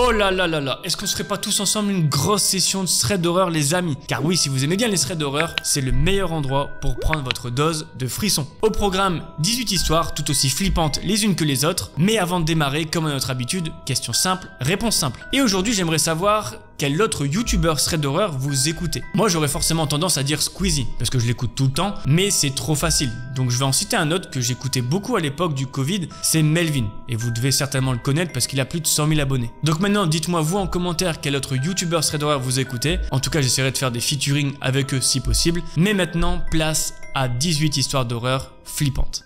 Oh là là là là, est-ce qu'on ne serait pas tous ensemble une grosse session de thread d'horreur les amis Car oui, si vous aimez bien les threads d'horreur, c'est le meilleur endroit pour prendre votre dose de frissons. Au programme, 18 histoires tout aussi flippantes les unes que les autres, mais avant de démarrer, comme à notre habitude, question simple, réponse simple. Et aujourd'hui, j'aimerais savoir quel autre youtubeur serait d'horreur vous écoutez Moi j'aurais forcément tendance à dire Squeezie, parce que je l'écoute tout le temps, mais c'est trop facile. Donc je vais en citer un autre que j'écoutais beaucoup à l'époque du Covid, c'est Melvin. Et vous devez certainement le connaître parce qu'il a plus de 100 000 abonnés. Donc maintenant dites-moi vous en commentaire quel autre youtubeur serait d'horreur vous écoutez. En tout cas j'essaierai de faire des featuring avec eux si possible. Mais maintenant place à 18 histoires d'horreur flippantes.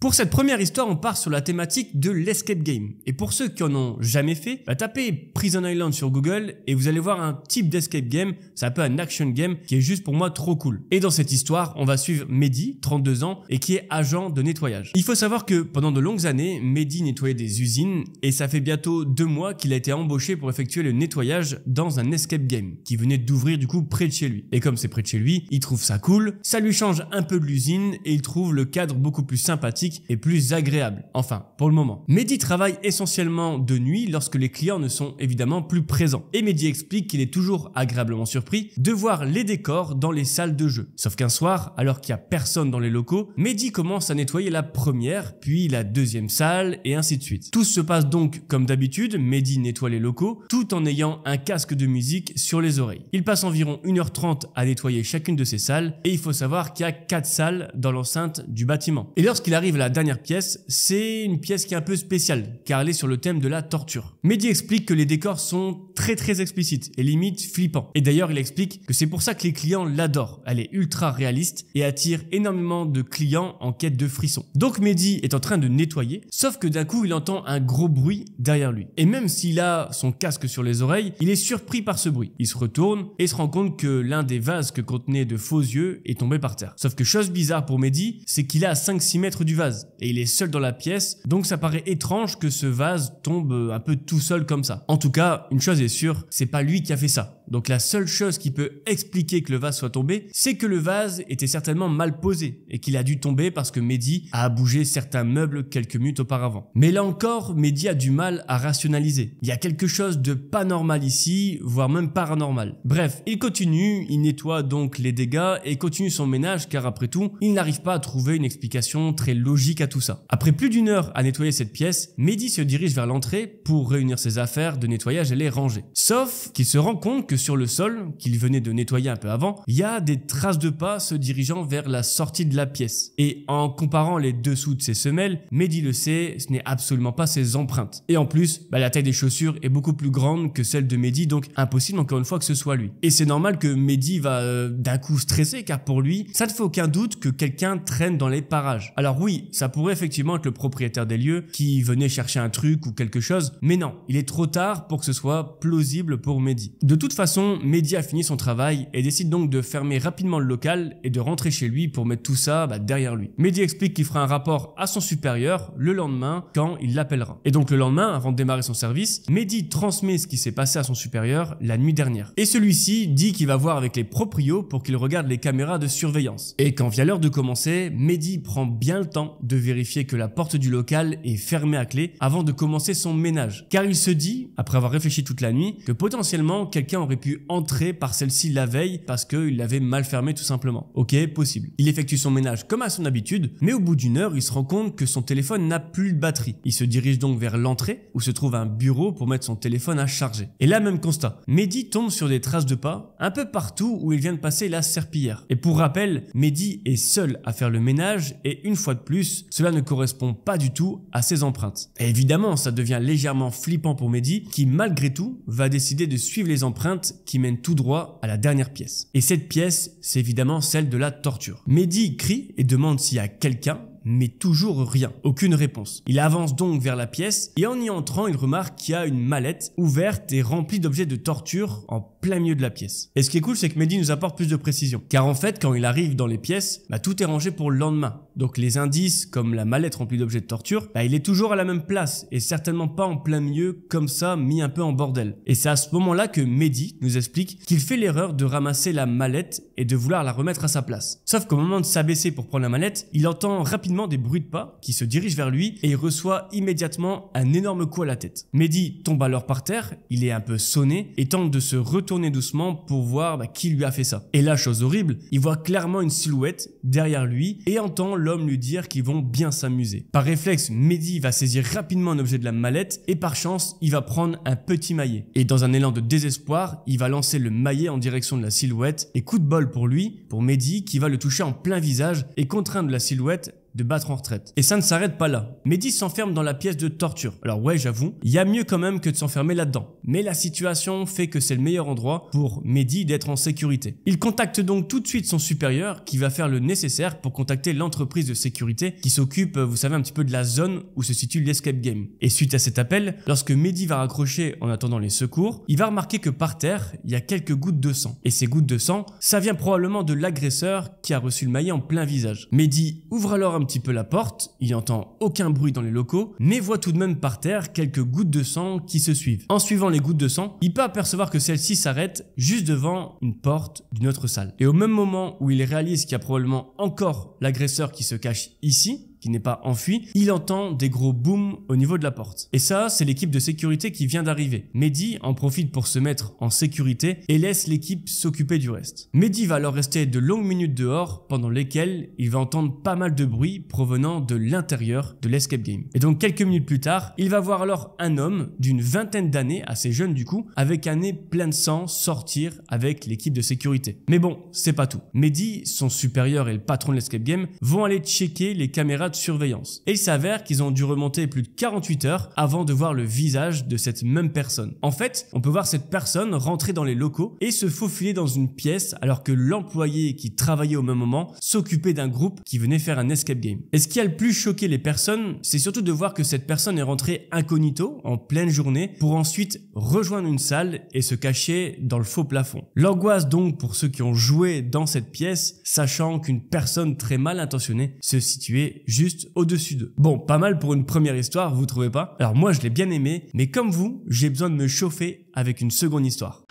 Pour cette première histoire, on part sur la thématique de l'escape game. Et pour ceux qui en ont jamais fait, bah tapez Prison Island sur Google et vous allez voir un type d'escape game, c'est un peu un action game qui est juste pour moi trop cool. Et dans cette histoire, on va suivre Mehdi, 32 ans, et qui est agent de nettoyage. Il faut savoir que pendant de longues années, Mehdi nettoyait des usines et ça fait bientôt deux mois qu'il a été embauché pour effectuer le nettoyage dans un escape game qui venait d'ouvrir du coup près de chez lui. Et comme c'est près de chez lui, il trouve ça cool, ça lui change un peu de l'usine et il trouve le cadre beaucoup plus sympathique et est plus agréable, enfin pour le moment. Mehdi travaille essentiellement de nuit lorsque les clients ne sont évidemment plus présents. Et Mehdi explique qu'il est toujours agréablement surpris de voir les décors dans les salles de jeu. Sauf qu'un soir, alors qu'il n'y a personne dans les locaux, Mehdi commence à nettoyer la première, puis la deuxième salle, et ainsi de suite. Tout se passe donc comme d'habitude, Mehdi nettoie les locaux, tout en ayant un casque de musique sur les oreilles. Il passe environ 1h30 à nettoyer chacune de ces salles, et il faut savoir qu'il y a 4 salles dans l'enceinte du bâtiment. Et lorsqu'il arrive la dernière pièce, c'est une pièce qui est un peu spéciale, car elle est sur le thème de la torture. Mehdi explique que les décors sont très très explicites et limite flippants. Et d'ailleurs, il explique que c'est pour ça que les clients l'adorent. Elle est ultra réaliste et attire énormément de clients en quête de frissons. Donc Mehdi est en train de nettoyer, sauf que d'un coup, il entend un gros bruit derrière lui. Et même s'il a son casque sur les oreilles, il est surpris par ce bruit. Il se retourne et se rend compte que l'un des vases que contenait de faux yeux est tombé par terre. Sauf que chose bizarre pour Mehdi, c'est qu'il est à 5-6 mètres du vase et il est seul dans la pièce, donc ça paraît étrange que ce vase tombe euh, un peu tout seul comme ça. En tout cas, une chose est sûre, c'est pas lui qui a fait ça. Donc la seule chose qui peut expliquer que le vase soit tombé, c'est que le vase était certainement mal posé et qu'il a dû tomber parce que Mehdi a bougé certains meubles quelques minutes auparavant. Mais là encore, Mehdi a du mal à rationaliser. Il y a quelque chose de pas normal ici, voire même paranormal. Bref, il continue, il nettoie donc les dégâts et continue son ménage car après tout, il n'arrive pas à trouver une explication très logique à tout ça. Après plus d'une heure à nettoyer cette pièce, Mehdi se dirige vers l'entrée pour réunir ses affaires de nettoyage et les ranger. Sauf qu'il se rend compte que sur le sol, qu'il venait de nettoyer un peu avant, il y a des traces de pas se dirigeant vers la sortie de la pièce. Et en comparant les dessous de ses semelles, Mehdi le sait, ce n'est absolument pas ses empreintes. Et en plus, bah, la taille des chaussures est beaucoup plus grande que celle de Mehdi, donc impossible encore une fois que ce soit lui. Et c'est normal que Mehdi va euh, d'un coup stresser, car pour lui, ça ne fait aucun doute que quelqu'un traîne dans les parages. Alors oui, ça pourrait effectivement être le propriétaire des lieux qui venait chercher un truc ou quelque chose, mais non, il est trop tard pour que ce soit plausible pour Mehdi. De toute façon, façon, Mehdi a fini son travail et décide donc de fermer rapidement le local et de rentrer chez lui pour mettre tout ça bah, derrière lui. Mehdi explique qu'il fera un rapport à son supérieur le lendemain quand il l'appellera. Et donc le lendemain, avant de démarrer son service, Mehdi transmet ce qui s'est passé à son supérieur la nuit dernière. Et celui-ci dit qu'il va voir avec les proprios pour qu'ils regardent les caméras de surveillance. Et quand vient l'heure de commencer, Mehdi prend bien le temps de vérifier que la porte du local est fermée à clé avant de commencer son ménage. Car il se dit, après avoir réfléchi toute la nuit, que potentiellement quelqu'un aurait pu entrer par celle-ci la veille parce qu'il l'avait mal fermée tout simplement. Ok, possible. Il effectue son ménage comme à son habitude, mais au bout d'une heure, il se rend compte que son téléphone n'a plus de batterie. Il se dirige donc vers l'entrée où se trouve un bureau pour mettre son téléphone à charger. Et là, même constat. Mehdi tombe sur des traces de pas un peu partout où il vient de passer la serpillière. Et pour rappel, Mehdi est seul à faire le ménage et une fois de plus, cela ne correspond pas du tout à ses empreintes. Et évidemment, ça devient légèrement flippant pour Mehdi qui, malgré tout, va décider de suivre les empreintes qui mène tout droit à la dernière pièce. Et cette pièce, c'est évidemment celle de la torture. Mehdi crie et demande s'il y a quelqu'un, mais toujours rien, aucune réponse. Il avance donc vers la pièce et en y entrant, il remarque qu'il y a une mallette ouverte et remplie d'objets de torture en plein milieu de la pièce. Et ce qui est cool, c'est que Mehdi nous apporte plus de précision. Car en fait, quand il arrive dans les pièces, bah, tout est rangé pour le lendemain donc les indices, comme la mallette remplie d'objets de torture, bah, il est toujours à la même place et certainement pas en plein milieu comme ça, mis un peu en bordel. Et c'est à ce moment-là que Mehdi nous explique qu'il fait l'erreur de ramasser la mallette et de vouloir la remettre à sa place. Sauf qu'au moment de s'abaisser pour prendre la mallette, il entend rapidement des bruits de pas qui se dirigent vers lui et il reçoit immédiatement un énorme coup à la tête. Mehdi tombe alors par terre, il est un peu sonné et tente de se retourner doucement pour voir bah, qui lui a fait ça. Et là, chose horrible, il voit clairement une silhouette derrière lui et entend le lui dire qu'ils vont bien s'amuser. Par réflexe, Mehdi va saisir rapidement un objet de la mallette et par chance, il va prendre un petit maillet. Et dans un élan de désespoir, il va lancer le maillet en direction de la silhouette et coup de bol pour lui, pour Mehdi qui va le toucher en plein visage et contraindre la silhouette de battre en retraite. Et ça ne s'arrête pas là. Mehdi s'enferme dans la pièce de torture. Alors ouais, j'avoue, il y a mieux quand même que de s'enfermer là-dedans. Mais la situation fait que c'est le meilleur endroit pour Mehdi d'être en sécurité. Il contacte donc tout de suite son supérieur qui va faire le nécessaire pour contacter l'entreprise de sécurité qui s'occupe, euh, vous savez, un petit peu de la zone où se situe l'escape game. Et suite à cet appel, lorsque Mehdi va raccrocher en attendant les secours, il va remarquer que par terre, il y a quelques gouttes de sang. Et ces gouttes de sang, ça vient probablement de l'agresseur qui a reçu le maillet en plein visage. Mehdi ouvre alors un petit peu la porte, il entend aucun bruit dans les locaux, mais voit tout de même par terre quelques gouttes de sang qui se suivent. En suivant les gouttes de sang, il peut apercevoir que celle-ci s'arrête juste devant une porte d'une autre salle. Et au même moment où il réalise qu'il y a probablement encore l'agresseur qui se cache ici, qui n'est pas enfui, il entend des gros booms au niveau de la porte. Et ça, c'est l'équipe de sécurité qui vient d'arriver. Mehdi en profite pour se mettre en sécurité et laisse l'équipe s'occuper du reste. Mehdi va alors rester de longues minutes dehors pendant lesquelles il va entendre pas mal de bruit provenant de l'intérieur de l'escape game. Et donc quelques minutes plus tard, il va voir alors un homme d'une vingtaine d'années, assez jeune du coup, avec un nez plein de sang sortir avec l'équipe de sécurité. Mais bon, c'est pas tout. Mehdi, son supérieur et le patron de l'escape game vont aller checker les caméras de surveillance. Et il s'avère qu'ils ont dû remonter plus de 48 heures avant de voir le visage de cette même personne. En fait, on peut voir cette personne rentrer dans les locaux et se faufiler dans une pièce alors que l'employé qui travaillait au même moment s'occupait d'un groupe qui venait faire un escape game. Et ce qui a le plus choqué les personnes, c'est surtout de voir que cette personne est rentrée incognito en pleine journée pour ensuite rejoindre une salle et se cacher dans le faux plafond. L'angoisse donc pour ceux qui ont joué dans cette pièce, sachant qu'une personne très mal intentionnée se situait juste juste au-dessus d'eux. Bon, pas mal pour une première histoire, vous trouvez pas Alors moi je l'ai bien aimé, mais comme vous, j'ai besoin de me chauffer avec une seconde histoire.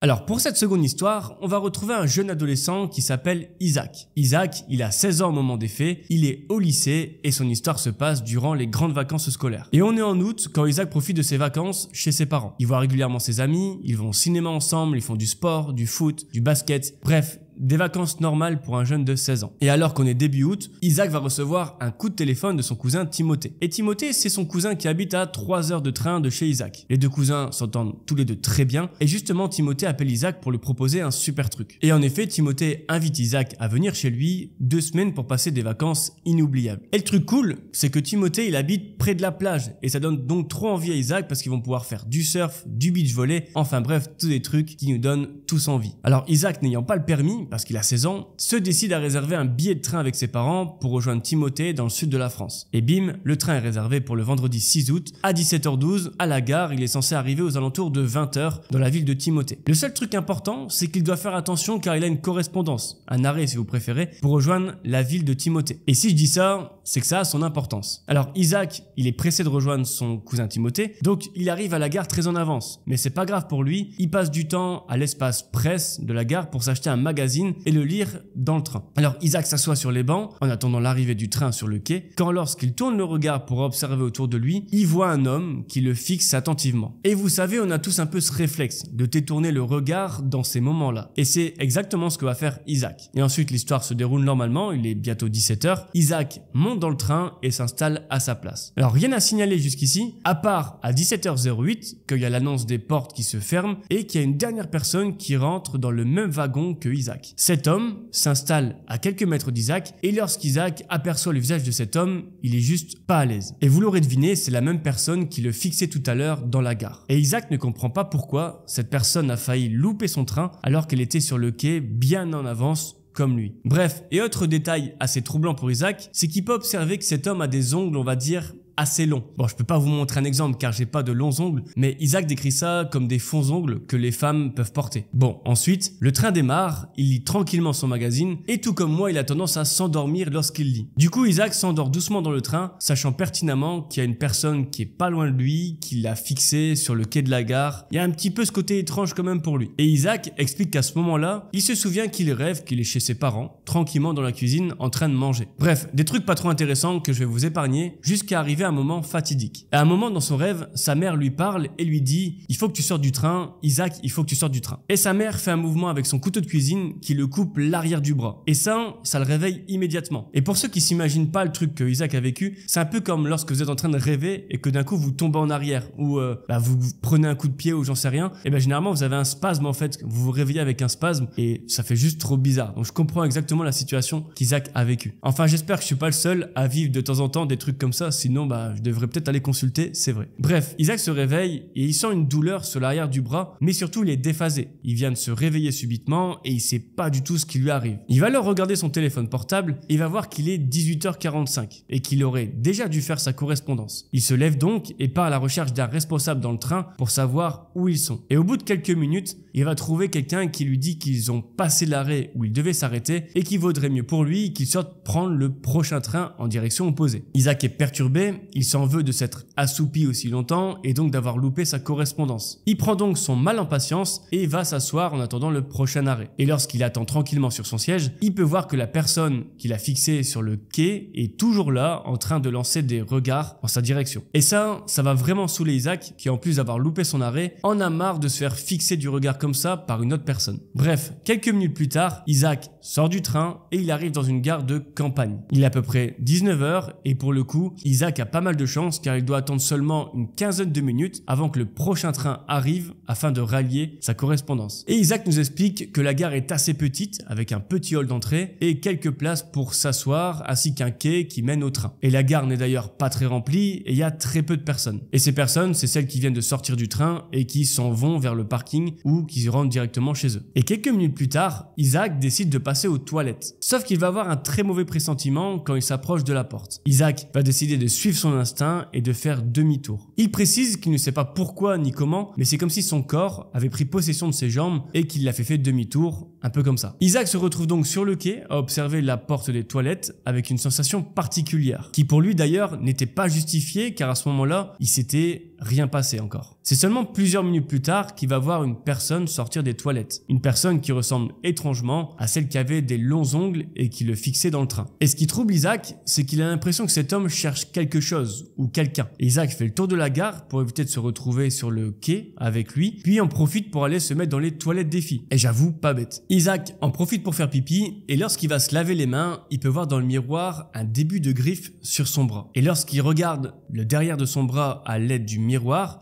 Alors pour cette seconde histoire, on va retrouver un jeune adolescent qui s'appelle Isaac. Isaac, il a 16 ans au moment des faits, il est au lycée et son histoire se passe durant les grandes vacances scolaires. Et on est en août quand Isaac profite de ses vacances chez ses parents. Il voit régulièrement ses amis, ils vont au cinéma ensemble, ils font du sport, du foot, du basket, bref, des vacances normales pour un jeune de 16 ans. Et alors qu'on est début août, Isaac va recevoir un coup de téléphone de son cousin Timothée. Et Timothée, c'est son cousin qui habite à 3 heures de train de chez Isaac. Les deux cousins s'entendent tous les deux très bien, et justement Timothée appelle Isaac pour lui proposer un super truc. Et en effet, Timothée invite Isaac à venir chez lui deux semaines pour passer des vacances inoubliables. Et le truc cool, c'est que Timothée, il habite près de la plage, et ça donne donc trop envie à Isaac parce qu'ils vont pouvoir faire du surf, du beach volley, enfin bref, tous des trucs qui nous donnent tous envie. Alors Isaac n'ayant pas le permis, parce qu'il a 16 ans, se décide à réserver un billet de train avec ses parents pour rejoindre Timothée dans le sud de la France. Et bim, le train est réservé pour le vendredi 6 août à 17h12 à la gare. Il est censé arriver aux alentours de 20h dans la ville de Timothée. Le seul truc important, c'est qu'il doit faire attention car il a une correspondance, un arrêt si vous préférez, pour rejoindre la ville de Timothée. Et si je dis ça, c'est que ça a son importance. Alors Isaac, il est pressé de rejoindre son cousin Timothée, donc il arrive à la gare très en avance. Mais c'est pas grave pour lui, il passe du temps à l'espace presse de la gare pour s'acheter un magazine et le lire dans le train. Alors Isaac s'assoit sur les bancs en attendant l'arrivée du train sur le quai, quand lorsqu'il tourne le regard pour observer autour de lui, il voit un homme qui le fixe attentivement. Et vous savez, on a tous un peu ce réflexe de détourner le regard dans ces moments-là. Et c'est exactement ce que va faire Isaac. Et ensuite, l'histoire se déroule normalement, il est bientôt 17h. Isaac monte dans le train et s'installe à sa place. Alors rien à signaler jusqu'ici, à part à 17h08 qu'il y a l'annonce des portes qui se ferment et qu'il y a une dernière personne qui rentre dans le même wagon que Isaac. Cet homme s'installe à quelques mètres d'Isaac et lorsqu'Isaac aperçoit le visage de cet homme, il est juste pas à l'aise. Et vous l'aurez deviné, c'est la même personne qui le fixait tout à l'heure dans la gare. Et Isaac ne comprend pas pourquoi cette personne a failli louper son train alors qu'elle était sur le quai bien en avance comme lui. Bref, et autre détail assez troublant pour Isaac, c'est qu'il peut observer que cet homme a des ongles, on va dire, assez long. Bon, je peux pas vous montrer un exemple car j'ai pas de longs ongles, mais Isaac décrit ça comme des fonds ongles que les femmes peuvent porter. Bon, ensuite, le train démarre, il lit tranquillement son magazine, et tout comme moi, il a tendance à s'endormir lorsqu'il lit. Du coup, Isaac s'endort doucement dans le train, sachant pertinemment qu'il y a une personne qui est pas loin de lui, qui l'a fixé sur le quai de la gare. Il y a un petit peu ce côté étrange quand même pour lui. Et Isaac explique qu'à ce moment-là, il se souvient qu'il rêve qu'il est chez ses parents, tranquillement dans la cuisine, en train de manger. Bref, des trucs pas trop intéressants que je vais vous épargner, jusqu'à arriver un moment fatidique. À un moment dans son rêve, sa mère lui parle et lui dit Il faut que tu sortes du train, Isaac, il faut que tu sortes du train. Et sa mère fait un mouvement avec son couteau de cuisine qui le coupe l'arrière du bras. Et ça, ça le réveille immédiatement. Et pour ceux qui s'imaginent pas le truc que Isaac a vécu, c'est un peu comme lorsque vous êtes en train de rêver et que d'un coup vous tombez en arrière ou euh, bah, vous prenez un coup de pied ou j'en sais rien. Et bien bah, généralement vous avez un spasme en fait, vous vous réveillez avec un spasme et ça fait juste trop bizarre. Donc je comprends exactement la situation qu'Isaac a vécu Enfin j'espère que je suis pas le seul à vivre de temps en temps des trucs comme ça, sinon bah, bah, je devrais peut-être aller consulter, c'est vrai. Bref, Isaac se réveille et il sent une douleur sur l'arrière du bras, mais surtout il est déphasé. Il vient de se réveiller subitement et il sait pas du tout ce qui lui arrive. Il va alors regarder son téléphone portable et va voir qu'il est 18h45 et qu'il aurait déjà dû faire sa correspondance. Il se lève donc et part à la recherche d'un responsable dans le train pour savoir où ils sont. Et au bout de quelques minutes, il va trouver quelqu'un qui lui dit qu'ils ont passé l'arrêt où ils devaient s'arrêter et qu'il vaudrait mieux pour lui qu'il sorte prendre le prochain train en direction opposée. Isaac est perturbé il s'en veut de s'être assoupi aussi longtemps et donc d'avoir loupé sa correspondance. Il prend donc son mal en patience et va s'asseoir en attendant le prochain arrêt. Et lorsqu'il attend tranquillement sur son siège, il peut voir que la personne qu'il a fixée sur le quai est toujours là en train de lancer des regards en sa direction. Et ça, ça va vraiment saouler Isaac qui en plus d'avoir loupé son arrêt, en a marre de se faire fixer du regard comme ça par une autre personne. Bref, quelques minutes plus tard, Isaac sort du train et il arrive dans une gare de campagne. Il est à peu près 19h et pour le coup, Isaac a pas mal de chance car il doit attendre seulement une quinzaine de minutes avant que le prochain train arrive afin de rallier sa correspondance. Et Isaac nous explique que la gare est assez petite avec un petit hall d'entrée et quelques places pour s'asseoir ainsi qu'un quai qui mène au train. Et la gare n'est d'ailleurs pas très remplie et il y a très peu de personnes. Et ces personnes, c'est celles qui viennent de sortir du train et qui s'en vont vers le parking ou qui rentrent directement chez eux. Et quelques minutes plus tard, Isaac décide de passer aux toilettes. Sauf qu'il va avoir un très mauvais pressentiment quand il s'approche de la porte. Isaac va décider de suivre son instinct et de faire demi-tour. Il précise qu'il ne sait pas pourquoi ni comment, mais c'est comme si son corps avait pris possession de ses jambes et qu'il l'a fait faire demi-tour, un peu comme ça. Isaac se retrouve donc sur le quai à observer la porte des toilettes avec une sensation particulière, qui pour lui d'ailleurs n'était pas justifiée car à ce moment-là, il s'était rien passé encore. C'est seulement plusieurs minutes plus tard qu'il va voir une personne sortir des toilettes. Une personne qui ressemble étrangement à celle qui avait des longs ongles et qui le fixait dans le train. Et ce qui trouble Isaac, c'est qu'il a l'impression que cet homme cherche quelque chose ou quelqu'un. Isaac fait le tour de la gare pour éviter de se retrouver sur le quai avec lui, puis en profite pour aller se mettre dans les toilettes des filles. Et j'avoue, pas bête. Isaac en profite pour faire pipi et lorsqu'il va se laver les mains, il peut voir dans le miroir un début de griffe sur son bras. Et lorsqu'il regarde le derrière de son bras à l'aide du miroir,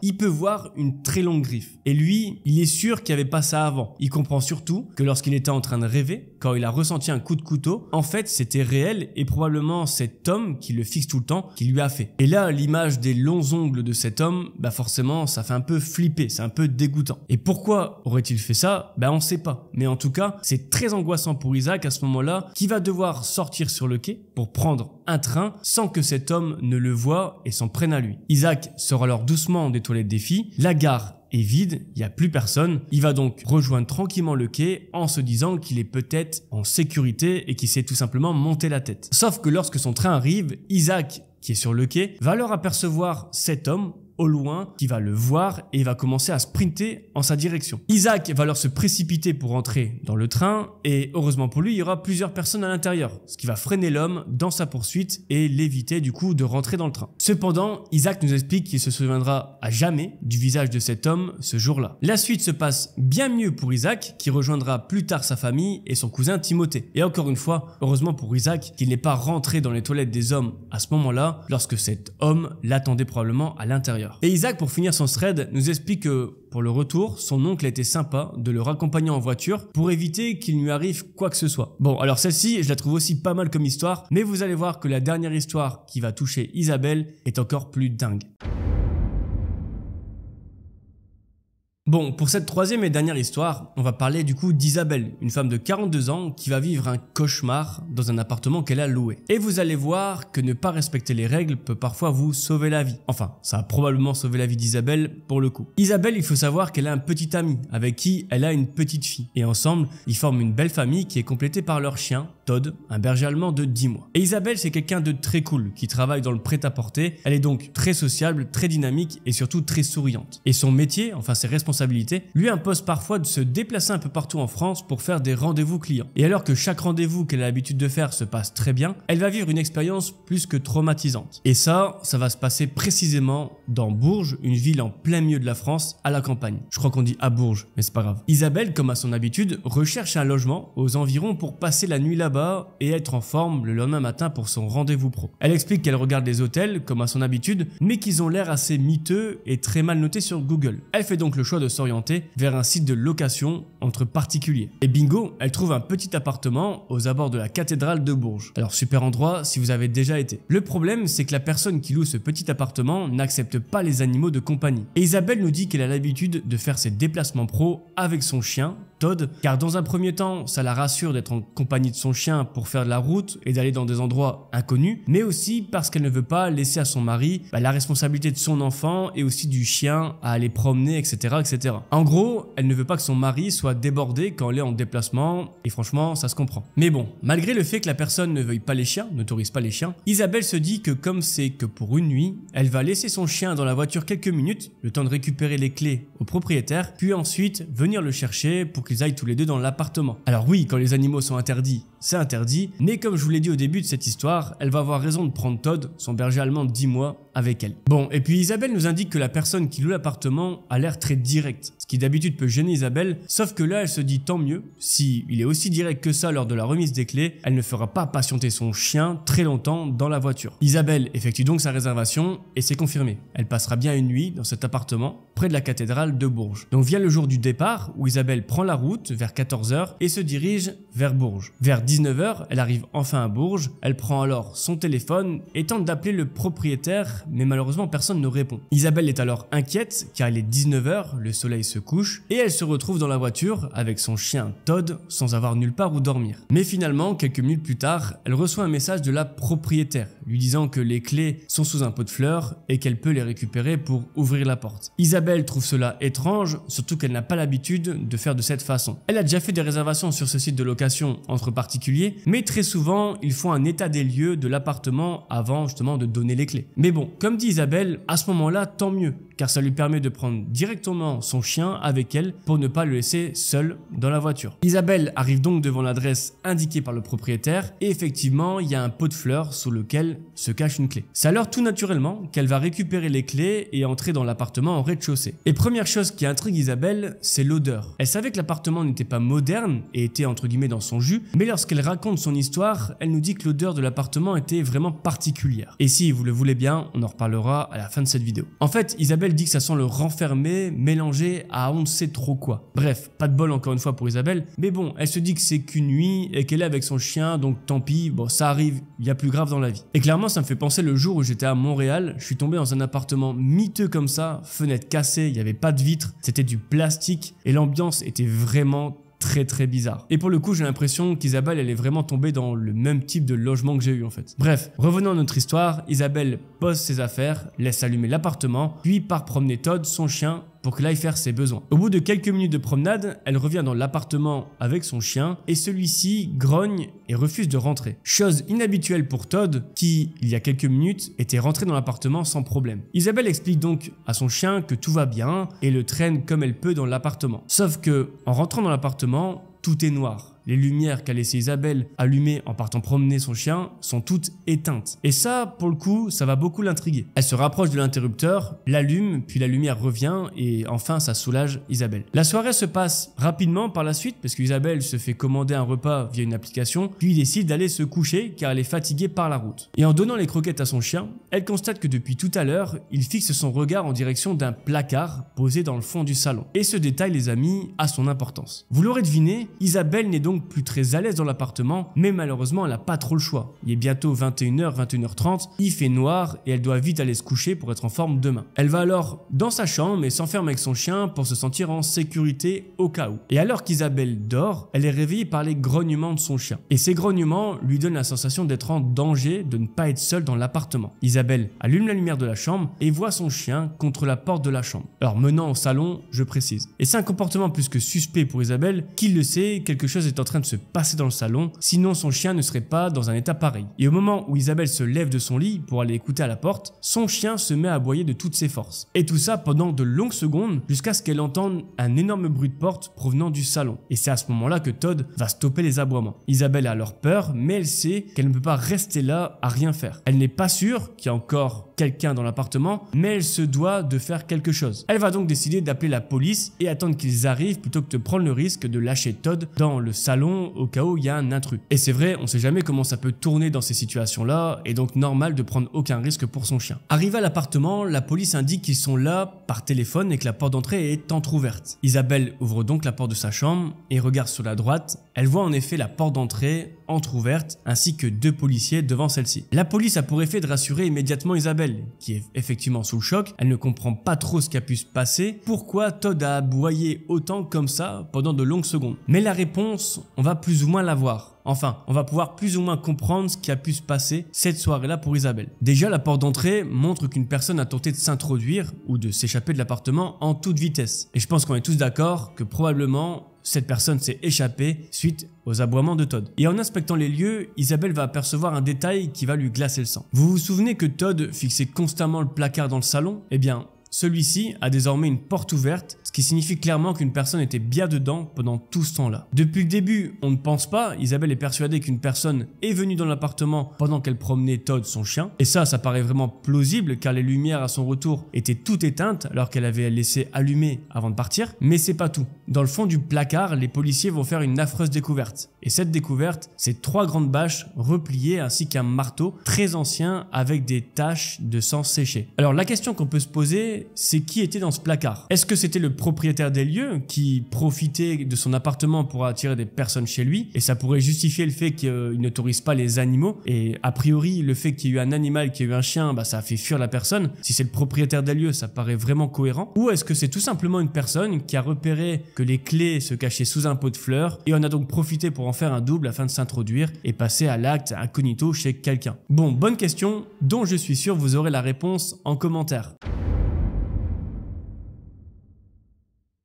il peut voir une très longue griffe. Et lui, il est sûr qu'il n'y avait pas ça avant. Il comprend surtout que lorsqu'il était en train de rêver, quand il a ressenti un coup de couteau, en fait, c'était réel et probablement cet homme qui le fixe tout le temps, qui lui a fait. Et là, l'image des longs ongles de cet homme, bah forcément, ça fait un peu flipper, c'est un peu dégoûtant. Et pourquoi aurait-il fait ça Bah on sait pas. Mais en tout cas, c'est très angoissant pour Isaac à ce moment-là, qui va devoir sortir sur le quai pour prendre un train sans que cet homme ne le voie et s'en prenne à lui. Isaac sort alors doucement des toilettes des filles. La gare est vide, il n'y a plus personne. Il va donc rejoindre tranquillement le quai en se disant qu'il est peut-être en sécurité et qu'il s'est tout simplement monter la tête. Sauf que lorsque son train arrive, Isaac qui est sur le quai, va alors apercevoir cet homme au loin qui va le voir et va commencer à sprinter en sa direction. Isaac va alors se précipiter pour entrer dans le train et heureusement pour lui, il y aura plusieurs personnes à l'intérieur, ce qui va freiner l'homme dans sa poursuite et l'éviter du coup de rentrer dans le train. Cependant, Isaac nous explique qu'il se souviendra à jamais du visage de cet homme ce jour-là. La suite se passe bien mieux pour Isaac qui rejoindra plus tard sa famille et son cousin Timothée. Et encore une fois, heureusement pour Isaac qu'il n'est pas rentré dans les toilettes des hommes à ce moment-là lorsque cet homme l'attendait probablement à l'intérieur. Et Isaac, pour finir son thread, nous explique que, pour le retour, son oncle était sympa de le raccompagner en voiture pour éviter qu'il lui arrive quoi que ce soit. Bon, alors celle-ci, je la trouve aussi pas mal comme histoire, mais vous allez voir que la dernière histoire qui va toucher Isabelle est encore plus dingue. Bon, pour cette troisième et dernière histoire, on va parler du coup d'Isabelle, une femme de 42 ans qui va vivre un cauchemar dans un appartement qu'elle a loué. Et vous allez voir que ne pas respecter les règles peut parfois vous sauver la vie. Enfin, ça a probablement sauvé la vie d'Isabelle pour le coup. Isabelle, il faut savoir qu'elle a un petit ami avec qui elle a une petite fille. Et ensemble, ils forment une belle famille qui est complétée par leur chien, Todd, un berger allemand de 10 mois. Et Isabelle, c'est quelqu'un de très cool qui travaille dans le prêt-à-porter. Elle est donc très sociable, très dynamique et surtout très souriante. Et son métier, enfin ses responsabilités, lui impose parfois de se déplacer un peu partout en France pour faire des rendez-vous clients. Et alors que chaque rendez-vous qu'elle a l'habitude de faire se passe très bien, elle va vivre une expérience plus que traumatisante. Et ça, ça va se passer précisément dans Bourges, une ville en plein milieu de la France, à la campagne. Je crois qu'on dit à Bourges, mais c'est pas grave. Isabelle, comme à son habitude, recherche un logement aux environs pour passer la nuit là et être en forme le lendemain matin pour son rendez-vous pro. Elle explique qu'elle regarde les hôtels, comme à son habitude, mais qu'ils ont l'air assez miteux et très mal notés sur Google. Elle fait donc le choix de s'orienter vers un site de location entre particuliers. Et bingo, elle trouve un petit appartement aux abords de la cathédrale de Bourges. Alors super endroit si vous avez déjà été. Le problème, c'est que la personne qui loue ce petit appartement n'accepte pas les animaux de compagnie. Et Isabelle nous dit qu'elle a l'habitude de faire ses déplacements pro avec son chien car dans un premier temps, ça la rassure d'être en compagnie de son chien pour faire de la route et d'aller dans des endroits inconnus, mais aussi parce qu'elle ne veut pas laisser à son mari bah, la responsabilité de son enfant et aussi du chien à aller promener, etc., etc. En gros, elle ne veut pas que son mari soit débordé quand elle est en déplacement, et franchement, ça se comprend. Mais bon, malgré le fait que la personne ne veuille pas les chiens, n'autorise pas les chiens, Isabelle se dit que comme c'est que pour une nuit, elle va laisser son chien dans la voiture quelques minutes, le temps de récupérer les clés au propriétaire, puis ensuite venir le chercher pour qu'il aillent tous les deux dans l'appartement. Alors oui, quand les animaux sont interdits, c'est interdit, mais comme je vous l'ai dit au début de cette histoire, elle va avoir raison de prendre Todd, son berger allemand de 10 mois, avec elle. Bon, et puis Isabelle nous indique que la personne qui loue l'appartement a l'air très directe qui d'habitude peut gêner Isabelle, sauf que là elle se dit tant mieux, si il est aussi direct que ça lors de la remise des clés, elle ne fera pas patienter son chien très longtemps dans la voiture. Isabelle effectue donc sa réservation et c'est confirmé. Elle passera bien une nuit dans cet appartement près de la cathédrale de Bourges. Donc vient le jour du départ où Isabelle prend la route vers 14h et se dirige vers Bourges. Vers 19h, elle arrive enfin à Bourges, elle prend alors son téléphone et tente d'appeler le propriétaire mais malheureusement personne ne répond. Isabelle est alors inquiète car il est 19h, le soleil se couche et elle se retrouve dans la voiture avec son chien Todd sans avoir nulle part où dormir. Mais finalement, quelques minutes plus tard, elle reçoit un message de la propriétaire lui disant que les clés sont sous un pot de fleurs et qu'elle peut les récupérer pour ouvrir la porte. Isabelle trouve cela étrange, surtout qu'elle n'a pas l'habitude de faire de cette façon. Elle a déjà fait des réservations sur ce site de location entre particuliers, mais très souvent, ils font un état des lieux de l'appartement avant justement de donner les clés. Mais bon, comme dit Isabelle, à ce moment-là, tant mieux, car ça lui permet de prendre directement son chien avec elle pour ne pas le laisser seul dans la voiture. Isabelle arrive donc devant l'adresse indiquée par le propriétaire et effectivement il y a un pot de fleurs sous lequel se cache une clé. C'est alors tout naturellement qu'elle va récupérer les clés et entrer dans l'appartement en rez-de-chaussée. Et première chose qui intrigue Isabelle, c'est l'odeur. Elle savait que l'appartement n'était pas moderne et était entre guillemets dans son jus, mais lorsqu'elle raconte son histoire, elle nous dit que l'odeur de l'appartement était vraiment particulière. Et si vous le voulez bien, on en reparlera à la fin de cette vidéo. En fait, Isabelle dit que ça sent le renfermé mélangé on ne sait trop quoi. Bref, pas de bol encore une fois pour Isabelle, mais bon, elle se dit que c'est qu'une nuit et qu'elle est avec son chien, donc tant pis, bon ça arrive, il y a plus grave dans la vie. Et clairement ça me fait penser le jour où j'étais à Montréal, je suis tombé dans un appartement miteux comme ça, fenêtre cassée, il n'y avait pas de vitres, c'était du plastique et l'ambiance était vraiment très très bizarre. Et pour le coup, j'ai l'impression qu'Isabelle, elle est vraiment tombée dans le même type de logement que j'ai eu en fait. Bref, revenons à notre histoire, Isabelle pose ses affaires, laisse allumer l'appartement, puis part promener Todd, son chien, pour que l'aille faire ses besoins. Au bout de quelques minutes de promenade, elle revient dans l'appartement avec son chien et celui-ci grogne et refuse de rentrer. Chose inhabituelle pour Todd qui, il y a quelques minutes, était rentré dans l'appartement sans problème. Isabelle explique donc à son chien que tout va bien et le traîne comme elle peut dans l'appartement. Sauf que, en rentrant dans l'appartement, tout est noir les lumières qu'a laissé Isabelle allumer en partant promener son chien sont toutes éteintes. Et ça, pour le coup, ça va beaucoup l'intriguer. Elle se rapproche de l'interrupteur, l'allume, puis la lumière revient et enfin ça soulage Isabelle. La soirée se passe rapidement par la suite parce qu'Isabelle se fait commander un repas via une application, puis décide d'aller se coucher car elle est fatiguée par la route. Et en donnant les croquettes à son chien, elle constate que depuis tout à l'heure, il fixe son regard en direction d'un placard posé dans le fond du salon. Et ce détail, les amis, a son importance. Vous l'aurez deviné, Isabelle n'est donc plus très à l'aise dans l'appartement, mais malheureusement elle n'a pas trop le choix. Il est bientôt 21h, 21h30, il fait noir et elle doit vite aller se coucher pour être en forme demain. Elle va alors dans sa chambre et s'enferme avec son chien pour se sentir en sécurité au cas où. Et alors qu'Isabelle dort, elle est réveillée par les grognements de son chien. Et ces grognements lui donnent la sensation d'être en danger, de ne pas être seule dans l'appartement. Isabelle allume la lumière de la chambre et voit son chien contre la porte de la chambre. Alors menant au salon, je précise. Et c'est un comportement plus que suspect pour Isabelle, qui le sait, quelque chose est en en train de se passer dans le salon, sinon son chien ne serait pas dans un état pareil. Et au moment où Isabelle se lève de son lit pour aller écouter à la porte, son chien se met à aboyer de toutes ses forces. Et tout ça pendant de longues secondes jusqu'à ce qu'elle entende un énorme bruit de porte provenant du salon. Et c'est à ce moment-là que Todd va stopper les aboiements. Isabelle a alors peur, mais elle sait qu'elle ne peut pas rester là à rien faire. Elle n'est pas sûre qu'il y a encore quelqu'un dans l'appartement, mais elle se doit de faire quelque chose. Elle va donc décider d'appeler la police et attendre qu'ils arrivent plutôt que de prendre le risque de lâcher Todd dans le salon au cas où il y a un intrus. Et c'est vrai, on sait jamais comment ça peut tourner dans ces situations-là, et donc normal de prendre aucun risque pour son chien. Arrivé à l'appartement, la police indique qu'ils sont là par téléphone et que la porte d'entrée est entr'ouverte. Isabelle ouvre donc la porte de sa chambre et regarde sur la droite. Elle voit en effet la porte d'entrée ouverte ainsi que deux policiers devant celle-ci. La police a pour effet de rassurer immédiatement Isabelle, qui est effectivement sous le choc, elle ne comprend pas trop ce qui a pu se passer, pourquoi Todd a aboyé autant comme ça pendant de longues secondes. Mais la réponse, on va plus ou moins voir Enfin, on va pouvoir plus ou moins comprendre ce qui a pu se passer cette soirée-là pour Isabelle. Déjà, la porte d'entrée montre qu'une personne a tenté de s'introduire ou de s'échapper de l'appartement en toute vitesse. Et je pense qu'on est tous d'accord que probablement cette personne s'est échappée suite aux aboiements de Todd. Et en inspectant les lieux, Isabelle va apercevoir un détail qui va lui glacer le sang. Vous vous souvenez que Todd fixait constamment le placard dans le salon Eh bien, celui-ci a désormais une porte ouverte ce qui signifie clairement qu'une personne était bien dedans pendant tout ce temps-là. Depuis le début, on ne pense pas, Isabelle est persuadée qu'une personne est venue dans l'appartement pendant qu'elle promenait Todd, son chien, et ça, ça paraît vraiment plausible car les lumières à son retour étaient toutes éteintes alors qu'elle avait laissé allumer avant de partir, mais c'est pas tout. Dans le fond du placard, les policiers vont faire une affreuse découverte, et cette découverte, c'est trois grandes bâches repliées ainsi qu'un marteau très ancien avec des taches de sang séché. Alors la question qu'on peut se poser, c'est qui était dans ce placard Est-ce que c'était le propriétaire des lieux qui profitait de son appartement pour attirer des personnes chez lui et ça pourrait justifier le fait qu'il n'autorise pas les animaux et a priori le fait qu'il y ait eu un animal, qui y eu un chien, bah, ça a fait fuir la personne. Si c'est le propriétaire des lieux, ça paraît vraiment cohérent. Ou est-ce que c'est tout simplement une personne qui a repéré que les clés se cachaient sous un pot de fleurs et on a donc profité pour en faire un double afin de s'introduire et passer à l'acte incognito chez quelqu'un Bon, bonne question dont je suis sûr vous aurez la réponse en commentaire.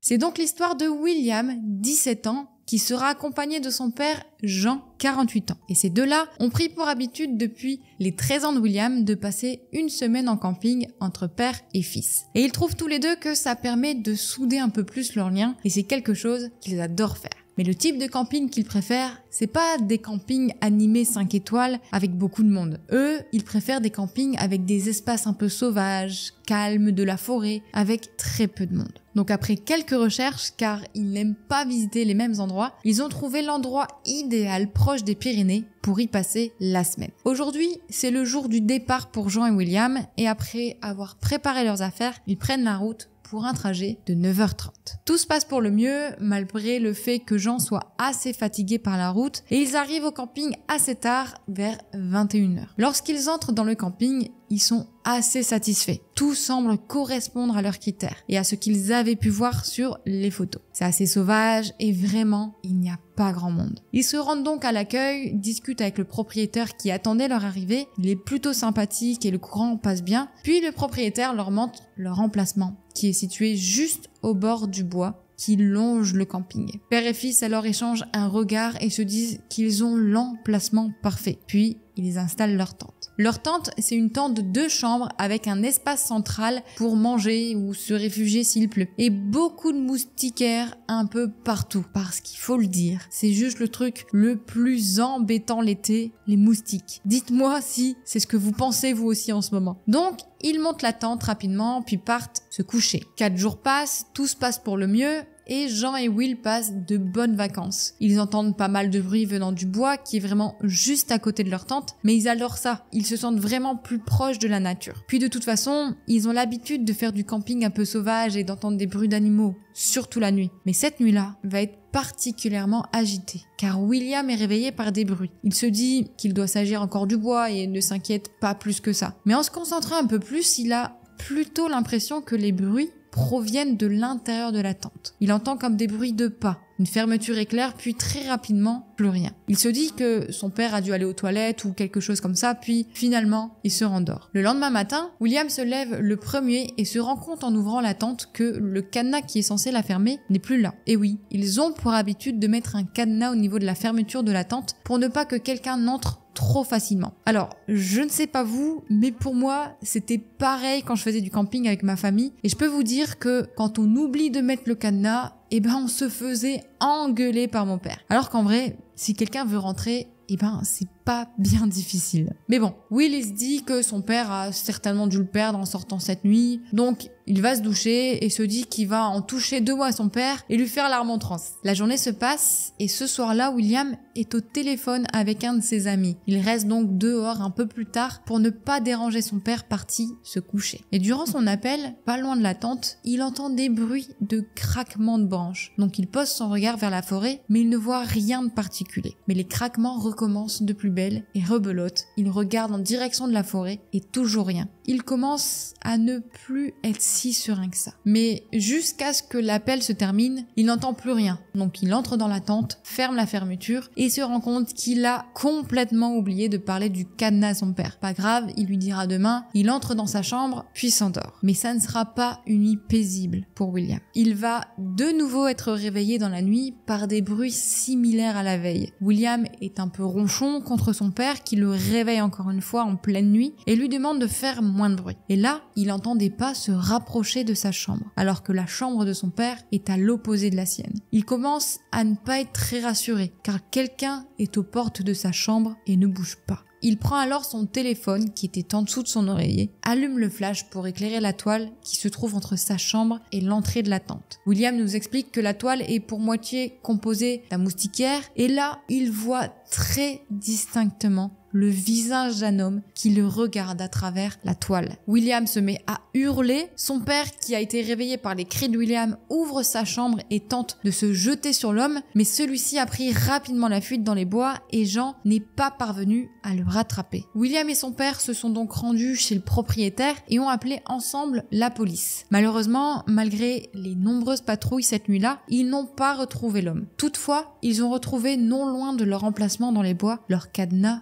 C'est donc l'histoire de William, 17 ans, qui sera accompagné de son père Jean, 48 ans. Et ces deux-là ont pris pour habitude depuis les 13 ans de William de passer une semaine en camping entre père et fils. Et ils trouvent tous les deux que ça permet de souder un peu plus leur lien et c'est quelque chose qu'ils adorent faire. Mais le type de camping qu'ils préfèrent, c'est pas des campings animés 5 étoiles avec beaucoup de monde. Eux, ils préfèrent des campings avec des espaces un peu sauvages, calmes, de la forêt, avec très peu de monde. Donc après quelques recherches, car ils n'aiment pas visiter les mêmes endroits, ils ont trouvé l'endroit idéal proche des Pyrénées pour y passer la semaine. Aujourd'hui, c'est le jour du départ pour Jean et William, et après avoir préparé leurs affaires, ils prennent la route pour un trajet de 9h30. Tout se passe pour le mieux, malgré le fait que Jean soit assez fatigué par la route, et ils arrivent au camping assez tard, vers 21h. Lorsqu'ils entrent dans le camping, ils sont assez satisfaits. Tout semble correspondre à leurs critères et à ce qu'ils avaient pu voir sur les photos. C'est assez sauvage et vraiment, il n'y a pas grand monde. Ils se rendent donc à l'accueil, discutent avec le propriétaire qui attendait leur arrivée. Il est plutôt sympathique et le courant passe bien. Puis le propriétaire leur montre leur emplacement qui est situé juste au bord du bois qui longe le camping. Père et fils alors échangent un regard et se disent qu'ils ont l'emplacement parfait. Puis ils installent leur tente. Leur tente, c'est une tente de deux chambres avec un espace central pour manger ou se réfugier s'il pleut. Et beaucoup de moustiquaires un peu partout. Parce qu'il faut le dire, c'est juste le truc le plus embêtant l'été, les moustiques. Dites-moi si c'est ce que vous pensez vous aussi en ce moment. Donc, ils montent la tente rapidement, puis partent se coucher. Quatre jours passent, tout se passe pour le mieux, et Jean et Will passent de bonnes vacances. Ils entendent pas mal de bruits venant du bois qui est vraiment juste à côté de leur tente, mais ils adorent ça. Ils se sentent vraiment plus proches de la nature. Puis de toute façon, ils ont l'habitude de faire du camping un peu sauvage et d'entendre des bruits d'animaux, surtout la nuit. Mais cette nuit-là va être particulièrement agitée, car William est réveillé par des bruits. Il se dit qu'il doit s'agir encore du bois et ne s'inquiète pas plus que ça. Mais en se concentrant un peu plus, il a plutôt l'impression que les bruits proviennent de l'intérieur de la tente. Il entend comme des bruits de pas, une fermeture éclair, puis très rapidement, plus rien. Il se dit que son père a dû aller aux toilettes ou quelque chose comme ça, puis finalement, il se rendort. Le lendemain matin, William se lève le premier et se rend compte en ouvrant la tente que le cadenas qui est censé la fermer n'est plus là. Et oui, ils ont pour habitude de mettre un cadenas au niveau de la fermeture de la tente pour ne pas que quelqu'un n'entre trop facilement. Alors, je ne sais pas vous, mais pour moi, c'était pareil quand je faisais du camping avec ma famille. Et je peux vous dire que quand on oublie de mettre le cadenas, eh ben, on se faisait engueuler par mon père. Alors qu'en vrai, si quelqu'un veut rentrer, eh ben, c'est pas bien difficile. Mais bon, se dit que son père a certainement dû le perdre en sortant cette nuit, donc il va se doucher et se dit qu'il va en toucher deux mois à son père et lui faire la remontrance. La journée se passe et ce soir-là, William est au téléphone avec un de ses amis. Il reste donc dehors un peu plus tard pour ne pas déranger son père parti se coucher. Et durant son appel, pas loin de la tente, il entend des bruits de craquements de branches. Donc il pose son regard vers la forêt, mais il ne voit rien de particulier. Mais les craquements recommencent de plus et rebelote. Il regarde en direction de la forêt et toujours rien. Il commence à ne plus être si serein que ça. Mais jusqu'à ce que l'appel se termine, il n'entend plus rien. Donc il entre dans la tente, ferme la fermeture et se rend compte qu'il a complètement oublié de parler du cadenas à son père. Pas grave, il lui dira demain. Il entre dans sa chambre puis s'endort. Mais ça ne sera pas une nuit paisible pour William. Il va de nouveau être réveillé dans la nuit par des bruits similaires à la veille. William est un peu ronchon contre son père qui le réveille encore une fois en pleine nuit et lui demande de faire moins de bruit. Et là, il entend des pas se rapprocher de sa chambre, alors que la chambre de son père est à l'opposé de la sienne. Il commence à ne pas être très rassuré, car quelqu'un est aux portes de sa chambre et ne bouge pas. Il prend alors son téléphone qui était en dessous de son oreiller, allume le flash pour éclairer la toile qui se trouve entre sa chambre et l'entrée de la tente. William nous explique que la toile est pour moitié composée d'un moustiquaire et là, il voit très distinctement le visage d'un homme qui le regarde à travers la toile. William se met à hurler. Son père, qui a été réveillé par les cris de William, ouvre sa chambre et tente de se jeter sur l'homme, mais celui-ci a pris rapidement la fuite dans les bois et Jean n'est pas parvenu à le rattraper. William et son père se sont donc rendus chez le propriétaire et ont appelé ensemble la police. Malheureusement, malgré les nombreuses patrouilles cette nuit-là, ils n'ont pas retrouvé l'homme. Toutefois, ils ont retrouvé non loin de leur emplacement dans les bois leur cadenas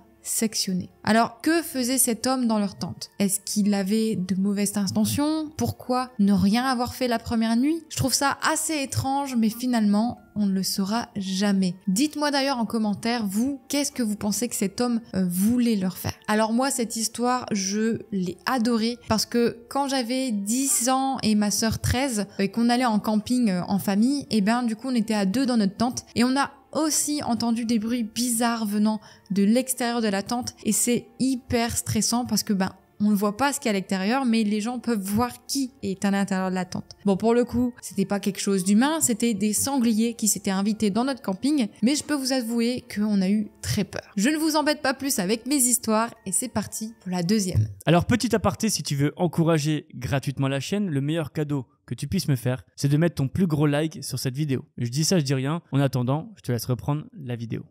alors, que faisait cet homme dans leur tente Est-ce qu'il avait de mauvaises intentions Pourquoi ne rien avoir fait la première nuit Je trouve ça assez étrange, mais finalement, on ne le saura jamais. Dites-moi d'ailleurs en commentaire, vous, qu'est-ce que vous pensez que cet homme euh, voulait leur faire Alors moi, cette histoire, je l'ai adorée parce que quand j'avais 10 ans et ma sœur 13 et qu'on allait en camping euh, en famille, et eh ben du coup on était à deux dans notre tente et on a aussi entendu des bruits bizarres venant de l'extérieur de la tente et c'est hyper stressant parce que ben on ne voit pas ce qu'il y a à l'extérieur, mais les gens peuvent voir qui est à l'intérieur de la tente. Bon, pour le coup, c'était pas quelque chose d'humain, c'était des sangliers qui s'étaient invités dans notre camping, mais je peux vous avouer qu'on a eu très peur. Je ne vous embête pas plus avec mes histoires et c'est parti pour la deuxième. Alors, petit aparté, si tu veux encourager gratuitement la chaîne, le meilleur cadeau que tu puisses me faire, c'est de mettre ton plus gros like sur cette vidéo. Je dis ça, je dis rien. En attendant, je te laisse reprendre la vidéo.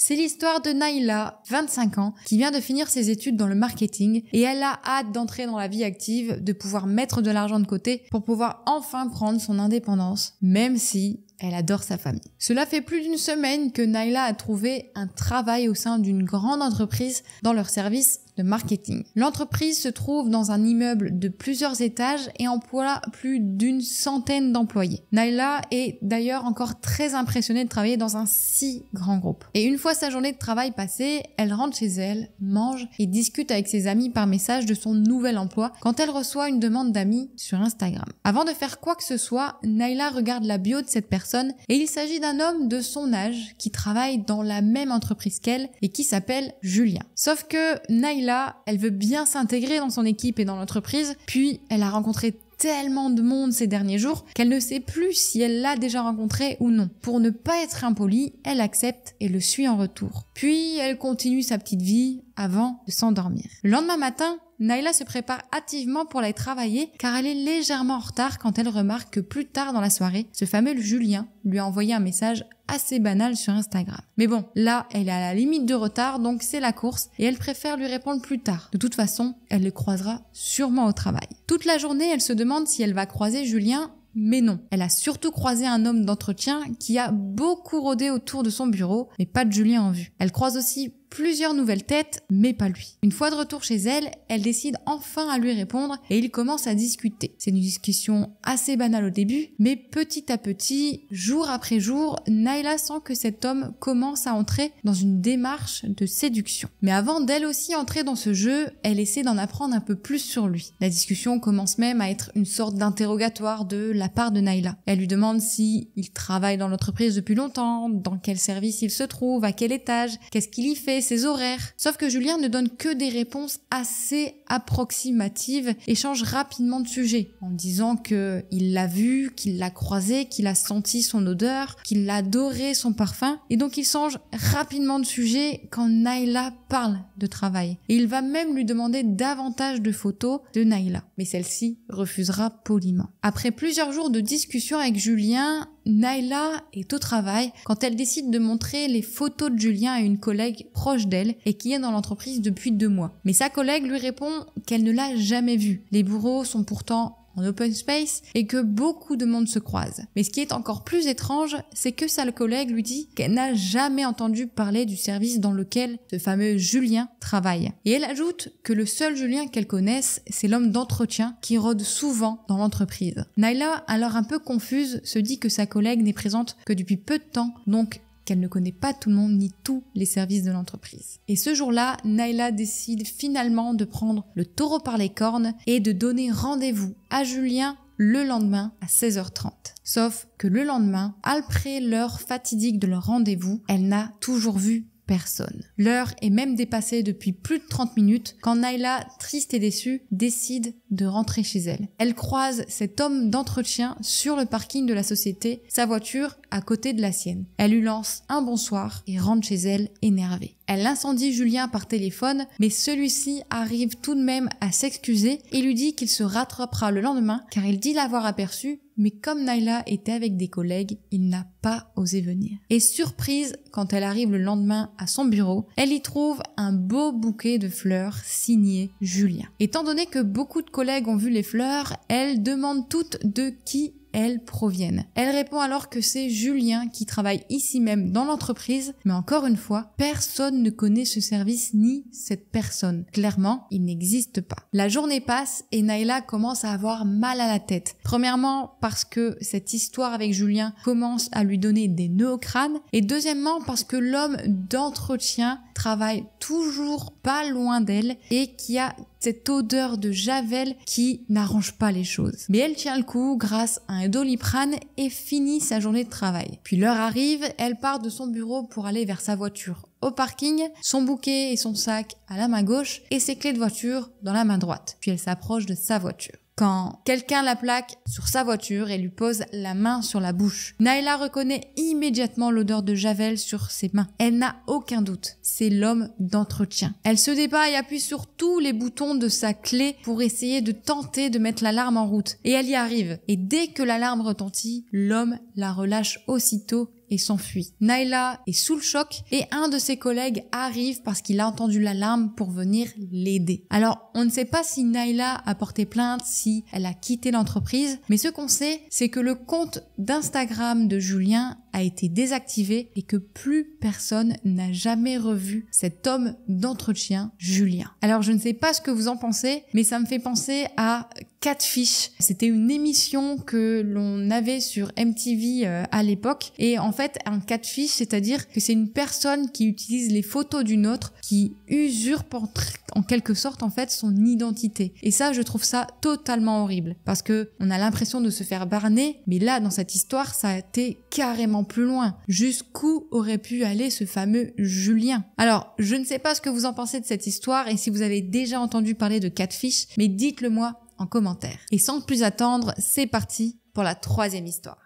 C'est l'histoire de Naila, 25 ans, qui vient de finir ses études dans le marketing et elle a hâte d'entrer dans la vie active, de pouvoir mettre de l'argent de côté pour pouvoir enfin prendre son indépendance, même si elle adore sa famille. Cela fait plus d'une semaine que Naila a trouvé un travail au sein d'une grande entreprise dans leur service marketing. L'entreprise se trouve dans un immeuble de plusieurs étages et emploie plus d'une centaine d'employés. Naila est d'ailleurs encore très impressionnée de travailler dans un si grand groupe. Et une fois sa journée de travail passée, elle rentre chez elle, mange et discute avec ses amis par message de son nouvel emploi quand elle reçoit une demande d'amis sur Instagram. Avant de faire quoi que ce soit, Naila regarde la bio de cette personne et il s'agit d'un homme de son âge qui travaille dans la même entreprise qu'elle et qui s'appelle Julien. Sauf que Naila elle veut bien s'intégrer dans son équipe et dans l'entreprise, puis elle a rencontré tellement de monde ces derniers jours qu'elle ne sait plus si elle l'a déjà rencontré ou non. Pour ne pas être impolie, elle accepte et le suit en retour. Puis elle continue sa petite vie avant de s'endormir. Le lendemain matin, Naila se prépare activement pour aller travailler car elle est légèrement en retard quand elle remarque que plus tard dans la soirée, ce fameux Julien lui a envoyé un message assez banal sur Instagram. Mais bon, là, elle est à la limite de retard, donc c'est la course, et elle préfère lui répondre plus tard. De toute façon, elle le croisera sûrement au travail. Toute la journée, elle se demande si elle va croiser Julien mais non, elle a surtout croisé un homme d'entretien qui a beaucoup rôdé autour de son bureau, mais pas de Julien en vue. Elle croise aussi plusieurs nouvelles têtes, mais pas lui. Une fois de retour chez elle, elle décide enfin à lui répondre et ils commencent à discuter. C'est une discussion assez banale au début, mais petit à petit, jour après jour, Naila sent que cet homme commence à entrer dans une démarche de séduction. Mais avant d'elle aussi entrer dans ce jeu, elle essaie d'en apprendre un peu plus sur lui. La discussion commence même à être une sorte d'interrogatoire de la part de Naila. Elle lui demande si il travaille dans l'entreprise depuis longtemps, dans quel service il se trouve, à quel étage, qu'est-ce qu'il y fait, ses horaires. Sauf que Julien ne donne que des réponses assez approximatives et change rapidement de sujet en disant qu'il l'a vu, qu'il l'a croisé, qu'il a senti son odeur, qu'il adorait son parfum et donc il change rapidement de sujet quand Naila parle de travail. Et il va même lui demander davantage de photos de Naila. Mais celle-ci refusera poliment. Après plusieurs jours de discussion avec Julien, Naila est au travail quand elle décide de montrer les photos de Julien à une collègue proche d'elle et qui est dans l'entreprise depuis deux mois. Mais sa collègue lui répond qu'elle ne l'a jamais vu. Les bourreaux sont pourtant open space et que beaucoup de monde se croise. Mais ce qui est encore plus étrange, c'est que sa collègue lui dit qu'elle n'a jamais entendu parler du service dans lequel ce fameux Julien travaille. Et elle ajoute que le seul Julien qu'elle connaisse, c'est l'homme d'entretien qui rôde souvent dans l'entreprise. Naila, alors un peu confuse, se dit que sa collègue n'est présente que depuis peu de temps, donc qu'elle ne connaît pas tout le monde ni tous les services de l'entreprise. Et ce jour-là, Naila décide finalement de prendre le taureau par les cornes et de donner rendez-vous à Julien le lendemain à 16h30. Sauf que le lendemain, après l'heure fatidique de leur rendez-vous, elle n'a toujours vu personne. L'heure est même dépassée depuis plus de 30 minutes quand Naila, triste et déçue, décide de rentrer chez elle. Elle croise cet homme d'entretien sur le parking de la société, sa voiture à côté de la sienne. Elle lui lance un bonsoir et rentre chez elle énervée. Elle incendie Julien par téléphone, mais celui-ci arrive tout de même à s'excuser et lui dit qu'il se rattrapera le lendemain car il dit l'avoir aperçu mais comme Naila était avec des collègues, il n'a pas osé venir. Et surprise, quand elle arrive le lendemain à son bureau, elle y trouve un beau bouquet de fleurs signé Julien. Étant donné que beaucoup de collègues ont vu les fleurs, elle demande toutes de qui elles proviennent. Elle répond alors que c'est Julien qui travaille ici même dans l'entreprise, mais encore une fois, personne ne connaît ce service ni cette personne. Clairement, il n'existe pas. La journée passe et Naila commence à avoir mal à la tête. Premièrement, parce que cette histoire avec Julien commence à lui donner des nœuds au crâne, et deuxièmement, parce que l'homme d'entretien travaille toujours pas loin d'elle et qui a cette odeur de javel qui n'arrange pas les choses. Mais elle tient le coup grâce à un doliprane et finit sa journée de travail. Puis l'heure arrive, elle part de son bureau pour aller vers sa voiture au parking, son bouquet et son sac à la main gauche et ses clés de voiture dans la main droite. Puis elle s'approche de sa voiture quand quelqu'un la plaque sur sa voiture et lui pose la main sur la bouche. Naila reconnaît immédiatement l'odeur de Javel sur ses mains. Elle n'a aucun doute, c'est l'homme d'entretien. Elle se débat et appuie sur tous les boutons de sa clé pour essayer de tenter de mettre l'alarme en route. Et elle y arrive. Et dès que l'alarme retentit, l'homme la relâche aussitôt et s'enfuit. Naila est sous le choc et un de ses collègues arrive parce qu'il a entendu l'alarme pour venir l'aider. Alors, on ne sait pas si Naila a porté plainte, si elle a quitté l'entreprise, mais ce qu'on sait, c'est que le compte d'Instagram de Julien a été désactivé et que plus personne n'a jamais revu cet homme d'entretien, Julien. Alors, je ne sais pas ce que vous en pensez, mais ça me fait penser à Catfish. C'était une émission que l'on avait sur MTV euh, à l'époque. Et en fait, un catfish, c'est-à-dire que c'est une personne qui utilise les photos d'une autre, qui usurpe en, quelque sorte, en fait, son identité. Et ça, je trouve ça totalement horrible. Parce que on a l'impression de se faire barner. Mais là, dans cette histoire, ça a été carrément plus loin. Jusqu'où aurait pu aller ce fameux Julien? Alors, je ne sais pas ce que vous en pensez de cette histoire et si vous avez déjà entendu parler de catfish, mais dites-le moi en commentaire. Et sans plus attendre, c'est parti pour la troisième histoire.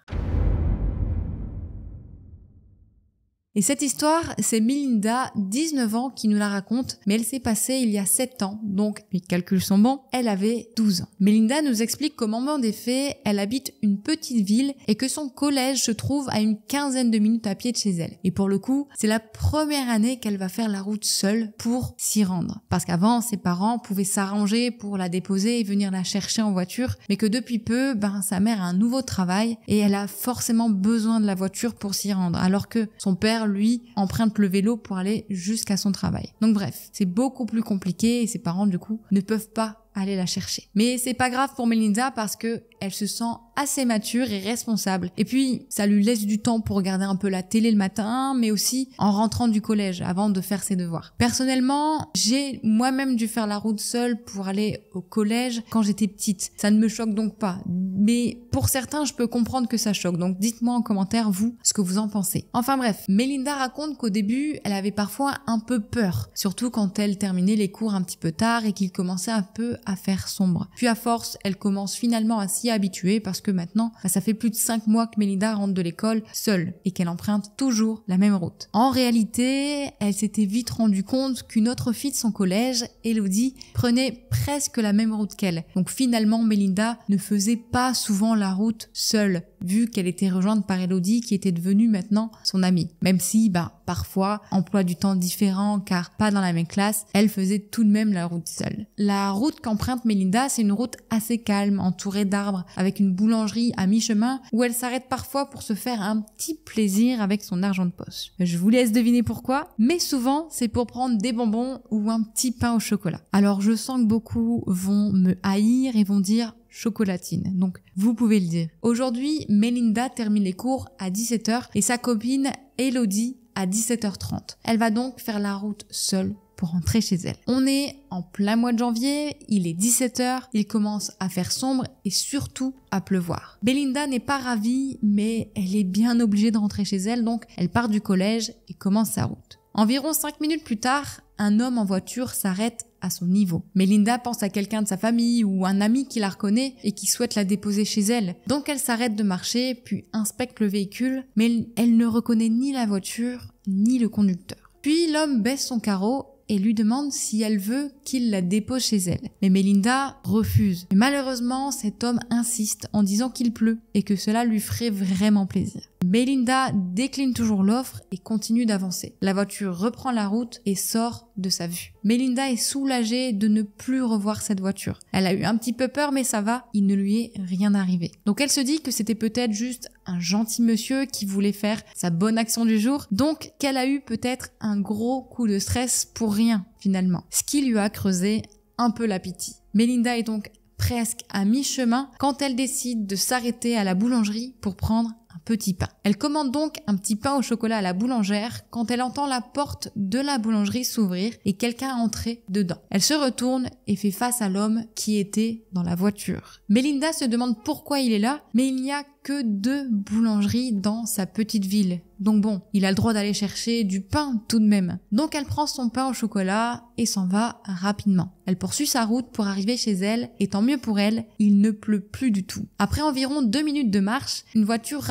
Et cette histoire, c'est Melinda, 19 ans, qui nous la raconte, mais elle s'est passée il y a 7 ans, donc les calculs sont bons, elle avait 12 ans. Melinda nous explique qu'au moment des faits, elle habite une petite ville et que son collège se trouve à une quinzaine de minutes à pied de chez elle. Et pour le coup, c'est la première année qu'elle va faire la route seule pour s'y rendre. Parce qu'avant, ses parents pouvaient s'arranger pour la déposer et venir la chercher en voiture, mais que depuis peu, ben, sa mère a un nouveau travail et elle a forcément besoin de la voiture pour s'y rendre, alors que son père lui, emprunte le vélo pour aller jusqu'à son travail. Donc bref, c'est beaucoup plus compliqué et ses parents, du coup, ne peuvent pas aller la chercher. Mais c'est pas grave pour Melinda parce que elle se sent assez mature et responsable. Et puis, ça lui laisse du temps pour regarder un peu la télé le matin, mais aussi en rentrant du collège avant de faire ses devoirs. Personnellement, j'ai moi-même dû faire la route seule pour aller au collège quand j'étais petite. Ça ne me choque donc pas. Mais pour certains, je peux comprendre que ça choque. Donc dites-moi en commentaire, vous, ce que vous en pensez. Enfin bref, Melinda raconte qu'au début, elle avait parfois un peu peur. Surtout quand elle terminait les cours un petit peu tard et qu'il commençait un peu à faire sombre. Puis à force, elle commence finalement à s'y habituer parce que maintenant, bah, ça fait plus de 5 mois que Melinda rentre de l'école seule et qu'elle emprunte toujours la même route. En réalité, elle s'était vite rendue compte qu'une autre fille de son collège, Elodie, prenait presque la même route qu'elle. Donc finalement, Melinda ne faisait pas souvent la route seule, vu qu'elle était rejointe par Elodie qui était devenue maintenant son amie. Même si, bah, parfois, emploi du temps différent car pas dans la même classe, elle faisait tout de même la route seule. La route qu'emprunte Melinda, c'est une route assez calme, entourée d'arbres, avec une boulangerie à mi-chemin où elle s'arrête parfois pour se faire un petit plaisir avec son argent de poche. Je vous laisse deviner pourquoi, mais souvent c'est pour prendre des bonbons ou un petit pain au chocolat. Alors je sens que beaucoup vont me haïr et vont dire chocolatine. Donc, vous pouvez le dire. Aujourd'hui, Melinda termine les cours à 17h et sa copine Elodie à 17h30. Elle va donc faire la route seule rentrer chez elle. On est en plein mois de janvier, il est 17h, il commence à faire sombre et surtout à pleuvoir. Belinda n'est pas ravie, mais elle est bien obligée de rentrer chez elle, donc elle part du collège et commence sa route. Environ 5 minutes plus tard, un homme en voiture s'arrête à son niveau. Belinda pense à quelqu'un de sa famille ou un ami qui la reconnaît et qui souhaite la déposer chez elle. Donc elle s'arrête de marcher, puis inspecte le véhicule, mais elle ne reconnaît ni la voiture, ni le conducteur. Puis l'homme baisse son carreau et lui demande si elle veut qu'il la dépose chez elle. Mais Melinda refuse. malheureusement, cet homme insiste en disant qu'il pleut et que cela lui ferait vraiment plaisir. Melinda décline toujours l'offre et continue d'avancer. La voiture reprend la route et sort de sa vue. Melinda est soulagée de ne plus revoir cette voiture. Elle a eu un petit peu peur, mais ça va, il ne lui est rien arrivé. Donc elle se dit que c'était peut-être juste un gentil monsieur qui voulait faire sa bonne action du jour, donc qu'elle a eu peut-être un gros coup de stress pour rien, finalement. Ce qui lui a creusé un peu l'appétit. Melinda est donc presque à mi-chemin quand elle décide de s'arrêter à la boulangerie pour prendre un petit pain. Elle commande donc un petit pain au chocolat à la boulangère quand elle entend la porte de la boulangerie s'ouvrir et quelqu'un entrer dedans. Elle se retourne et fait face à l'homme qui était dans la voiture. Melinda se demande pourquoi il est là, mais il n'y a que deux boulangeries dans sa petite ville. Donc bon, il a le droit d'aller chercher du pain tout de même. Donc elle prend son pain au chocolat et s'en va rapidement. Elle poursuit sa route pour arriver chez elle et tant mieux pour elle, il ne pleut plus du tout. Après environ deux minutes de marche, une voiture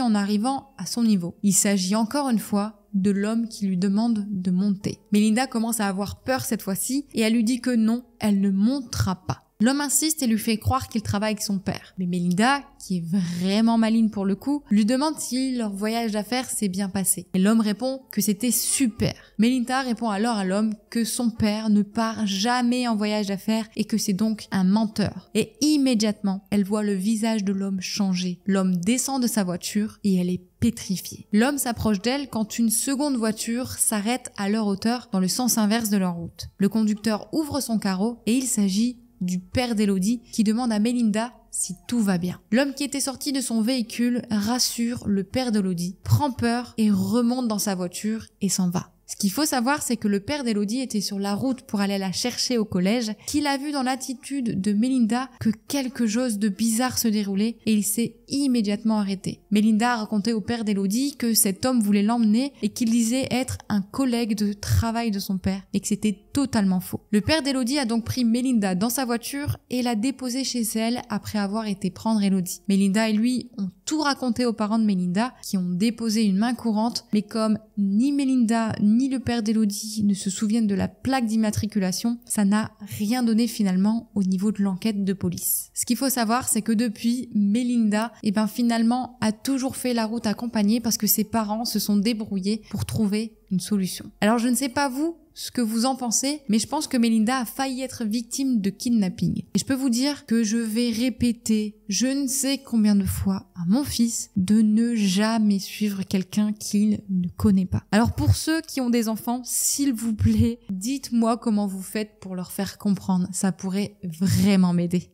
en arrivant à son niveau. Il s'agit encore une fois de l'homme qui lui demande de monter. Melinda commence à avoir peur cette fois-ci et elle lui dit que non, elle ne montera pas. L'homme insiste et lui fait croire qu'il travaille avec son père. Mais Melinda, qui est vraiment maligne pour le coup, lui demande si leur voyage d'affaires s'est bien passé. Et l'homme répond que c'était super. Melinda répond alors à l'homme que son père ne part jamais en voyage d'affaires et que c'est donc un menteur. Et immédiatement, elle voit le visage de l'homme changer. L'homme descend de sa voiture et elle est pétrifiée. L'homme s'approche d'elle quand une seconde voiture s'arrête à leur hauteur dans le sens inverse de leur route. Le conducteur ouvre son carreau et il s'agit du père d'Elodie qui demande à Melinda si tout va bien. L'homme qui était sorti de son véhicule rassure le père d'Elodie, prend peur et remonte dans sa voiture et s'en va. Ce qu'il faut savoir, c'est que le père d'Elodie était sur la route pour aller la chercher au collège, qu'il a vu dans l'attitude de Melinda que quelque chose de bizarre se déroulait et il s'est immédiatement arrêté. Melinda a raconté au père d'Elodie que cet homme voulait l'emmener et qu'il disait être un collègue de travail de son père et que c'était totalement faux. Le père d'Elodie a donc pris Melinda dans sa voiture et l'a déposée chez elle après avoir été prendre Elodie. Melinda et lui ont tout raconté aux parents de Melinda qui ont déposé une main courante, mais comme ni Melinda ni le père d'Elodie ne se souviennent de la plaque d'immatriculation, ça n'a rien donné finalement au niveau de l'enquête de police. Ce qu'il faut savoir, c'est que depuis, Melinda, et eh ben finalement, a toujours fait la route accompagnée parce que ses parents se sont débrouillés pour trouver une solution. Alors je ne sais pas vous, ce que vous en pensez, mais je pense que Melinda a failli être victime de kidnapping. Et je peux vous dire que je vais répéter je ne sais combien de fois à mon fils de ne jamais suivre quelqu'un qu'il ne connaît pas. Alors pour ceux qui ont des enfants, s'il vous plaît, dites-moi comment vous faites pour leur faire comprendre. Ça pourrait vraiment m'aider.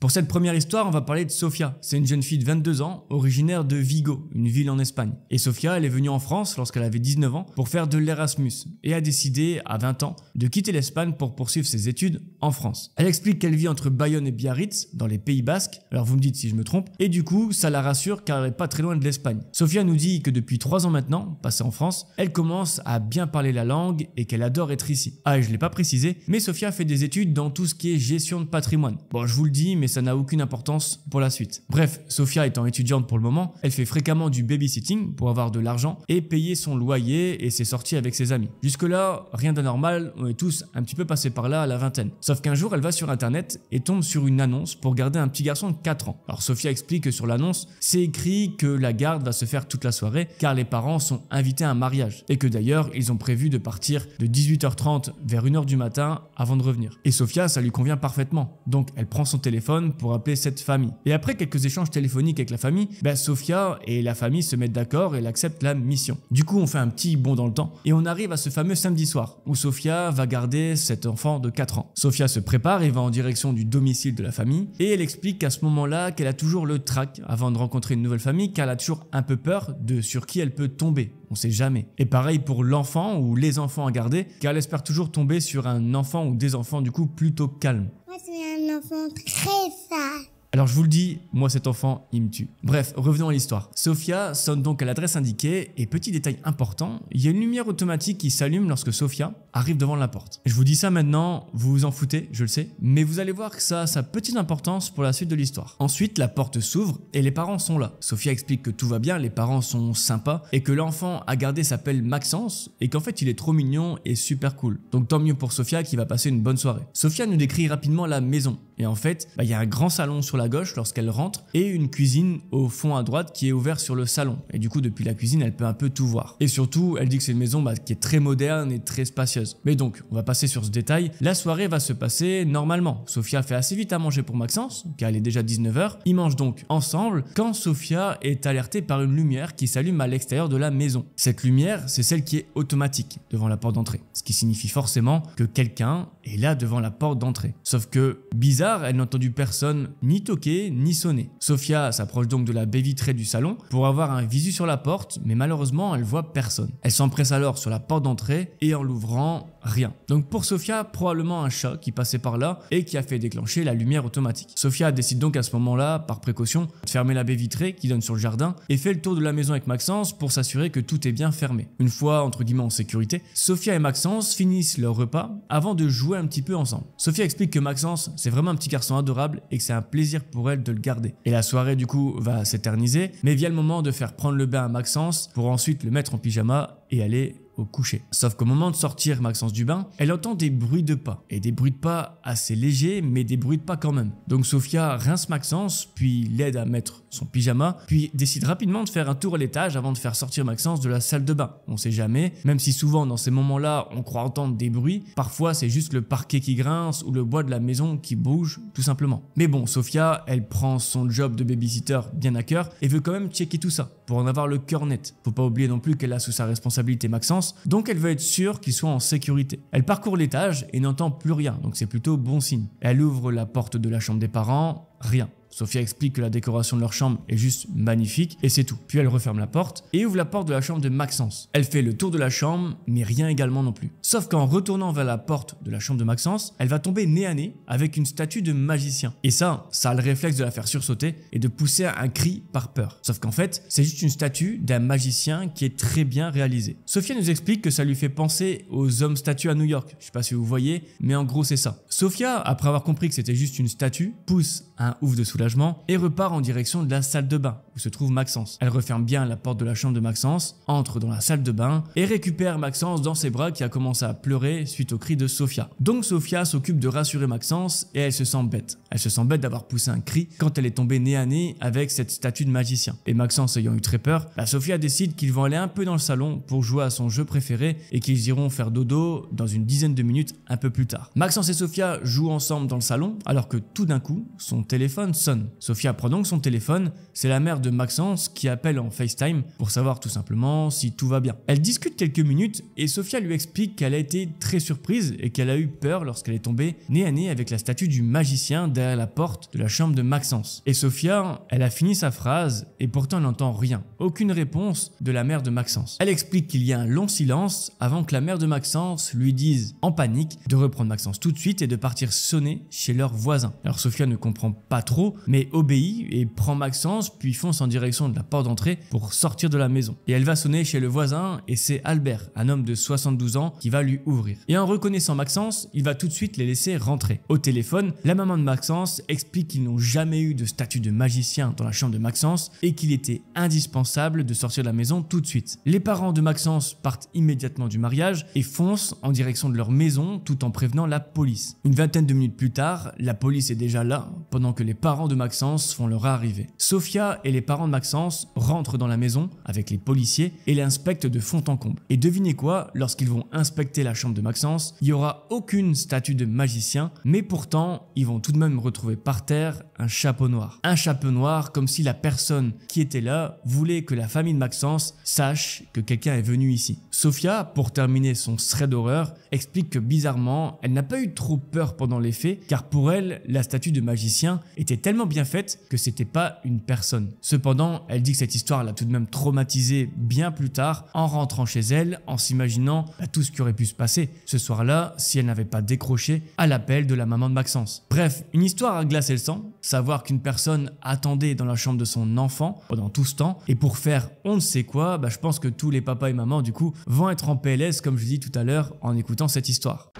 Pour cette première histoire, on va parler de Sofia. C'est une jeune fille de 22 ans, originaire de Vigo, une ville en Espagne. Et Sofia, elle est venue en France lorsqu'elle avait 19 ans pour faire de l'Erasmus et a décidé, à 20 ans, de quitter l'Espagne pour poursuivre ses études en France. Elle explique qu'elle vit entre Bayonne et Biarritz, dans les Pays Basques, alors vous me dites si je me trompe, et du coup, ça la rassure car elle n'est pas très loin de l'Espagne. Sofia nous dit que depuis 3 ans maintenant, passée en France, elle commence à bien parler la langue et qu'elle adore être ici. Ah, je ne l'ai pas précisé, mais Sofia fait des études dans tout ce qui est gestion de patrimoine. Bon, je vous le dis, mais ça n'a aucune importance pour la suite. Bref, Sophia étant étudiante pour le moment, elle fait fréquemment du babysitting pour avoir de l'argent et payer son loyer et ses sorties avec ses amis. Jusque-là, rien d'anormal, on est tous un petit peu passés par là à la vingtaine. Sauf qu'un jour, elle va sur internet et tombe sur une annonce pour garder un petit garçon de 4 ans. Alors Sophia explique que sur l'annonce, c'est écrit que la garde va se faire toute la soirée car les parents sont invités à un mariage et que d'ailleurs, ils ont prévu de partir de 18h30 vers 1h du matin avant de revenir. Et Sophia, ça lui convient parfaitement. Donc elle prend son téléphone pour appeler cette famille. Et après quelques échanges téléphoniques avec la famille, bah, Sophia Sofia et la famille se mettent d'accord et accepte la mission. Du coup, on fait un petit bond dans le temps et on arrive à ce fameux samedi soir où Sofia va garder cet enfant de 4 ans. Sofia se prépare et va en direction du domicile de la famille et elle explique qu'à ce moment-là qu'elle a toujours le trac avant de rencontrer une nouvelle famille car elle a toujours un peu peur de sur qui elle peut tomber on sait jamais. Et pareil pour l'enfant ou les enfants à garder, car elle espère toujours tomber sur un enfant ou des enfants du coup plutôt calme. Moi, c'est un enfant très sale. Alors je vous le dis, moi cet enfant, il me tue. Bref, revenons à l'histoire. Sophia sonne donc à l'adresse indiquée et petit détail important, il y a une lumière automatique qui s'allume lorsque Sophia arrive devant la porte. Je vous dis ça maintenant, vous vous en foutez, je le sais, mais vous allez voir que ça a sa petite importance pour la suite de l'histoire. Ensuite, la porte s'ouvre et les parents sont là. Sophia explique que tout va bien, les parents sont sympas et que l'enfant à garder s'appelle Maxence et qu'en fait il est trop mignon et super cool. Donc tant mieux pour Sophia qui va passer une bonne soirée. Sophia nous décrit rapidement la maison et en fait, bah, il y a un grand salon sur la la gauche lorsqu'elle rentre et une cuisine au fond à droite qui est ouverte sur le salon. Et du coup, depuis la cuisine, elle peut un peu tout voir. Et surtout, elle dit que c'est une maison bah, qui est très moderne et très spacieuse. Mais donc, on va passer sur ce détail. La soirée va se passer normalement. Sophia fait assez vite à manger pour Maxence, car il est déjà 19h. Ils mangent donc ensemble quand Sophia est alertée par une lumière qui s'allume à l'extérieur de la maison. Cette lumière, c'est celle qui est automatique devant la porte d'entrée, ce qui signifie forcément que quelqu'un et là devant la porte d'entrée. Sauf que, bizarre, elle n'a entendu personne ni toquer ni sonner. Sophia s'approche donc de la baie vitrée du salon pour avoir un visu sur la porte, mais malheureusement elle voit personne. Elle s'empresse alors sur la porte d'entrée et en l'ouvrant, rien. Donc pour Sofia, probablement un chat qui passait par là et qui a fait déclencher la lumière automatique. Sofia décide donc à ce moment-là, par précaution, de fermer la baie vitrée qui donne sur le jardin et fait le tour de la maison avec Maxence pour s'assurer que tout est bien fermé. Une fois entre guillemets en sécurité, Sofia et Maxence finissent leur repas avant de jouer un petit peu ensemble. Sofia explique que Maxence, c'est vraiment un petit garçon adorable et que c'est un plaisir pour elle de le garder. Et la soirée du coup va s'éterniser, mais vient le moment de faire prendre le bain à Maxence pour ensuite le mettre en pyjama et aller coucher. Sauf qu'au moment de sortir Maxence du bain, elle entend des bruits de pas. Et des bruits de pas assez légers, mais des bruits de pas quand même. Donc Sophia rince Maxence, puis l'aide à mettre son pyjama, puis décide rapidement de faire un tour à l'étage avant de faire sortir Maxence de la salle de bain. On sait jamais, même si souvent dans ces moments-là, on croit entendre des bruits, parfois c'est juste le parquet qui grince ou le bois de la maison qui bouge, tout simplement. Mais bon, Sophia, elle prend son job de babysitter bien à cœur et veut quand même checker tout ça pour en avoir le cœur net. Faut pas oublier non plus qu'elle a sous sa responsabilité Maxence donc elle veut être sûre qu'il soit en sécurité. Elle parcourt l'étage et n'entend plus rien, donc c'est plutôt bon signe. Elle ouvre la porte de la chambre des parents, rien. Sophia explique que la décoration de leur chambre est juste magnifique et c'est tout. Puis elle referme la porte et ouvre la porte de la chambre de Maxence. Elle fait le tour de la chambre mais rien également non plus. Sauf qu'en retournant vers la porte de la chambre de Maxence, elle va tomber nez à nez avec une statue de magicien. Et ça, ça a le réflexe de la faire sursauter et de pousser un cri par peur. Sauf qu'en fait, c'est juste une statue d'un magicien qui est très bien réalisé. Sophia nous explique que ça lui fait penser aux hommes statues à New York. Je sais pas si vous voyez, mais en gros c'est ça. Sophia, après avoir compris que c'était juste une statue, pousse un ouf de soulagement et repart en direction de la salle de bain où se trouve Maxence. Elle referme bien la porte de la chambre de Maxence, entre dans la salle de bain et récupère Maxence dans ses bras qui a commencé à pleurer suite au cri de Sophia. Donc Sophia s'occupe de rassurer Maxence et elle se sent bête. Elle se sent bête d'avoir poussé un cri quand elle est tombée nez à nez avec cette statue de magicien. Et Maxence ayant eu très peur, la bah, Sofia décide qu'ils vont aller un peu dans le salon pour jouer à son jeu préféré et qu'ils iront faire dodo dans une dizaine de minutes un peu plus tard. Maxence et Sophia jouent ensemble dans le salon alors que tout d'un coup son téléphone sort Sophia prend donc son téléphone, c'est la mère de Maxence qui appelle en FaceTime pour savoir tout simplement si tout va bien. Elle discute quelques minutes et Sophia lui explique qu'elle a été très surprise et qu'elle a eu peur lorsqu'elle est tombée nez à nez avec la statue du magicien derrière la porte de la chambre de Maxence. Et Sophia, elle a fini sa phrase et pourtant elle n'entend rien, aucune réponse de la mère de Maxence. Elle explique qu'il y a un long silence avant que la mère de Maxence lui dise en panique de reprendre Maxence tout de suite et de partir sonner chez leurs voisins. Alors Sophia ne comprend pas trop mais obéit et prend Maxence, puis fonce en direction de la porte d'entrée pour sortir de la maison. Et elle va sonner chez le voisin et c'est Albert, un homme de 72 ans, qui va lui ouvrir. Et en reconnaissant Maxence, il va tout de suite les laisser rentrer. Au téléphone, la maman de Maxence explique qu'ils n'ont jamais eu de statut de magicien dans la chambre de Maxence et qu'il était indispensable de sortir de la maison tout de suite. Les parents de Maxence partent immédiatement du mariage et foncent en direction de leur maison tout en prévenant la police. Une vingtaine de minutes plus tard, la police est déjà là pendant que les parents de Maxence font leur arrivée. Sophia et les parents de Maxence rentrent dans la maison avec les policiers et l'inspectent de fond en comble. Et devinez quoi, lorsqu'ils vont inspecter la chambre de Maxence, il n'y aura aucune statue de magicien, mais pourtant, ils vont tout de même retrouver par terre un chapeau noir. Un chapeau noir comme si la personne qui était là voulait que la famille de Maxence sache que quelqu'un est venu ici. Sophia, pour terminer son thread d'horreur, explique que bizarrement, elle n'a pas eu trop peur pendant les faits, car pour elle, la statue de magicien était tellement bien faite que c'était pas une personne. Cependant, elle dit que cette histoire l'a tout de même traumatisée bien plus tard en rentrant chez elle, en s'imaginant bah, tout ce qui aurait pu se passer ce soir-là si elle n'avait pas décroché à l'appel de la maman de Maxence. Bref, une histoire à glacer le sang, savoir qu'une personne attendait dans la chambre de son enfant pendant tout ce temps et pour faire on ne sait quoi, bah, je pense que tous les papas et mamans du coup vont être en PLS comme je dis tout à l'heure en écoutant cette histoire.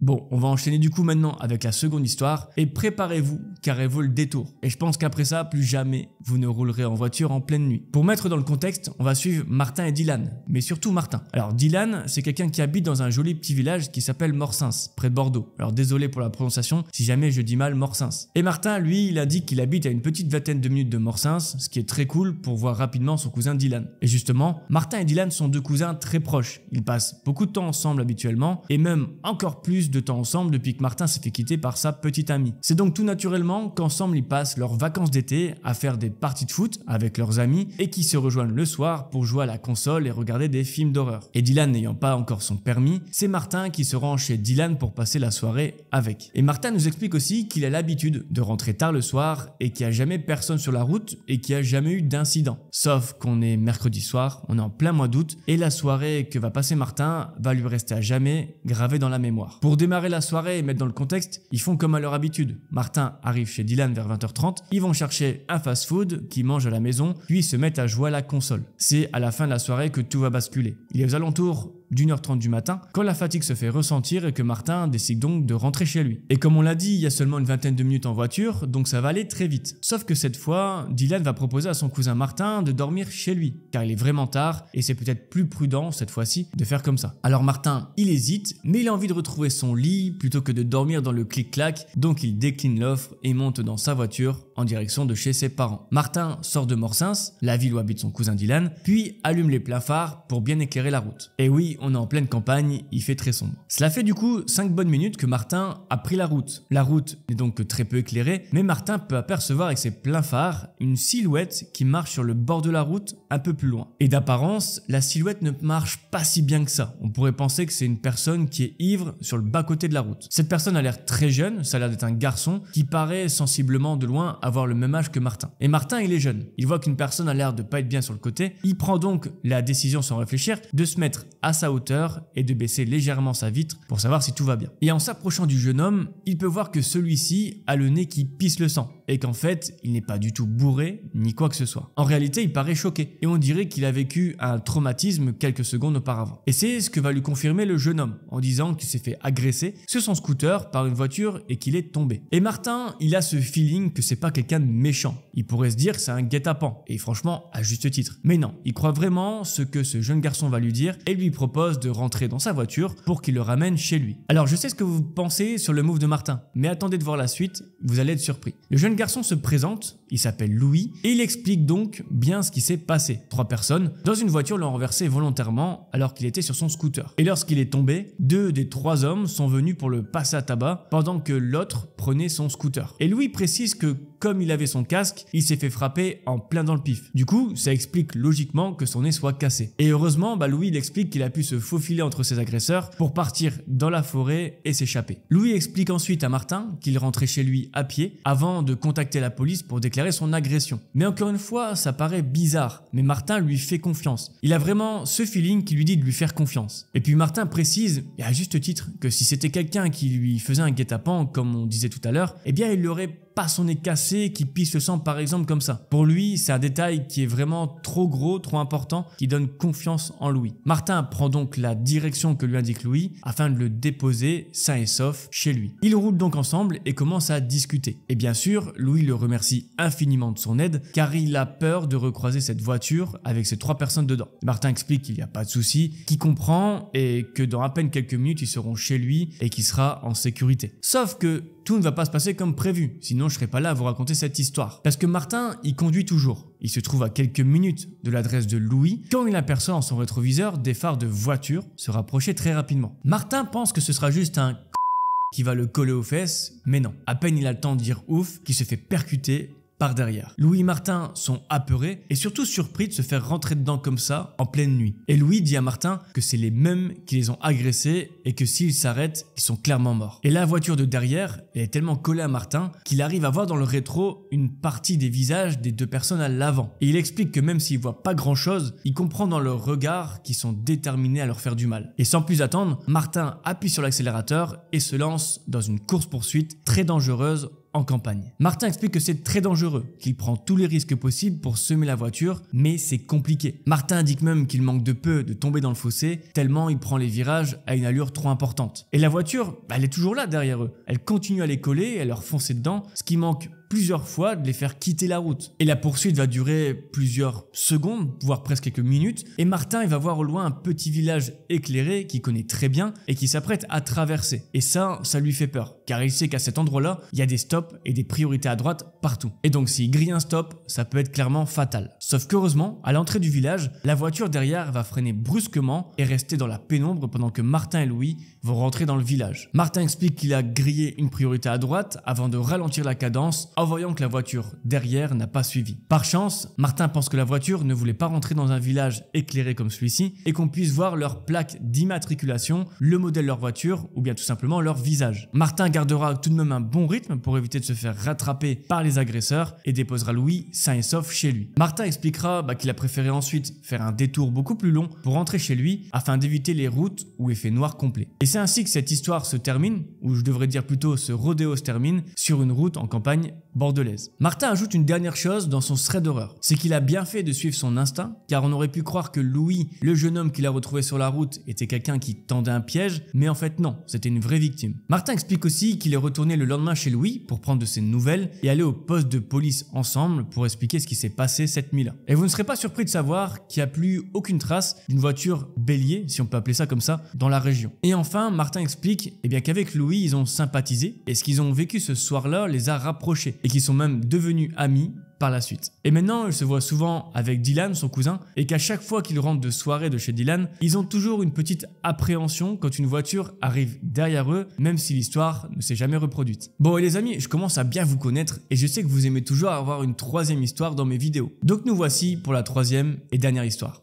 Bon, on va enchaîner du coup maintenant avec la seconde histoire et préparez-vous car elle vaut le détour. Et je pense qu'après ça, plus jamais vous ne roulerez en voiture en pleine nuit. Pour mettre dans le contexte, on va suivre Martin et Dylan, mais surtout Martin. Alors Dylan, c'est quelqu'un qui habite dans un joli petit village qui s'appelle Morsins, près de Bordeaux. Alors désolé pour la prononciation si jamais je dis mal Morsins. Et Martin, lui, il indique qu'il habite à une petite vingtaine de minutes de Morsins, ce qui est très cool pour voir rapidement son cousin Dylan. Et justement, Martin et Dylan sont deux cousins très proches. Ils passent beaucoup de temps ensemble habituellement et même encore plus de temps ensemble depuis que Martin s'est fait quitter par sa petite amie. C'est donc tout naturellement qu'ensemble ils passent leurs vacances d'été à faire des parties de foot avec leurs amis et qui se rejoignent le soir pour jouer à la console et regarder des films d'horreur. Et Dylan n'ayant pas encore son permis, c'est Martin qui se rend chez Dylan pour passer la soirée avec. Et Martin nous explique aussi qu'il a l'habitude de rentrer tard le soir et qu'il n'y a jamais personne sur la route et qu'il n'y a jamais eu d'incident. Sauf qu'on est mercredi soir, on est en plein mois d'août et la soirée que va passer Martin va lui rester à jamais gravée dans la mémoire. Pour démarrer la soirée et mettre dans le contexte, ils font comme à leur habitude. Martin arrive chez Dylan vers 20h30, ils vont chercher un fast-food qu'ils mangent à la maison, puis se mettent à jouer à la console. C'est à la fin de la soirée que tout va basculer. Il est aux alentours d'une h 30 du matin, quand la fatigue se fait ressentir et que Martin décide donc de rentrer chez lui. Et comme on l'a dit, il y a seulement une vingtaine de minutes en voiture, donc ça va aller très vite. Sauf que cette fois, Dylan va proposer à son cousin Martin de dormir chez lui, car il est vraiment tard et c'est peut-être plus prudent cette fois-ci de faire comme ça. Alors Martin, il hésite, mais il a envie de retrouver son lit plutôt que de dormir dans le clic-clac, donc il décline l'offre et monte dans sa voiture en direction de chez ses parents. Martin sort de Morsens, la ville où habite son cousin Dylan, puis allume les plafards pour bien éclairer la route. Et oui, on est en pleine campagne, il fait très sombre. Cela fait du coup 5 bonnes minutes que Martin a pris la route. La route n'est donc que très peu éclairée, mais Martin peut apercevoir avec ses pleins phares une silhouette qui marche sur le bord de la route un peu plus loin. Et d'apparence, la silhouette ne marche pas si bien que ça. On pourrait penser que c'est une personne qui est ivre sur le bas-côté de la route. Cette personne a l'air très jeune, ça a l'air d'être un garçon qui paraît sensiblement de loin avoir le même âge que Martin. Et Martin, il est jeune. Il voit qu'une personne a l'air de pas être bien sur le côté. Il prend donc la décision sans réfléchir de se mettre à sa hauteur et de baisser légèrement sa vitre pour savoir si tout va bien. Et en s'approchant du jeune homme, il peut voir que celui-ci a le nez qui pisse le sang et qu'en fait, il n'est pas du tout bourré ni quoi que ce soit. En réalité, il paraît choqué et on dirait qu'il a vécu un traumatisme quelques secondes auparavant. Et c'est ce que va lui confirmer le jeune homme en disant qu'il s'est fait agresser sur son scooter par une voiture et qu'il est tombé. Et Martin, il a ce feeling que c'est pas quelqu'un de méchant il pourrait se dire que c'est un guet-apens, et franchement, à juste titre. Mais non, il croit vraiment ce que ce jeune garçon va lui dire et lui propose de rentrer dans sa voiture pour qu'il le ramène chez lui. Alors je sais ce que vous pensez sur le move de Martin, mais attendez de voir la suite, vous allez être surpris. Le jeune garçon se présente, il s'appelle Louis, et il explique donc bien ce qui s'est passé. Trois personnes dans une voiture l'ont renversé volontairement alors qu'il était sur son scooter. Et lorsqu'il est tombé, deux des trois hommes sont venus pour le passer à tabac pendant que l'autre prenait son scooter. Et Louis précise que comme il avait son casque, il s'est fait frapper en plein dans le pif. Du coup, ça explique logiquement que son nez soit cassé. Et heureusement, bah Louis il explique qu'il a pu se faufiler entre ses agresseurs pour partir dans la forêt et s'échapper. Louis explique ensuite à Martin qu'il rentrait chez lui à pied avant de contacter la police pour déclarer son agression. Mais encore une fois, ça paraît bizarre, mais Martin lui fait confiance. Il a vraiment ce feeling qui lui dit de lui faire confiance. Et puis Martin précise, et à juste titre, que si c'était quelqu'un qui lui faisait un guet-apens, comme on disait tout à l'heure, eh bien il l'aurait pas son nez cassé, qui pisse le sang par exemple comme ça. Pour lui, c'est un détail qui est vraiment trop gros, trop important, qui donne confiance en Louis. Martin prend donc la direction que lui indique Louis afin de le déposer sain et sauf chez lui. Ils roulent donc ensemble et commencent à discuter. Et bien sûr, Louis le remercie infiniment de son aide car il a peur de recroiser cette voiture avec ces trois personnes dedans. Martin explique qu'il n'y a pas de souci, qu'il comprend et que dans à peine quelques minutes ils seront chez lui et qu'il sera en sécurité. Sauf que tout ne va pas se passer comme prévu, sinon je serais pas là à vous raconter cette histoire. Parce que Martin, y conduit toujours. Il se trouve à quelques minutes de l'adresse de Louis quand il aperçoit en son rétroviseur des phares de voiture se rapprocher très rapidement. Martin pense que ce sera juste un qui va le coller aux fesses, mais non. À peine il a le temps de dire ouf, qu'il se fait percuter par derrière. Louis et Martin sont apeurés et surtout surpris de se faire rentrer dedans comme ça en pleine nuit. Et Louis dit à Martin que c'est les mêmes qui les ont agressés et que s'ils s'arrêtent, ils sont clairement morts. Et la voiture de derrière, est tellement collée à Martin qu'il arrive à voir dans le rétro une partie des visages des deux personnes à l'avant. Et il explique que même s'il voit pas grand chose, il comprend dans leurs regards qu'ils sont déterminés à leur faire du mal. Et sans plus attendre, Martin appuie sur l'accélérateur et se lance dans une course-poursuite très dangereuse en campagne. Martin explique que c'est très dangereux, qu'il prend tous les risques possibles pour semer la voiture, mais c'est compliqué. Martin indique même qu'il manque de peu de tomber dans le fossé, tellement il prend les virages à une allure trop importante. Et la voiture, bah, elle est toujours là derrière eux. Elle continue à les coller, et à leur foncer dedans, ce qui manque plusieurs fois de les faire quitter la route. Et la poursuite va durer plusieurs secondes, voire presque quelques minutes, et Martin il va voir au loin un petit village éclairé qu'il connaît très bien et qui s'apprête à traverser. Et ça, ça lui fait peur, car il sait qu'à cet endroit-là, il y a des stops et des priorités à droite partout. Et donc s'il grille un stop, ça peut être clairement fatal. Sauf qu'heureusement, à l'entrée du village, la voiture derrière va freiner brusquement et rester dans la pénombre pendant que Martin et Louis rentrer dans le village. Martin explique qu'il a grillé une priorité à droite avant de ralentir la cadence en voyant que la voiture derrière n'a pas suivi. Par chance, Martin pense que la voiture ne voulait pas rentrer dans un village éclairé comme celui-ci et qu'on puisse voir leur plaque d'immatriculation, le modèle de leur voiture ou bien tout simplement leur visage. Martin gardera tout de même un bon rythme pour éviter de se faire rattraper par les agresseurs et déposera Louis sain et sauf chez lui. Martin expliquera bah, qu'il a préféré ensuite faire un détour beaucoup plus long pour rentrer chez lui afin d'éviter les routes ou effets noirs complets. Et c'est ainsi que cette histoire se termine, ou je devrais dire plutôt ce rodéo se termine, sur une route en campagne bordelaise. Martin ajoute une dernière chose dans son thread d'horreur, c'est qu'il a bien fait de suivre son instinct, car on aurait pu croire que Louis, le jeune homme qu'il a retrouvé sur la route, était quelqu'un qui tendait un piège, mais en fait non, c'était une vraie victime. Martin explique aussi qu'il est retourné le lendemain chez Louis pour prendre de ses nouvelles et aller au poste de police ensemble pour expliquer ce qui s'est passé cette nuit-là. Et vous ne serez pas surpris de savoir qu'il n'y a plus aucune trace d'une voiture bélier, si on peut appeler ça comme ça, dans la région. Et enfin, Martin explique eh qu'avec Louis, ils ont sympathisé et ce qu'ils ont vécu ce soir-là les a rapprochés et qui sont même devenus amis par la suite. Et maintenant, ils se voient souvent avec Dylan, son cousin, et qu'à chaque fois qu'ils rentrent de soirée de chez Dylan, ils ont toujours une petite appréhension quand une voiture arrive derrière eux, même si l'histoire ne s'est jamais reproduite. Bon, et les amis, je commence à bien vous connaître et je sais que vous aimez toujours avoir une troisième histoire dans mes vidéos. Donc nous voici pour la troisième et dernière histoire.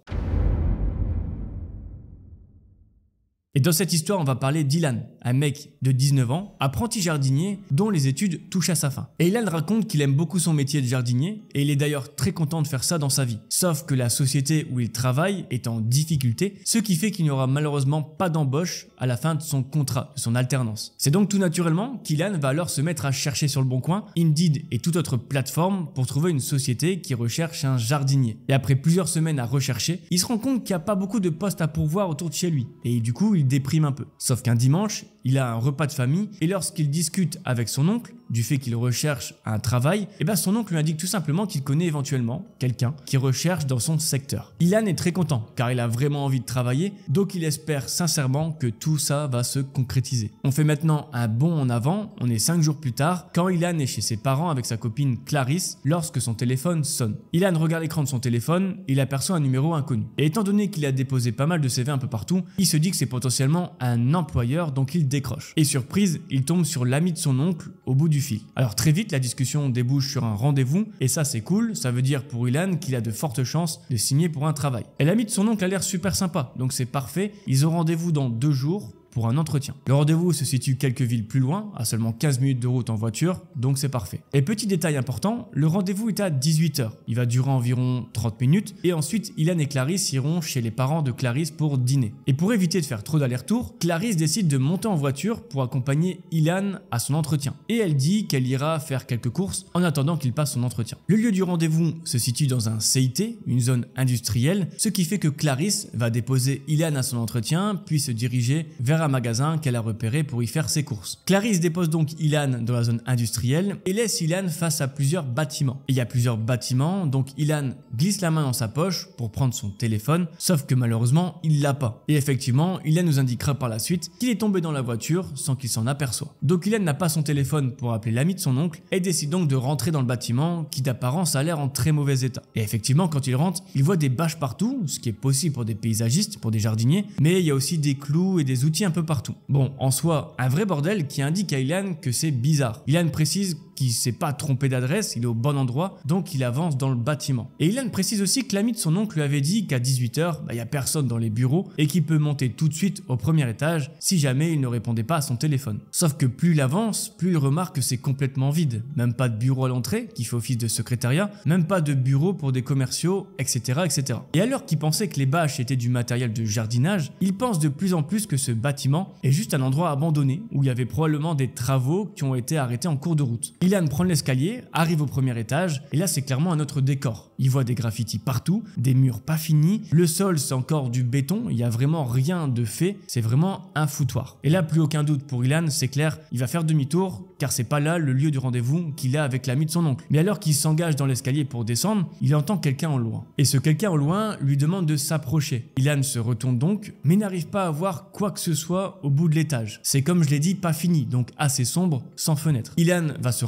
Et dans cette histoire, on va parler Dylan un mec de 19 ans, apprenti jardinier, dont les études touchent à sa fin. Et là, raconte qu'il aime beaucoup son métier de jardinier, et il est d'ailleurs très content de faire ça dans sa vie. Sauf que la société où il travaille est en difficulté, ce qui fait qu'il n'y aura malheureusement pas d'embauche à la fin de son contrat, de son alternance. C'est donc tout naturellement qu'Ilan va alors se mettre à chercher sur le bon coin, Indeed et toute autre plateforme pour trouver une société qui recherche un jardinier. Et après plusieurs semaines à rechercher, il se rend compte qu'il n'y a pas beaucoup de postes à pourvoir autour de chez lui, et du coup il déprime un peu. Sauf qu'un dimanche, il a un repas de famille et lorsqu'il discute avec son oncle, du fait qu'il recherche un travail, eh bien son oncle lui indique tout simplement qu'il connaît éventuellement quelqu'un qui recherche dans son secteur. Ilan est très content car il a vraiment envie de travailler, donc il espère sincèrement que tout ça va se concrétiser. On fait maintenant un bond en avant, on est 5 jours plus tard, quand Ilan est chez ses parents avec sa copine Clarisse lorsque son téléphone sonne. Ilan regarde l'écran de son téléphone, il aperçoit un numéro inconnu. Et étant donné qu'il a déposé pas mal de CV un peu partout, il se dit que c'est potentiellement un employeur donc il décroche. Et surprise, il tombe sur l'ami de son oncle au bout du alors très vite, la discussion débouche sur un rendez-vous, et ça c'est cool, ça veut dire pour Ilan qu'il a de fortes chances de signer pour un travail. Et l'ami de son oncle a l'air super sympa, donc c'est parfait, ils ont rendez-vous dans deux jours pour un entretien. Le rendez-vous se situe quelques villes plus loin, à seulement 15 minutes de route en voiture, donc c'est parfait. Et petit détail important, le rendez-vous est à 18h. Il va durer environ 30 minutes et ensuite Ilan et Clarisse iront chez les parents de Clarisse pour dîner. Et pour éviter de faire trop d'aller-retour, Clarisse décide de monter en voiture pour accompagner Ilan à son entretien. Et elle dit qu'elle ira faire quelques courses en attendant qu'il passe son entretien. Le lieu du rendez-vous se situe dans un CIT, une zone industrielle, ce qui fait que Clarisse va déposer Ilan à son entretien puis se diriger vers un magasin qu'elle a repéré pour y faire ses courses. Clarisse dépose donc Ilan dans la zone industrielle et laisse Ilan face à plusieurs bâtiments. Et il y a plusieurs bâtiments, donc Ilan glisse la main dans sa poche pour prendre son téléphone, sauf que malheureusement, il l'a pas. Et effectivement, Ilan nous indiquera par la suite qu'il est tombé dans la voiture sans qu'il s'en aperçoit. Donc Ilan n'a pas son téléphone pour appeler l'ami de son oncle et décide donc de rentrer dans le bâtiment qui d'apparence a l'air en très mauvais état. Et effectivement, quand il rentre, il voit des bâches partout, ce qui est possible pour des paysagistes, pour des jardiniers, mais il y a aussi des clous et des outils un partout. Bon, en soi, un vrai bordel qui indique à Ilan que c'est bizarre. Ilan précise qui s'est pas trompé d'adresse, il est au bon endroit, donc il avance dans le bâtiment. Et Ilan précise aussi que l'ami de son oncle lui avait dit qu'à 18h, bah, il n'y a personne dans les bureaux et qu'il peut monter tout de suite au premier étage si jamais il ne répondait pas à son téléphone. Sauf que plus il avance, plus il remarque que c'est complètement vide. Même pas de bureau à l'entrée, qui fait office de secrétariat, même pas de bureau pour des commerciaux, etc. etc. Et alors qu'il pensait que les bâches étaient du matériel de jardinage, il pense de plus en plus que ce bâtiment est juste un endroit abandonné où il y avait probablement des travaux qui ont été arrêtés en cours de route. Ilan prend l'escalier, arrive au premier étage, et là c'est clairement un autre décor. Il voit des graffitis partout, des murs pas finis, le sol c'est encore du béton, il y a vraiment rien de fait, c'est vraiment un foutoir. Et là plus aucun doute pour Ilan, c'est clair, il va faire demi-tour, car c'est pas là le lieu du rendez-vous qu'il a avec l'ami de son oncle. Mais alors qu'il s'engage dans l'escalier pour descendre, il entend quelqu'un au loin. Et ce quelqu'un au loin lui demande de s'approcher. Ilan se retourne donc, mais n'arrive pas à voir quoi que ce soit au bout de l'étage. C'est comme je l'ai dit, pas fini, donc assez sombre, sans fenêtre. Ilan va se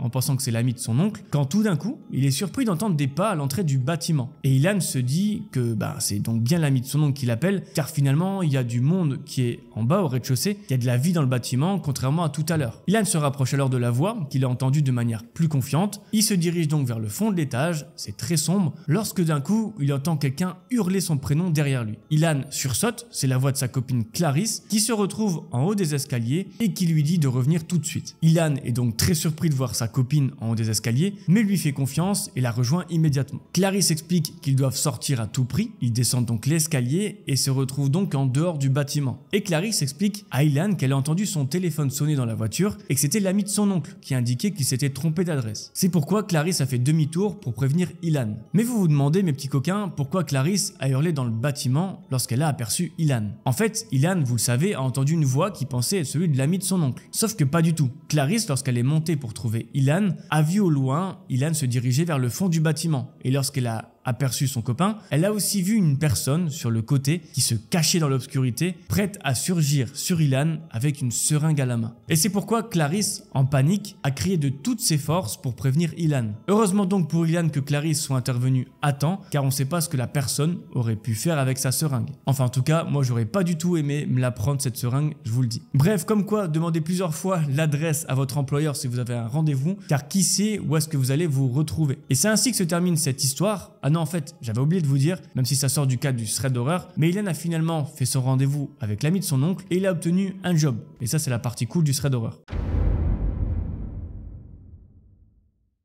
en pensant que c'est l'ami de son oncle, quand tout d'un coup, il est surpris d'entendre des pas à l'entrée du bâtiment. Et Ilan se dit que bah, c'est donc bien l'ami de son oncle qui l'appelle, car finalement, il y a du monde qui est en bas au rez-de-chaussée, il y a de la vie dans le bâtiment, contrairement à tout à l'heure. Ilan se rapproche alors de la voix qu'il a entendue de manière plus confiante. Il se dirige donc vers le fond de l'étage, c'est très sombre, lorsque d'un coup, il entend quelqu'un hurler son prénom derrière lui. Ilan sursaute, c'est la voix de sa copine Clarisse, qui se retrouve en haut des escaliers et qui lui dit de revenir tout de suite. Ilan est donc très surpris de voir sa copine en haut des escaliers, mais lui fait confiance et la rejoint immédiatement. Clarisse explique qu'ils doivent sortir à tout prix, ils descendent donc l'escalier et se retrouvent donc en dehors du bâtiment. Et Clarisse explique à Ilan qu'elle a entendu son téléphone sonner dans la voiture et que c'était l'ami de son oncle qui indiquait qu'il s'était trompé d'adresse. C'est pourquoi Clarisse a fait demi-tour pour prévenir Ilan. Mais vous vous demandez, mes petits coquins, pourquoi Clarisse a hurlé dans le bâtiment lorsqu'elle a aperçu Ilan En fait, Ilan, vous le savez, a entendu une voix qui pensait être celui de l'ami de son oncle. Sauf que pas du tout. Clarisse, lorsqu'elle est montée pour Trouver Ilan, a vu au loin Ilan se diriger vers le fond du bâtiment. Et lorsqu'elle a aperçu son copain, elle a aussi vu une personne sur le côté qui se cachait dans l'obscurité, prête à surgir sur Ilan avec une seringue à la main. Et c'est pourquoi Clarisse, en panique, a crié de toutes ses forces pour prévenir Ilan. Heureusement donc pour Ilan que Clarisse soit intervenue à temps, car on ne sait pas ce que la personne aurait pu faire avec sa seringue. Enfin en tout cas, moi j'aurais pas du tout aimé me la prendre cette seringue, je vous le dis. Bref, comme quoi, demandez plusieurs fois l'adresse à votre employeur si vous avez un rendez-vous, car qui sait où est-ce que vous allez vous retrouver. Et c'est ainsi que se termine cette histoire. À non, en fait, j'avais oublié de vous dire, même si ça sort du cadre du thread d'horreur, mais Hélène a finalement fait son rendez-vous avec l'ami de son oncle et il a obtenu un job. Et ça, c'est la partie cool du thread d'horreur.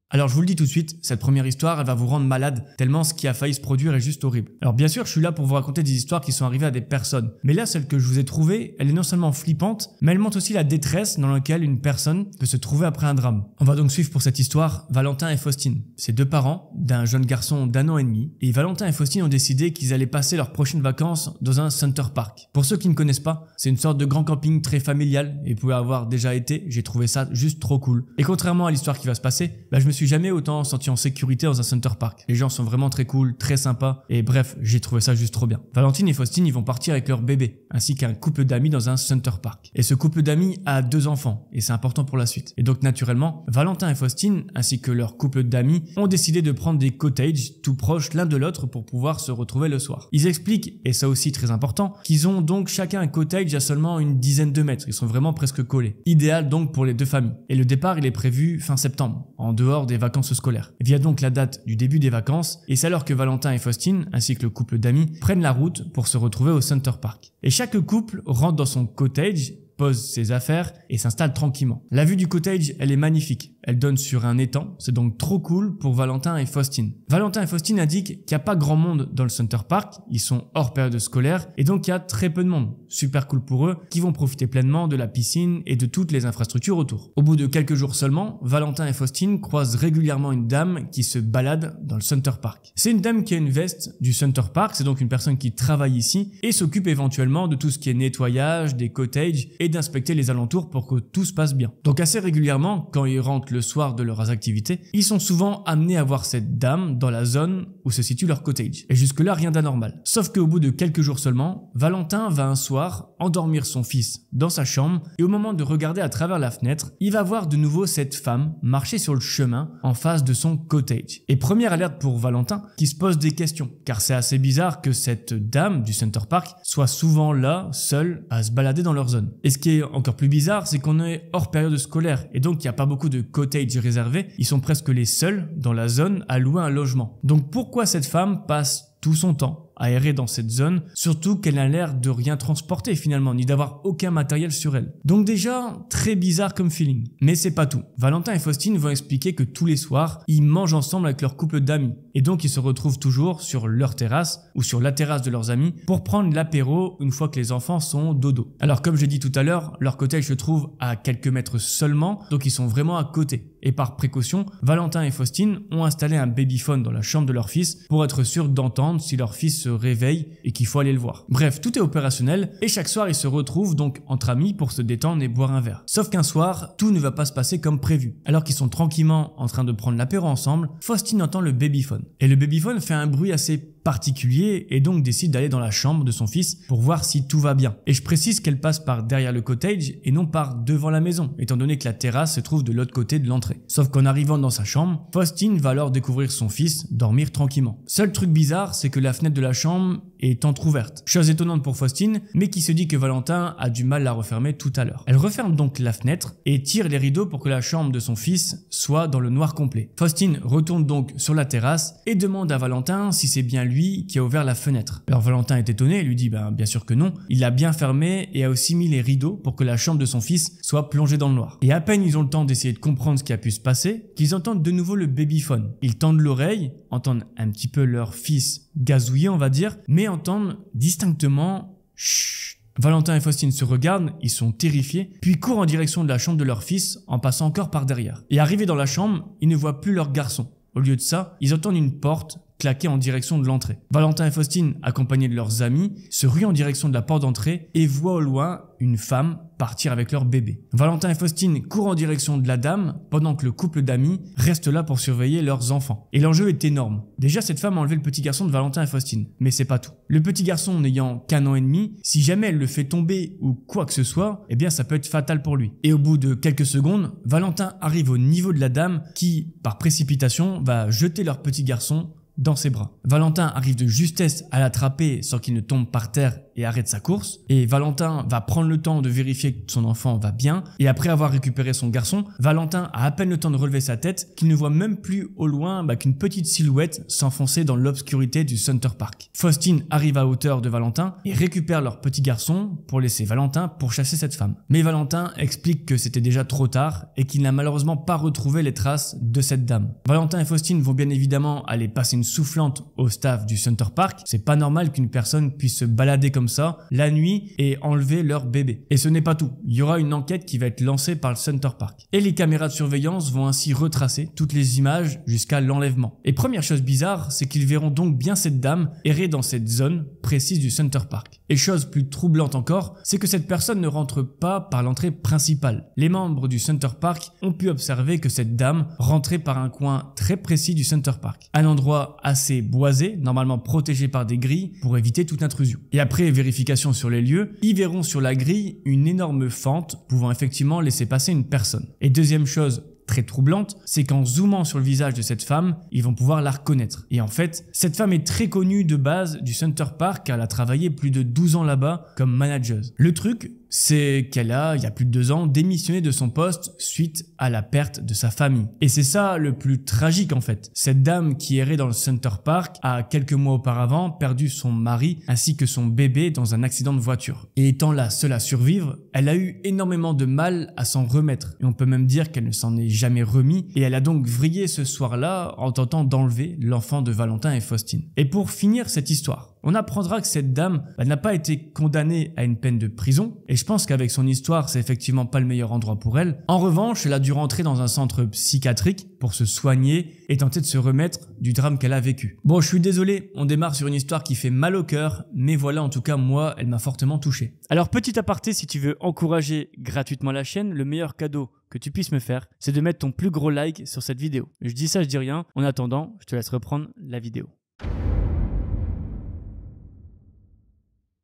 Alors je vous le dis tout de suite, cette première histoire, elle va vous rendre malade, tellement ce qui a failli se produire est juste horrible. Alors bien sûr, je suis là pour vous raconter des histoires qui sont arrivées à des personnes, mais là, celle que je vous ai trouvée, elle est non seulement flippante, mais elle montre aussi la détresse dans laquelle une personne peut se trouver après un drame. On va donc suivre pour cette histoire Valentin et Faustine, ces deux parents d'un jeune garçon d'un an et demi, et Valentin et Faustine ont décidé qu'ils allaient passer leurs prochaines vacances dans un Center Park. Pour ceux qui ne connaissent pas, c'est une sorte de grand camping très familial, et vous pouvez avoir déjà été, j'ai trouvé ça juste trop cool. Et contrairement à l'histoire qui va se passer, bah, je me suis jamais autant senti en sécurité dans un Center Park. Les gens sont vraiment très cool, très sympas, et bref, j'ai trouvé ça juste trop bien. Valentine et Faustine ils vont partir avec leur bébé, ainsi qu'un couple d'amis dans un Center Park. Et ce couple d'amis a deux enfants, et c'est important pour la suite. Et donc naturellement, Valentin et Faustine, ainsi que leur couple d'amis, ont décidé de prendre des cottages tout proches l'un de l'autre pour pouvoir se retrouver le soir. Ils expliquent, et ça aussi très important, qu'ils ont donc chacun un cottage à seulement une dizaine de mètres, ils sont vraiment presque collés. Idéal donc pour les deux familles. Et le départ il est prévu fin septembre, en dehors des vacances scolaires. Via donc la date du début des vacances, et c'est alors que Valentin et Faustine, ainsi que le couple d'amis, prennent la route pour se retrouver au Center Park. Et chaque couple rentre dans son cottage, pose ses affaires et s'installe tranquillement. La vue du cottage, elle est magnifique. Elle donne sur un étang, c'est donc trop cool pour Valentin et Faustine. Valentin et Faustine indiquent qu'il n'y a pas grand monde dans le Center Park, ils sont hors période scolaire, et donc il y a très peu de monde, super cool pour eux, qui vont profiter pleinement de la piscine et de toutes les infrastructures autour. Au bout de quelques jours seulement, Valentin et Faustine croisent régulièrement une dame qui se balade dans le Center Park. C'est une dame qui a une veste du Center Park, c'est donc une personne qui travaille ici et s'occupe éventuellement de tout ce qui est nettoyage, des cottages et d'inspecter les alentours pour que tout se passe bien. Donc assez régulièrement, quand ils rentrent le le soir de leurs activités, ils sont souvent amenés à voir cette dame dans la zone où se situe leur cottage. Et jusque-là, rien d'anormal. Sauf qu'au bout de quelques jours seulement, Valentin va un soir endormir son fils dans sa chambre et au moment de regarder à travers la fenêtre, il va voir de nouveau cette femme marcher sur le chemin en face de son cottage. Et première alerte pour Valentin qui se pose des questions, car c'est assez bizarre que cette dame du Center Park soit souvent là, seule, à se balader dans leur zone. Et ce qui est encore plus bizarre, c'est qu'on est hors période scolaire et donc il n'y a pas beaucoup de cottage réservé, ils sont presque les seuls dans la zone à louer un logement. Donc pourquoi cette femme passe tout son temps aérer dans cette zone, surtout qu'elle a l'air de rien transporter finalement, ni d'avoir aucun matériel sur elle. Donc déjà, très bizarre comme feeling. Mais c'est pas tout. Valentin et Faustine vont expliquer que tous les soirs, ils mangent ensemble avec leur couple d'amis, et donc ils se retrouvent toujours sur leur terrasse ou sur la terrasse de leurs amis pour prendre l'apéro une fois que les enfants sont dodo. Alors comme j'ai dit tout à l'heure, leur côté se trouve à quelques mètres seulement, donc ils sont vraiment à côté. Et par précaution, Valentin et Faustine ont installé un babyphone dans la chambre de leur fils pour être sûr d'entendre si leur fils réveille et qu'il faut aller le voir. Bref, tout est opérationnel et chaque soir ils se retrouvent donc entre amis pour se détendre et boire un verre. Sauf qu'un soir, tout ne va pas se passer comme prévu. Alors qu'ils sont tranquillement en train de prendre l'apéro ensemble, Faustine entend le babyphone. Et le babyphone fait un bruit assez particulier et donc décide d'aller dans la chambre de son fils pour voir si tout va bien. Et je précise qu'elle passe par derrière le cottage et non par devant la maison, étant donné que la terrasse se trouve de l'autre côté de l'entrée. Sauf qu'en arrivant dans sa chambre, Faustine va alors découvrir son fils dormir tranquillement. Seul truc bizarre, c'est que la fenêtre de la chambre est entr'ouverte. Chose étonnante pour Faustine, mais qui se dit que Valentin a du mal à la refermer tout à l'heure. Elle referme donc la fenêtre et tire les rideaux pour que la chambre de son fils soit dans le noir complet. Faustine retourne donc sur la terrasse et demande à Valentin si c'est bien lui qui a ouvert la fenêtre. Alors Valentin est étonné et lui dit ben, bien sûr que non, il l'a bien fermé et a aussi mis les rideaux pour que la chambre de son fils soit plongée dans le noir. Et à peine ils ont le temps d'essayer de comprendre ce qui a pu se passer, qu'ils entendent de nouveau le babyphone. Ils tendent l'oreille, entendent un petit peu leur fils gazouiller on va dire, mais entendent distinctement Chut. Valentin et Faustine se regardent, ils sont terrifiés, puis courent en direction de la chambre de leur fils en passant encore par derrière. Et arrivés dans la chambre, ils ne voient plus leur garçon. Au lieu de ça, ils entendent une porte claquer en direction de l'entrée. Valentin et Faustine, accompagnés de leurs amis, se ruent en direction de la porte d'entrée et voient au loin une femme partir avec leur bébé. Valentin et Faustine courent en direction de la dame pendant que le couple d'amis reste là pour surveiller leurs enfants. Et l'enjeu est énorme. Déjà, cette femme a enlevé le petit garçon de Valentin et Faustine. Mais c'est pas tout. Le petit garçon n'ayant qu'un an et demi, si jamais elle le fait tomber ou quoi que ce soit, eh bien ça peut être fatal pour lui. Et au bout de quelques secondes, Valentin arrive au niveau de la dame qui, par précipitation, va jeter leur petit garçon dans ses bras. Valentin arrive de justesse à l'attraper sans qu'il ne tombe par terre et arrête sa course. Et Valentin va prendre le temps de vérifier que son enfant va bien. Et après avoir récupéré son garçon, Valentin a à peine le temps de relever sa tête qu'il ne voit même plus au loin bah, qu'une petite silhouette s'enfoncer dans l'obscurité du Center Park. Faustine arrive à hauteur de Valentin et récupère leur petit garçon pour laisser Valentin pour chasser cette femme. Mais Valentin explique que c'était déjà trop tard et qu'il n'a malheureusement pas retrouvé les traces de cette dame. Valentin et Faustine vont bien évidemment aller passer une soufflante au staff du Center Park. C'est pas normal qu'une personne puisse se balader comme ça la nuit et enlever leur bébé. Et ce n'est pas tout. Il y aura une enquête qui va être lancée par le Center Park. Et les caméras de surveillance vont ainsi retracer toutes les images jusqu'à l'enlèvement. Et première chose bizarre, c'est qu'ils verront donc bien cette dame errer dans cette zone précise du Center Park. Et chose plus troublante encore, c'est que cette personne ne rentre pas par l'entrée principale. Les membres du Center Park ont pu observer que cette dame rentrait par un coin très précis du Center Park. Un endroit assez boisé, normalement protégé par des grilles pour éviter toute intrusion. Et après vérification sur les lieux, ils verront sur la grille une énorme fente pouvant effectivement laisser passer une personne. Et deuxième chose, très troublante, c'est qu'en zoomant sur le visage de cette femme, ils vont pouvoir la reconnaître. Et en fait, cette femme est très connue de base du Center Park elle a travaillé plus de 12 ans là-bas comme manager. Le truc, c'est qu'elle a, il y a plus de deux ans, démissionné de son poste suite à la perte de sa famille. Et c'est ça le plus tragique en fait. Cette dame qui errait dans le Center Park a quelques mois auparavant perdu son mari ainsi que son bébé dans un accident de voiture. Et étant la seule à survivre, elle a eu énormément de mal à s'en remettre. Et on peut même dire qu'elle ne s'en est jamais remis. Et elle a donc vrillé ce soir-là en tentant d'enlever l'enfant de Valentin et Faustine. Et pour finir cette histoire, on apprendra que cette dame, n'a pas été condamnée à une peine de prison, et je pense qu'avec son histoire, c'est effectivement pas le meilleur endroit pour elle. En revanche, elle a dû rentrer dans un centre psychiatrique pour se soigner et tenter de se remettre du drame qu'elle a vécu. Bon, je suis désolé, on démarre sur une histoire qui fait mal au cœur, mais voilà, en tout cas, moi, elle m'a fortement touché. Alors, petit aparté, si tu veux encourager gratuitement la chaîne, le meilleur cadeau que tu puisses me faire, c'est de mettre ton plus gros like sur cette vidéo. Je dis ça, je dis rien. En attendant, je te laisse reprendre la vidéo.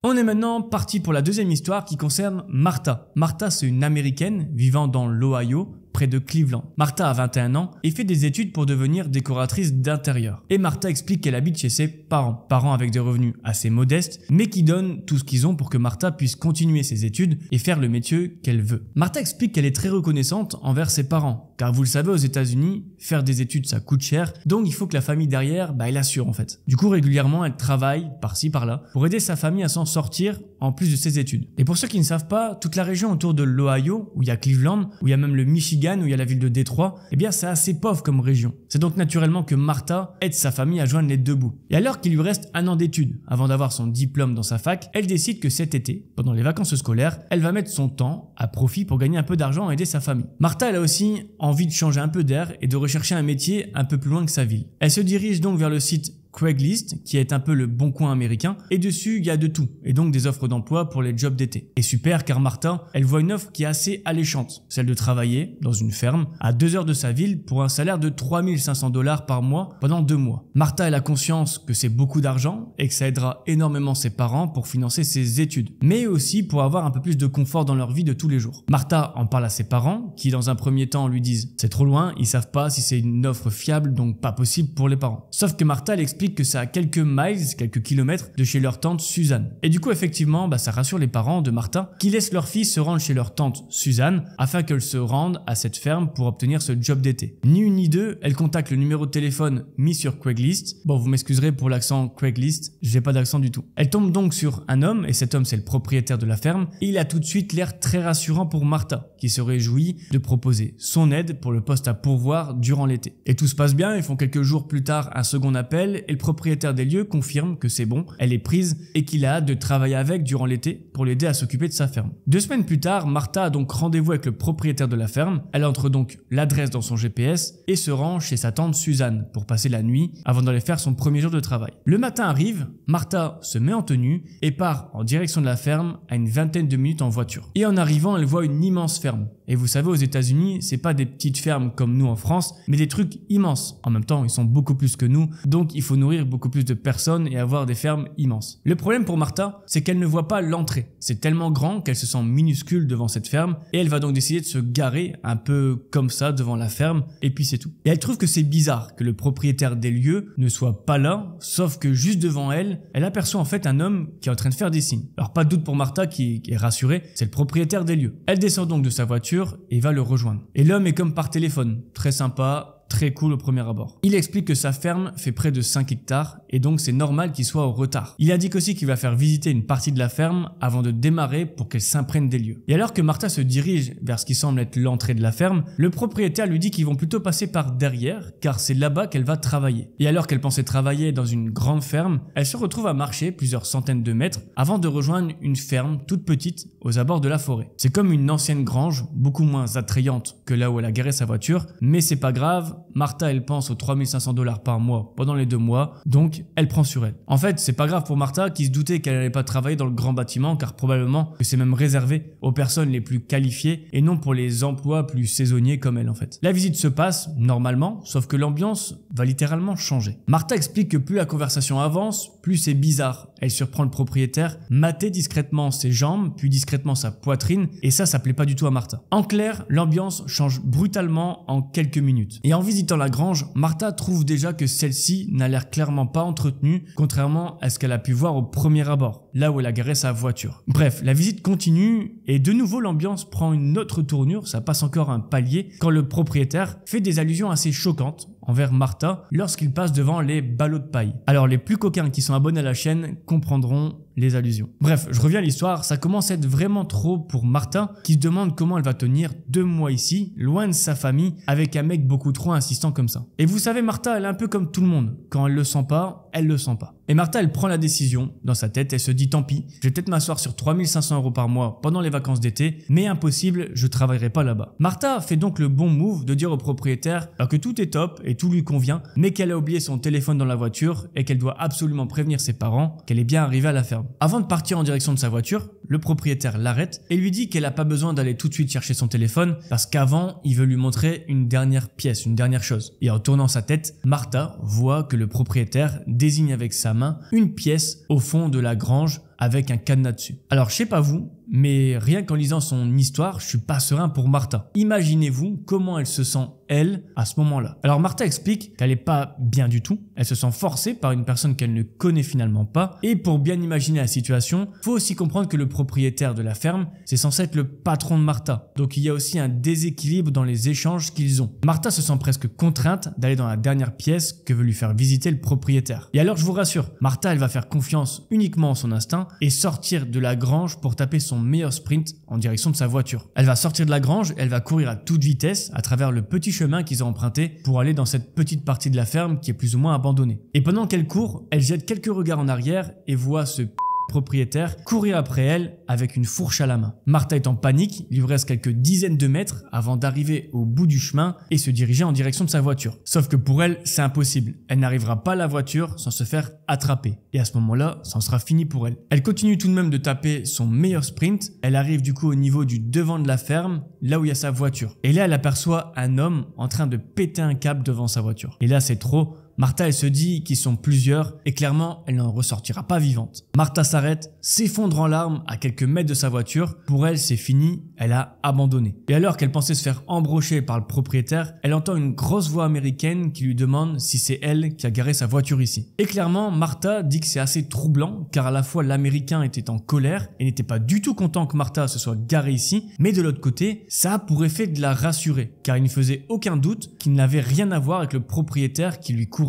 On est maintenant parti pour la deuxième histoire qui concerne Martha. Martha, c'est une américaine vivant dans l'Ohio, près de Cleveland. Martha a 21 ans et fait des études pour devenir décoratrice d'intérieur. Et Martha explique qu'elle habite chez ses parents, parents avec des revenus assez modestes, mais qui donnent tout ce qu'ils ont pour que Martha puisse continuer ses études et faire le métier qu'elle veut. Martha explique qu'elle est très reconnaissante envers ses parents car vous le savez, aux États-Unis, faire des études, ça coûte cher. Donc il faut que la famille derrière, bah, elle assure en fait. Du coup, régulièrement, elle travaille par-ci, par-là, pour aider sa famille à s'en sortir en plus de ses études. Et pour ceux qui ne savent pas, toute la région autour de l'Ohio, où il y a Cleveland, où il y a même le Michigan, où il y a la ville de Détroit, eh bien c'est assez pauvre comme région. C'est donc naturellement que Martha aide sa famille à joindre les deux bouts. Et alors qu'il lui reste un an d'études avant d'avoir son diplôme dans sa fac, elle décide que cet été, pendant les vacances scolaires, elle va mettre son temps à profit pour gagner un peu d'argent et aider sa famille. Martha, elle a aussi envie de changer un peu d'air et de rechercher un métier un peu plus loin que sa ville. Elle se dirige donc vers le site Craigslist, qui est un peu le bon coin américain, et dessus il y a de tout, et donc des offres d'emploi pour les jobs d'été. Et super car Martin, elle voit une offre qui est assez alléchante, celle de travailler dans une ferme à deux heures de sa ville pour un salaire de 3500 dollars par mois pendant deux mois. Martha elle la conscience que c'est beaucoup d'argent et que ça aidera énormément ses parents pour financer ses études, mais aussi pour avoir un peu plus de confort dans leur vie de tous les jours. Martha en parle à ses parents qui dans un premier temps lui disent c'est trop loin, ils savent pas si c'est une offre fiable donc pas possible pour les parents. Sauf que Martha elle explique que ça à quelques miles, quelques kilomètres de chez leur tante Suzanne. Et du coup, effectivement, bah, ça rassure les parents de Martin qui laissent leur fille se rendre chez leur tante Suzanne afin qu'elle se rende à cette ferme pour obtenir ce job d'été. Ni une ni deux, elle contacte le numéro de téléphone mis sur Craigslist. Bon, vous m'excuserez pour l'accent Craigslist, j'ai pas d'accent du tout. Elle tombe donc sur un homme, et cet homme c'est le propriétaire de la ferme. Et il a tout de suite l'air très rassurant pour Martha, qui se réjouit de proposer son aide pour le poste à pourvoir durant l'été. Et tout se passe bien, ils font quelques jours plus tard un second appel et et le propriétaire des lieux confirme que c'est bon, elle est prise et qu'il a hâte de travailler avec durant l'été pour l'aider à s'occuper de sa ferme. Deux semaines plus tard, Martha a donc rendez-vous avec le propriétaire de la ferme. Elle entre donc l'adresse dans son GPS et se rend chez sa tante Suzanne pour passer la nuit avant d'aller faire son premier jour de travail. Le matin arrive, Martha se met en tenue et part en direction de la ferme à une vingtaine de minutes en voiture. Et en arrivant, elle voit une immense ferme et vous savez, aux États-Unis, c'est pas des petites fermes comme nous en France, mais des trucs immenses. En même temps, ils sont beaucoup plus que nous, donc il faut nourrir beaucoup plus de personnes et avoir des fermes immenses. Le problème pour Martha, c'est qu'elle ne voit pas l'entrée. C'est tellement grand qu'elle se sent minuscule devant cette ferme, et elle va donc décider de se garer un peu comme ça devant la ferme, et puis c'est tout. Et elle trouve que c'est bizarre que le propriétaire des lieux ne soit pas là, sauf que juste devant elle, elle aperçoit en fait un homme qui est en train de faire des signes. Alors pas de doute pour Martha qui est rassurée, c'est le propriétaire des lieux. Elle descend donc de sa voiture et va le rejoindre. Et l'homme est comme par téléphone, très sympa, très cool au premier abord. Il explique que sa ferme fait près de 5 hectares et donc c'est normal qu'il soit au retard. Il indique aussi qu'il va faire visiter une partie de la ferme avant de démarrer pour qu'elle s'imprègne des lieux. Et alors que Martha se dirige vers ce qui semble être l'entrée de la ferme, le propriétaire lui dit qu'ils vont plutôt passer par derrière car c'est là-bas qu'elle va travailler. Et alors qu'elle pensait travailler dans une grande ferme, elle se retrouve à marcher plusieurs centaines de mètres avant de rejoindre une ferme toute petite aux abords de la forêt. C'est comme une ancienne grange, beaucoup moins attrayante que là où elle a garé sa voiture, mais c'est pas grave, Martha, elle pense aux 3500 dollars par mois pendant les deux mois, donc elle prend sur elle. En fait, c'est pas grave pour Martha qui se doutait qu'elle n'allait pas travailler dans le grand bâtiment car probablement que c'est même réservé aux personnes les plus qualifiées et non pour les emplois plus saisonniers comme elle en fait. La visite se passe normalement, sauf que l'ambiance va littéralement changer. Martha explique que plus la conversation avance, plus c'est bizarre. Elle surprend le propriétaire, mate discrètement ses jambes, puis discrètement sa poitrine, et ça, ça plaît pas du tout à Martha. En clair, l'ambiance change brutalement en quelques minutes. Et en visitant la grange, Martha trouve déjà que celle-ci n'a l'air clairement pas entretenue, contrairement à ce qu'elle a pu voir au premier abord, là où elle a garé sa voiture. Bref, la visite continue, et de nouveau l'ambiance prend une autre tournure, ça passe encore un palier, quand le propriétaire fait des allusions assez choquantes envers Martha lorsqu'il passe devant les ballots de paille. Alors les plus coquins qui sont abonnés à la chaîne comprendront les allusions. Bref, je reviens à l'histoire, ça commence à être vraiment trop pour Martin qui se demande comment elle va tenir deux mois ici, loin de sa famille, avec un mec beaucoup trop insistant comme ça. Et vous savez, Martha, elle est un peu comme tout le monde. Quand elle le sent pas, elle le sent pas. Et Martha, elle prend la décision dans sa tête, elle se dit tant pis, je vais peut-être m'asseoir sur 3500 euros par mois pendant les vacances d'été, mais impossible, je travaillerai pas là-bas. Martha fait donc le bon move de dire au propriétaire bah, que tout est top et tout lui convient, mais qu'elle a oublié son téléphone dans la voiture et qu'elle doit absolument prévenir ses parents qu'elle est bien arrivée à la ferme. Avant de partir en direction de sa voiture, le propriétaire l'arrête et lui dit qu'elle n'a pas besoin d'aller tout de suite chercher son téléphone parce qu'avant, il veut lui montrer une dernière pièce, une dernière chose. Et en tournant sa tête, Martha voit que le propriétaire désigne avec sa main une pièce au fond de la grange avec un cadenas dessus. Alors je sais pas vous, mais rien qu'en lisant son histoire, je suis pas serein pour Martha. Imaginez-vous comment elle se sent elle à ce moment-là. Alors Martha explique qu'elle est pas bien du tout, elle se sent forcée par une personne qu'elle ne connaît finalement pas et pour bien imaginer la situation, faut aussi comprendre que le propriétaire de la ferme, c'est censé être le patron de Martha. Donc il y a aussi un déséquilibre dans les échanges qu'ils ont. Martha se sent presque contrainte d'aller dans la dernière pièce que veut lui faire visiter le propriétaire. Et alors je vous rassure, Martha elle va faire confiance uniquement en son instinct et sortir de la grange pour taper son meilleur sprint en direction de sa voiture. Elle va sortir de la grange, elle va courir à toute vitesse à travers le petit chemin qu'ils ont emprunté pour aller dans cette petite partie de la ferme qui est plus ou moins abandonnée. Et pendant qu'elle court, elle jette quelques regards en arrière et voit ce p propriétaire, courir après elle avec une fourche à la main. Martha est en panique, il reste quelques dizaines de mètres avant d'arriver au bout du chemin et se diriger en direction de sa voiture. Sauf que pour elle, c'est impossible. Elle n'arrivera pas à la voiture sans se faire attraper. Et à ce moment-là, ça sera fini pour elle. Elle continue tout de même de taper son meilleur sprint. Elle arrive du coup au niveau du devant de la ferme, là où il y a sa voiture. Et là, elle aperçoit un homme en train de péter un câble devant sa voiture. Et là, c'est trop. Martha, elle se dit qu'ils sont plusieurs et clairement, elle n'en ressortira pas vivante. Martha s'arrête, s'effondre en larmes à quelques mètres de sa voiture. Pour elle, c'est fini, elle a abandonné. Et alors qu'elle pensait se faire embrocher par le propriétaire, elle entend une grosse voix américaine qui lui demande si c'est elle qui a garé sa voiture ici. Et clairement, Martha dit que c'est assez troublant car à la fois l'américain était en colère et n'était pas du tout content que Martha se soit garée ici, mais de l'autre côté, ça a pour effet de la rassurer car il ne faisait aucun doute qu'il n'avait rien à voir avec le propriétaire qui lui courait.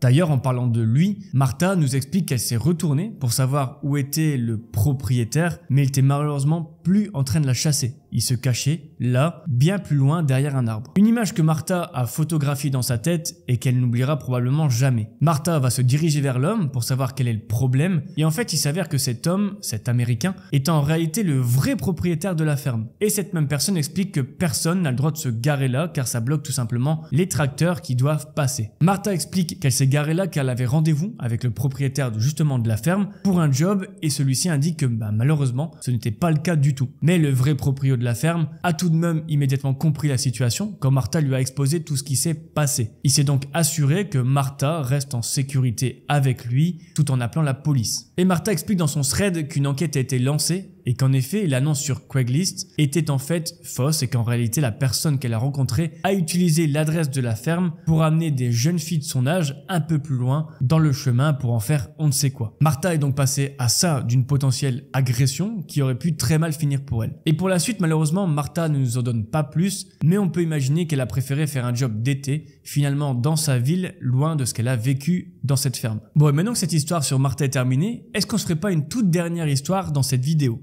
D'ailleurs, en parlant de lui, Martha nous explique qu'elle s'est retournée pour savoir où était le propriétaire, mais il était malheureusement plus en train de la chasser. Il se cachait, là, bien plus loin derrière un arbre. Une image que Martha a photographiée dans sa tête et qu'elle n'oubliera probablement jamais. Martha va se diriger vers l'homme pour savoir quel est le problème et en fait il s'avère que cet homme, cet américain, est en réalité le vrai propriétaire de la ferme. Et cette même personne explique que personne n'a le droit de se garer là car ça bloque tout simplement les tracteurs qui doivent passer. Martha explique qu'elle s'est garée là car elle avait rendez-vous avec le propriétaire justement de la ferme pour un job et celui-ci indique que bah, malheureusement ce n'était pas le cas du tout. Mais le vrai propriétaire de la ferme, a tout de même immédiatement compris la situation quand Martha lui a exposé tout ce qui s'est passé. Il s'est donc assuré que Martha reste en sécurité avec lui tout en appelant la police. Et Martha explique dans son thread qu'une enquête a été lancée et qu'en effet l'annonce sur Craigslist était en fait fausse et qu'en réalité la personne qu'elle a rencontrée a utilisé l'adresse de la ferme pour amener des jeunes filles de son âge un peu plus loin dans le chemin pour en faire on ne sait quoi. Martha est donc passée à ça d'une potentielle agression qui aurait pu très mal finir pour elle. Et pour la suite malheureusement Martha ne nous en donne pas plus mais on peut imaginer qu'elle a préféré faire un job d'été finalement dans sa ville loin de ce qu'elle a vécu dans cette ferme. Bon et maintenant que cette histoire sur Martha est terminée, est-ce qu'on ne ferait pas une toute dernière histoire dans cette vidéo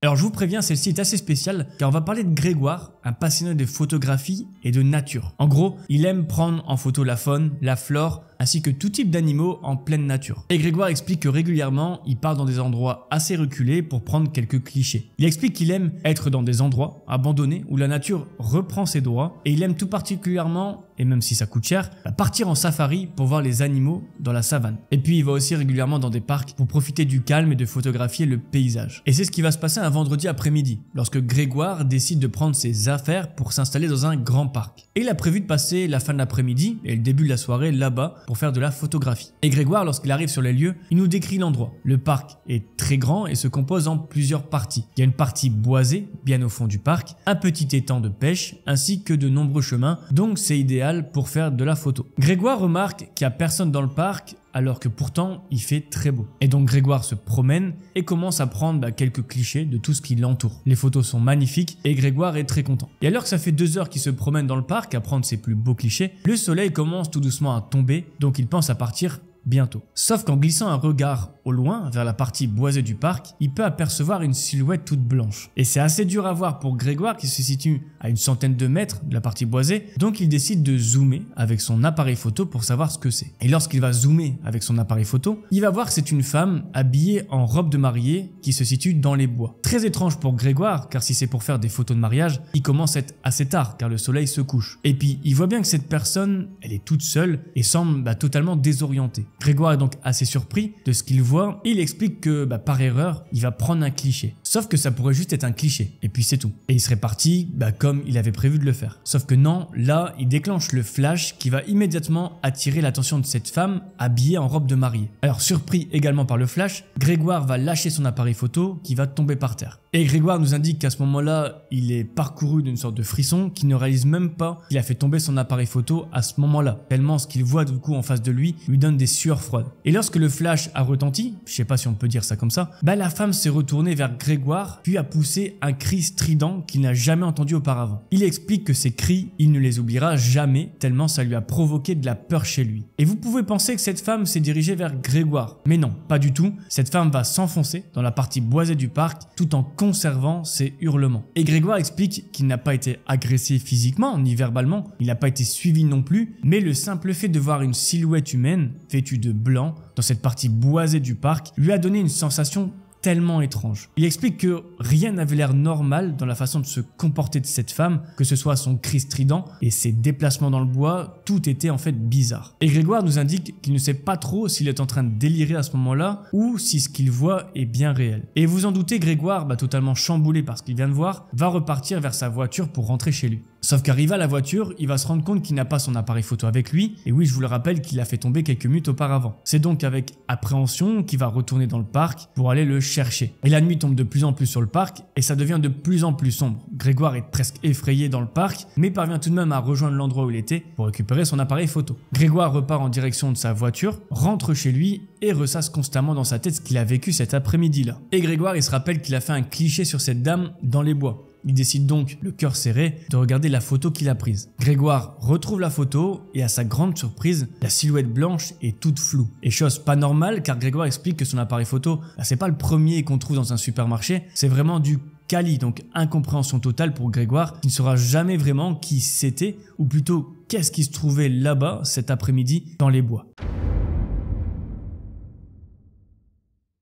Alors je vous préviens, celle-ci est assez spéciale car on va parler de Grégoire, un passionné de photographie et de nature. En gros, il aime prendre en photo la faune, la flore, ainsi que tout type d'animaux en pleine nature. Et Grégoire explique que régulièrement, il part dans des endroits assez reculés pour prendre quelques clichés. Il explique qu'il aime être dans des endroits abandonnés où la nature reprend ses droits et il aime tout particulièrement, et même si ça coûte cher, bah, partir en safari pour voir les animaux dans la savane. Et puis il va aussi régulièrement dans des parcs pour profiter du calme et de photographier le paysage. Et c'est ce qui va se passer à vendredi après-midi, lorsque Grégoire décide de prendre ses affaires pour s'installer dans un grand parc. Et il a prévu de passer la fin de l'après-midi et le début de la soirée là-bas pour faire de la photographie. Et Grégoire, lorsqu'il arrive sur les lieux, il nous décrit l'endroit. Le parc est très grand et se compose en plusieurs parties. Il y a une partie boisée, bien au fond du parc, un petit étang de pêche, ainsi que de nombreux chemins, donc c'est idéal pour faire de la photo. Grégoire remarque qu'il n'y a personne dans le parc, alors que pourtant il fait très beau. Et donc Grégoire se promène et commence à prendre bah, quelques clichés de tout ce qui l'entoure. Les photos sont magnifiques et Grégoire est très content. Et alors que ça fait deux heures qu'il se promène dans le parc à prendre ses plus beaux clichés, le soleil commence tout doucement à tomber, donc il pense à partir bientôt. Sauf qu'en glissant un regard au loin, vers la partie boisée du parc, il peut apercevoir une silhouette toute blanche. Et c'est assez dur à voir pour Grégoire qui se situe à une centaine de mètres de la partie boisée, donc il décide de zoomer avec son appareil photo pour savoir ce que c'est. Et lorsqu'il va zoomer avec son appareil photo, il va voir que c'est une femme habillée en robe de mariée qui se situe dans les bois. Très étrange pour Grégoire, car si c'est pour faire des photos de mariage, il commence à être assez tard car le soleil se couche. Et puis il voit bien que cette personne, elle est toute seule et semble bah, totalement désorientée. Grégoire est donc assez surpris de ce qu'il voit. Il explique que bah, par erreur, il va prendre un cliché. Sauf que ça pourrait juste être un cliché. Et puis c'est tout. Et il serait parti bah, comme il avait prévu de le faire. Sauf que non, là, il déclenche le flash qui va immédiatement attirer l'attention de cette femme habillée en robe de mariée. Alors surpris également par le flash, Grégoire va lâcher son appareil photo qui va tomber par terre. Et Grégoire nous indique qu'à ce moment-là, il est parcouru d'une sorte de frisson qui ne réalise même pas qu'il a fait tomber son appareil photo à ce moment-là, tellement ce qu'il voit du coup en face de lui lui donne des sueurs froides. Et lorsque le flash a retenti, je sais pas si on peut dire ça comme ça, bah la femme s'est retournée vers Grégoire puis a poussé un cri strident qu'il n'a jamais entendu auparavant. Il explique que ces cris, il ne les oubliera jamais tellement ça lui a provoqué de la peur chez lui. Et vous pouvez penser que cette femme s'est dirigée vers Grégoire, mais non, pas du tout. Cette femme va s'enfoncer dans la partie boisée du parc tout en conservant ses hurlements. Et Grégoire explique qu'il n'a pas été agressé physiquement ni verbalement, il n'a pas été suivi non plus, mais le simple fait de voir une silhouette humaine vêtue de blanc dans cette partie boisée du parc lui a donné une sensation étrange. Il explique que rien n'avait l'air normal dans la façon de se comporter de cette femme, que ce soit son cri strident et ses déplacements dans le bois, tout était en fait bizarre. Et Grégoire nous indique qu'il ne sait pas trop s'il est en train de délirer à ce moment-là ou si ce qu'il voit est bien réel. Et vous en doutez, Grégoire, bah, totalement chamboulé par ce qu'il vient de voir, va repartir vers sa voiture pour rentrer chez lui. Sauf qu'arrivé à la voiture, il va se rendre compte qu'il n'a pas son appareil photo avec lui, et oui, je vous le rappelle qu'il l'a fait tomber quelques minutes auparavant. C'est donc avec appréhension qu'il va retourner dans le parc pour aller le chercher. Et la nuit tombe de plus en plus sur le parc, et ça devient de plus en plus sombre. Grégoire est presque effrayé dans le parc, mais parvient tout de même à rejoindre l'endroit où il était pour récupérer son appareil photo. Grégoire repart en direction de sa voiture, rentre chez lui et ressasse constamment dans sa tête ce qu'il a vécu cet après-midi là. Et Grégoire, il se rappelle qu'il a fait un cliché sur cette dame dans les bois. Il décide donc, le cœur serré, de regarder la photo qu'il a prise. Grégoire retrouve la photo et à sa grande surprise, la silhouette blanche est toute floue. Et chose pas normale car Grégoire explique que son appareil photo, bah, c'est pas le premier qu'on trouve dans un supermarché, c'est vraiment du Kali, donc incompréhension totale pour Grégoire, qui ne saura jamais vraiment qui c'était, ou plutôt qu'est-ce qui se trouvait là-bas cet après-midi dans les bois.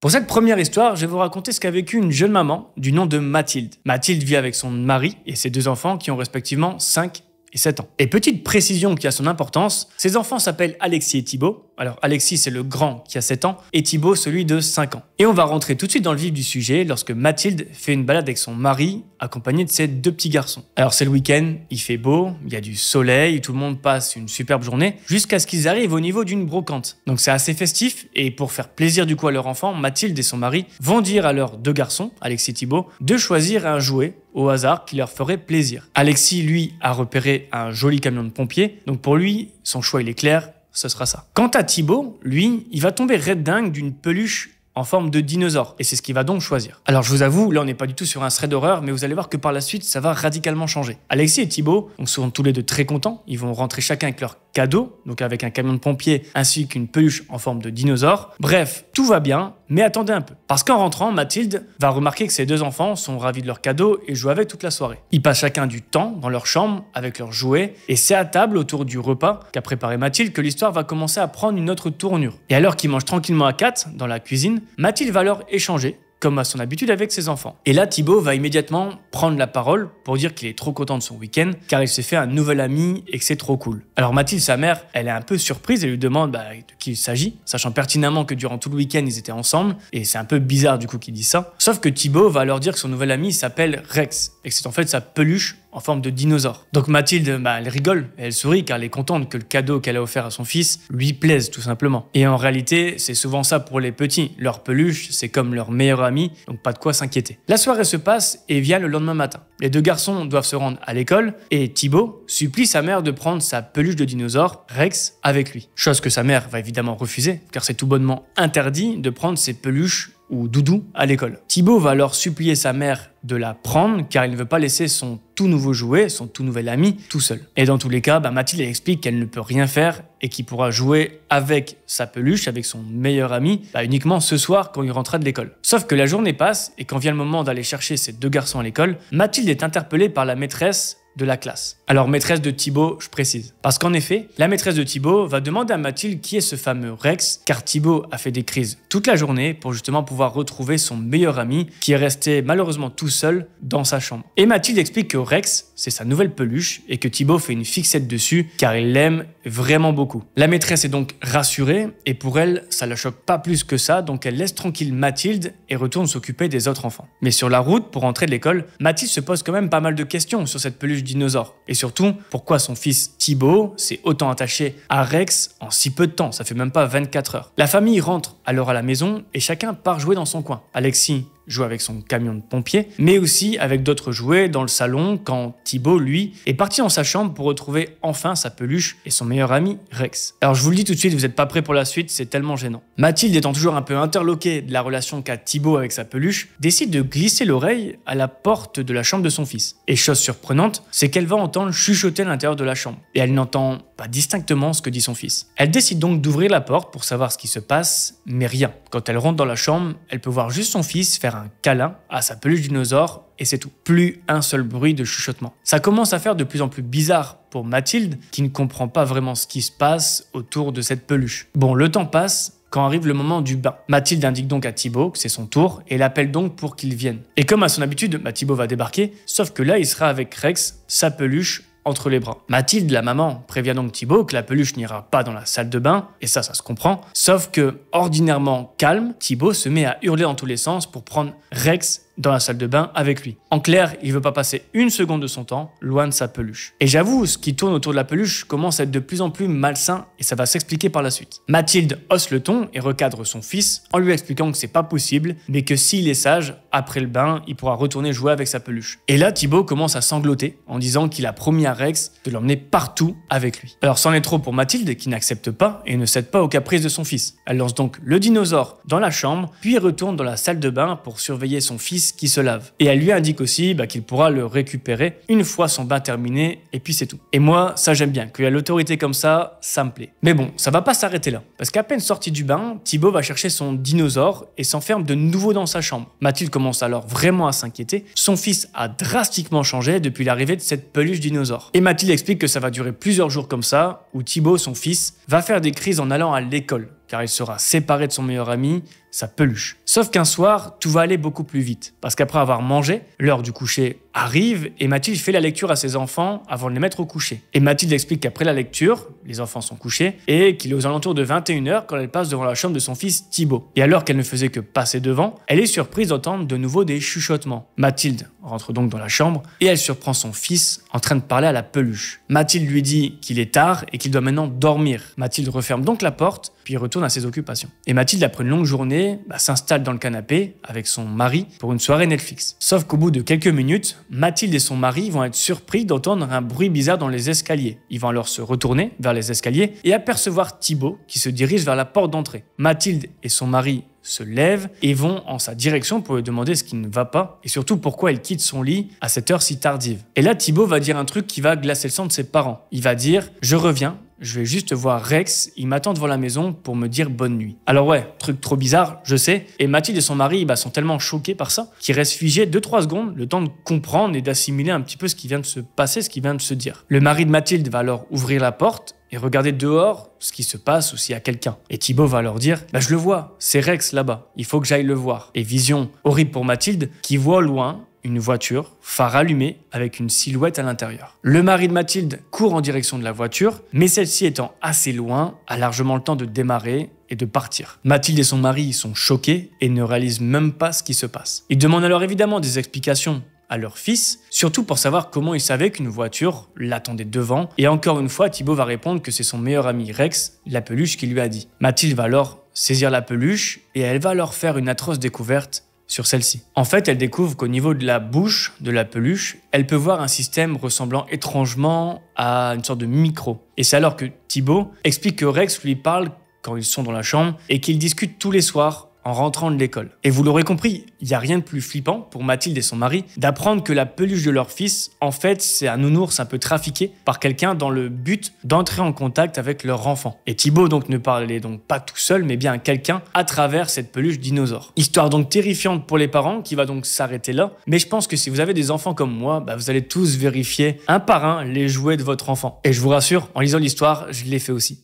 Pour cette première histoire, je vais vous raconter ce qu'a vécu une jeune maman du nom de Mathilde. Mathilde vit avec son mari et ses deux enfants qui ont respectivement 5 et 7 ans. Et petite précision qui a son importance, ses enfants s'appellent Alexis et Thibault, alors Alexis, c'est le grand qui a 7 ans, et Thibaut, celui de 5 ans. Et on va rentrer tout de suite dans le vif du sujet lorsque Mathilde fait une balade avec son mari, accompagné de ses deux petits garçons. Alors c'est le week-end, il fait beau, il y a du soleil, tout le monde passe une superbe journée, jusqu'à ce qu'ils arrivent au niveau d'une brocante. Donc c'est assez festif, et pour faire plaisir du coup à leur enfant, Mathilde et son mari vont dire à leurs deux garçons, Alexis et Thibaut, de choisir un jouet au hasard qui leur ferait plaisir. Alexis, lui, a repéré un joli camion de pompier, donc pour lui, son choix il est clair, ce sera ça. Quant à Thibaut, lui, il va tomber red dingue d'une peluche en forme de dinosaure, et c'est ce qu'il va donc choisir. Alors je vous avoue, là on n'est pas du tout sur un thread d'horreur, mais vous allez voir que par la suite ça va radicalement changer. Alexis et Thibaut donc sont tous les deux très contents, ils vont rentrer chacun avec leur cadeau, donc avec un camion de pompier ainsi qu'une peluche en forme de dinosaure. Bref, tout va bien, mais attendez un peu, parce qu'en rentrant, Mathilde va remarquer que ses deux enfants sont ravis de leur cadeau et jouent avec toute la soirée. Ils passent chacun du temps dans leur chambre avec leurs jouets, et c'est à table autour du repas qu'a préparé Mathilde que l'histoire va commencer à prendre une autre tournure. Et alors qu'ils mangent tranquillement à quatre dans la cuisine, Mathilde va leur échanger comme à son habitude avec ses enfants. Et là, Thibaut va immédiatement prendre la parole pour dire qu'il est trop content de son week-end, car il s'est fait un nouvel ami et que c'est trop cool. Alors Mathilde, sa mère, elle est un peu surprise et lui demande bah, de qui il s'agit, sachant pertinemment que durant tout le week-end, ils étaient ensemble, et c'est un peu bizarre du coup qu'il dit ça. Sauf que Thibaut va leur dire que son nouvel ami s'appelle Rex, et que c'est en fait sa peluche en forme de dinosaure. Donc Mathilde, bah, elle rigole elle sourit car elle est contente que le cadeau qu'elle a offert à son fils lui plaise tout simplement. Et en réalité, c'est souvent ça pour les petits. Leur peluche, c'est comme leur meilleur ami, donc pas de quoi s'inquiéter. La soirée se passe et vient le lendemain matin. Les deux garçons doivent se rendre à l'école et Thibaut supplie sa mère de prendre sa peluche de dinosaure, Rex, avec lui. Chose que sa mère va évidemment refuser car c'est tout bonnement interdit de prendre ses peluches ou Doudou à l'école. Thibaut va alors supplier sa mère de la prendre car il ne veut pas laisser son tout nouveau jouet, son tout nouvel ami, tout seul. Et dans tous les cas, bah, Mathilde explique qu'elle ne peut rien faire et qu'il pourra jouer avec sa peluche, avec son meilleur ami, bah, uniquement ce soir quand il rentrera de l'école. Sauf que la journée passe et quand vient le moment d'aller chercher ses deux garçons à l'école, Mathilde est interpellée par la maîtresse de la classe. Alors maîtresse de Thibaut, je précise. Parce qu'en effet, la maîtresse de Thibaut va demander à Mathilde qui est ce fameux Rex, car Thibaut a fait des crises toute la journée pour justement pouvoir retrouver son meilleur ami qui est resté malheureusement tout seul dans sa chambre. Et Mathilde explique que Rex, c'est sa nouvelle peluche et que Thibaut fait une fixette dessus car il l'aime vraiment beaucoup. La maîtresse est donc rassurée et pour elle, ça la choque pas plus que ça, donc elle laisse tranquille Mathilde et retourne s'occuper des autres enfants. Mais sur la route pour rentrer de l'école, Mathilde se pose quand même pas mal de questions sur cette peluche dinosaure Et surtout, pourquoi son fils Thibaut s'est autant attaché à Rex en si peu de temps Ça fait même pas 24 heures. La famille rentre alors à la maison et chacun part jouer dans son coin. Alexis joue avec son camion de pompier, mais aussi avec d'autres jouets dans le salon quand Thibaut, lui, est parti dans sa chambre pour retrouver enfin sa peluche et son meilleur ami, Rex. Alors je vous le dis tout de suite, vous n'êtes pas prêt pour la suite, c'est tellement gênant. Mathilde, étant toujours un peu interloquée de la relation qu'a Thibaut avec sa peluche, décide de glisser l'oreille à la porte de la chambre de son fils. Et chose surprenante, c'est qu'elle va entendre chuchoter à l'intérieur de la chambre, et elle n'entend pas distinctement ce que dit son fils. Elle décide donc d'ouvrir la porte pour savoir ce qui se passe, mais rien. Quand elle rentre dans la chambre, elle peut voir juste son fils faire un câlin à sa peluche dinosaure et c'est tout. Plus un seul bruit de chuchotement. Ça commence à faire de plus en plus bizarre pour Mathilde qui ne comprend pas vraiment ce qui se passe autour de cette peluche. Bon, le temps passe. Quand arrive le moment du bain, Mathilde indique donc à Thibaut que c'est son tour et l'appelle donc pour qu'il vienne. Et comme à son habitude, Thibaut va débarquer, sauf que là il sera avec Rex, sa peluche entre les bras. Mathilde, la maman, prévient donc Thibaut que la peluche n'ira pas dans la salle de bain, et ça, ça se comprend. Sauf que, ordinairement calme, Thibaut se met à hurler dans tous les sens pour prendre Rex dans la salle de bain avec lui. En clair, il veut pas passer une seconde de son temps loin de sa peluche. Et j'avoue, ce qui tourne autour de la peluche commence à être de plus en plus malsain et ça va s'expliquer par la suite. Mathilde hausse le ton et recadre son fils en lui expliquant que c'est pas possible, mais que s'il est sage, après le bain, il pourra retourner jouer avec sa peluche. Et là, Thibaut commence à sangloter en disant qu'il a promis à Rex de l'emmener partout avec lui. Alors, c'en est trop pour Mathilde qui n'accepte pas et ne cède pas aux caprices de son fils. Elle lance donc le dinosaure dans la chambre, puis retourne dans la salle de bain pour surveiller son fils qui se lave. Et elle lui indique aussi bah, qu'il pourra le récupérer une fois son bain terminé, et puis c'est tout. Et moi, ça j'aime bien, qu'il y a l'autorité comme ça, ça me plaît. Mais bon, ça va pas s'arrêter là, parce qu'à peine sorti du bain, Thibaut va chercher son dinosaure et s'enferme de nouveau dans sa chambre. Mathilde commence alors vraiment à s'inquiéter, son fils a drastiquement changé depuis l'arrivée de cette peluche dinosaure. Et Mathilde explique que ça va durer plusieurs jours comme ça, où Thibaut, son fils, va faire des crises en allant à l'école, car il sera séparé de son meilleur ami, sa peluche. Sauf qu'un soir, tout va aller beaucoup plus vite. Parce qu'après avoir mangé, l'heure du coucher arrive et Mathilde fait la lecture à ses enfants avant de les mettre au coucher. Et Mathilde explique qu'après la lecture, les enfants sont couchés et qu'il est aux alentours de 21h quand elle passe devant la chambre de son fils Thibaut. Et alors qu'elle ne faisait que passer devant, elle est surprise d'entendre de nouveau des chuchotements. Mathilde rentre donc dans la chambre et elle surprend son fils en train de parler à la peluche. Mathilde lui dit qu'il est tard et qu'il doit maintenant dormir. Mathilde referme donc la porte puis retourne à ses occupations. Et Mathilde, après une longue journée, bah, s'installe dans le canapé avec son mari pour une soirée Netflix. Sauf qu'au bout de quelques minutes, Mathilde et son mari vont être surpris d'entendre un bruit bizarre dans les escaliers. Ils vont alors se retourner vers les escaliers et apercevoir Thibaut qui se dirige vers la porte d'entrée. Mathilde et son mari se lèvent et vont en sa direction pour lui demander ce qui ne va pas et surtout pourquoi elle quitte son lit à cette heure si tardive. Et là, Thibaut va dire un truc qui va glacer le sang de ses parents. Il va dire Je reviens, je vais juste voir Rex, il m'attend devant la maison pour me dire bonne nuit. Alors ouais, truc trop bizarre, je sais. Et Mathilde et son mari bah, sont tellement choqués par ça qu'ils restent figés 2-3 secondes, le temps de comprendre et d'assimiler un petit peu ce qui vient de se passer, ce qui vient de se dire. Le mari de Mathilde va alors ouvrir la porte et regarder dehors ce qui se passe ou s'il y a quelqu'un. Et Thibaut va leur dire bah, Je le vois, c'est Rex là-bas, il faut que j'aille le voir. Et vision horrible pour Mathilde qui voit au loin une voiture, phare allumé, avec une silhouette à l'intérieur. Le mari de Mathilde court en direction de la voiture, mais celle-ci étant assez loin, a largement le temps de démarrer et de partir. Mathilde et son mari sont choqués et ne réalisent même pas ce qui se passe. Ils demandent alors évidemment des explications à leur fils, surtout pour savoir comment il savait qu'une voiture l'attendait devant. Et encore une fois, Thibaut va répondre que c'est son meilleur ami Rex, la peluche, qui lui a dit. Mathilde va alors saisir la peluche et elle va leur faire une atroce découverte sur celle-ci. En fait, elle découvre qu'au niveau de la bouche de la peluche, elle peut voir un système ressemblant étrangement à une sorte de micro. Et c'est alors que Thibaut explique que Rex lui parle quand ils sont dans la chambre et qu'ils discutent tous les soirs en rentrant de l'école. Et vous l'aurez compris, il n'y a rien de plus flippant pour Mathilde et son mari d'apprendre que la peluche de leur fils, en fait, c'est un nounours un peu trafiqué par quelqu'un dans le but d'entrer en contact avec leur enfant. Et Thibaut donc ne parlait donc pas tout seul, mais bien quelqu'un à travers cette peluche dinosaure. Histoire donc terrifiante pour les parents qui va donc s'arrêter là. Mais je pense que si vous avez des enfants comme moi, bah, vous allez tous vérifier un par un les jouets de votre enfant. Et je vous rassure, en lisant l'histoire, je l'ai fait aussi.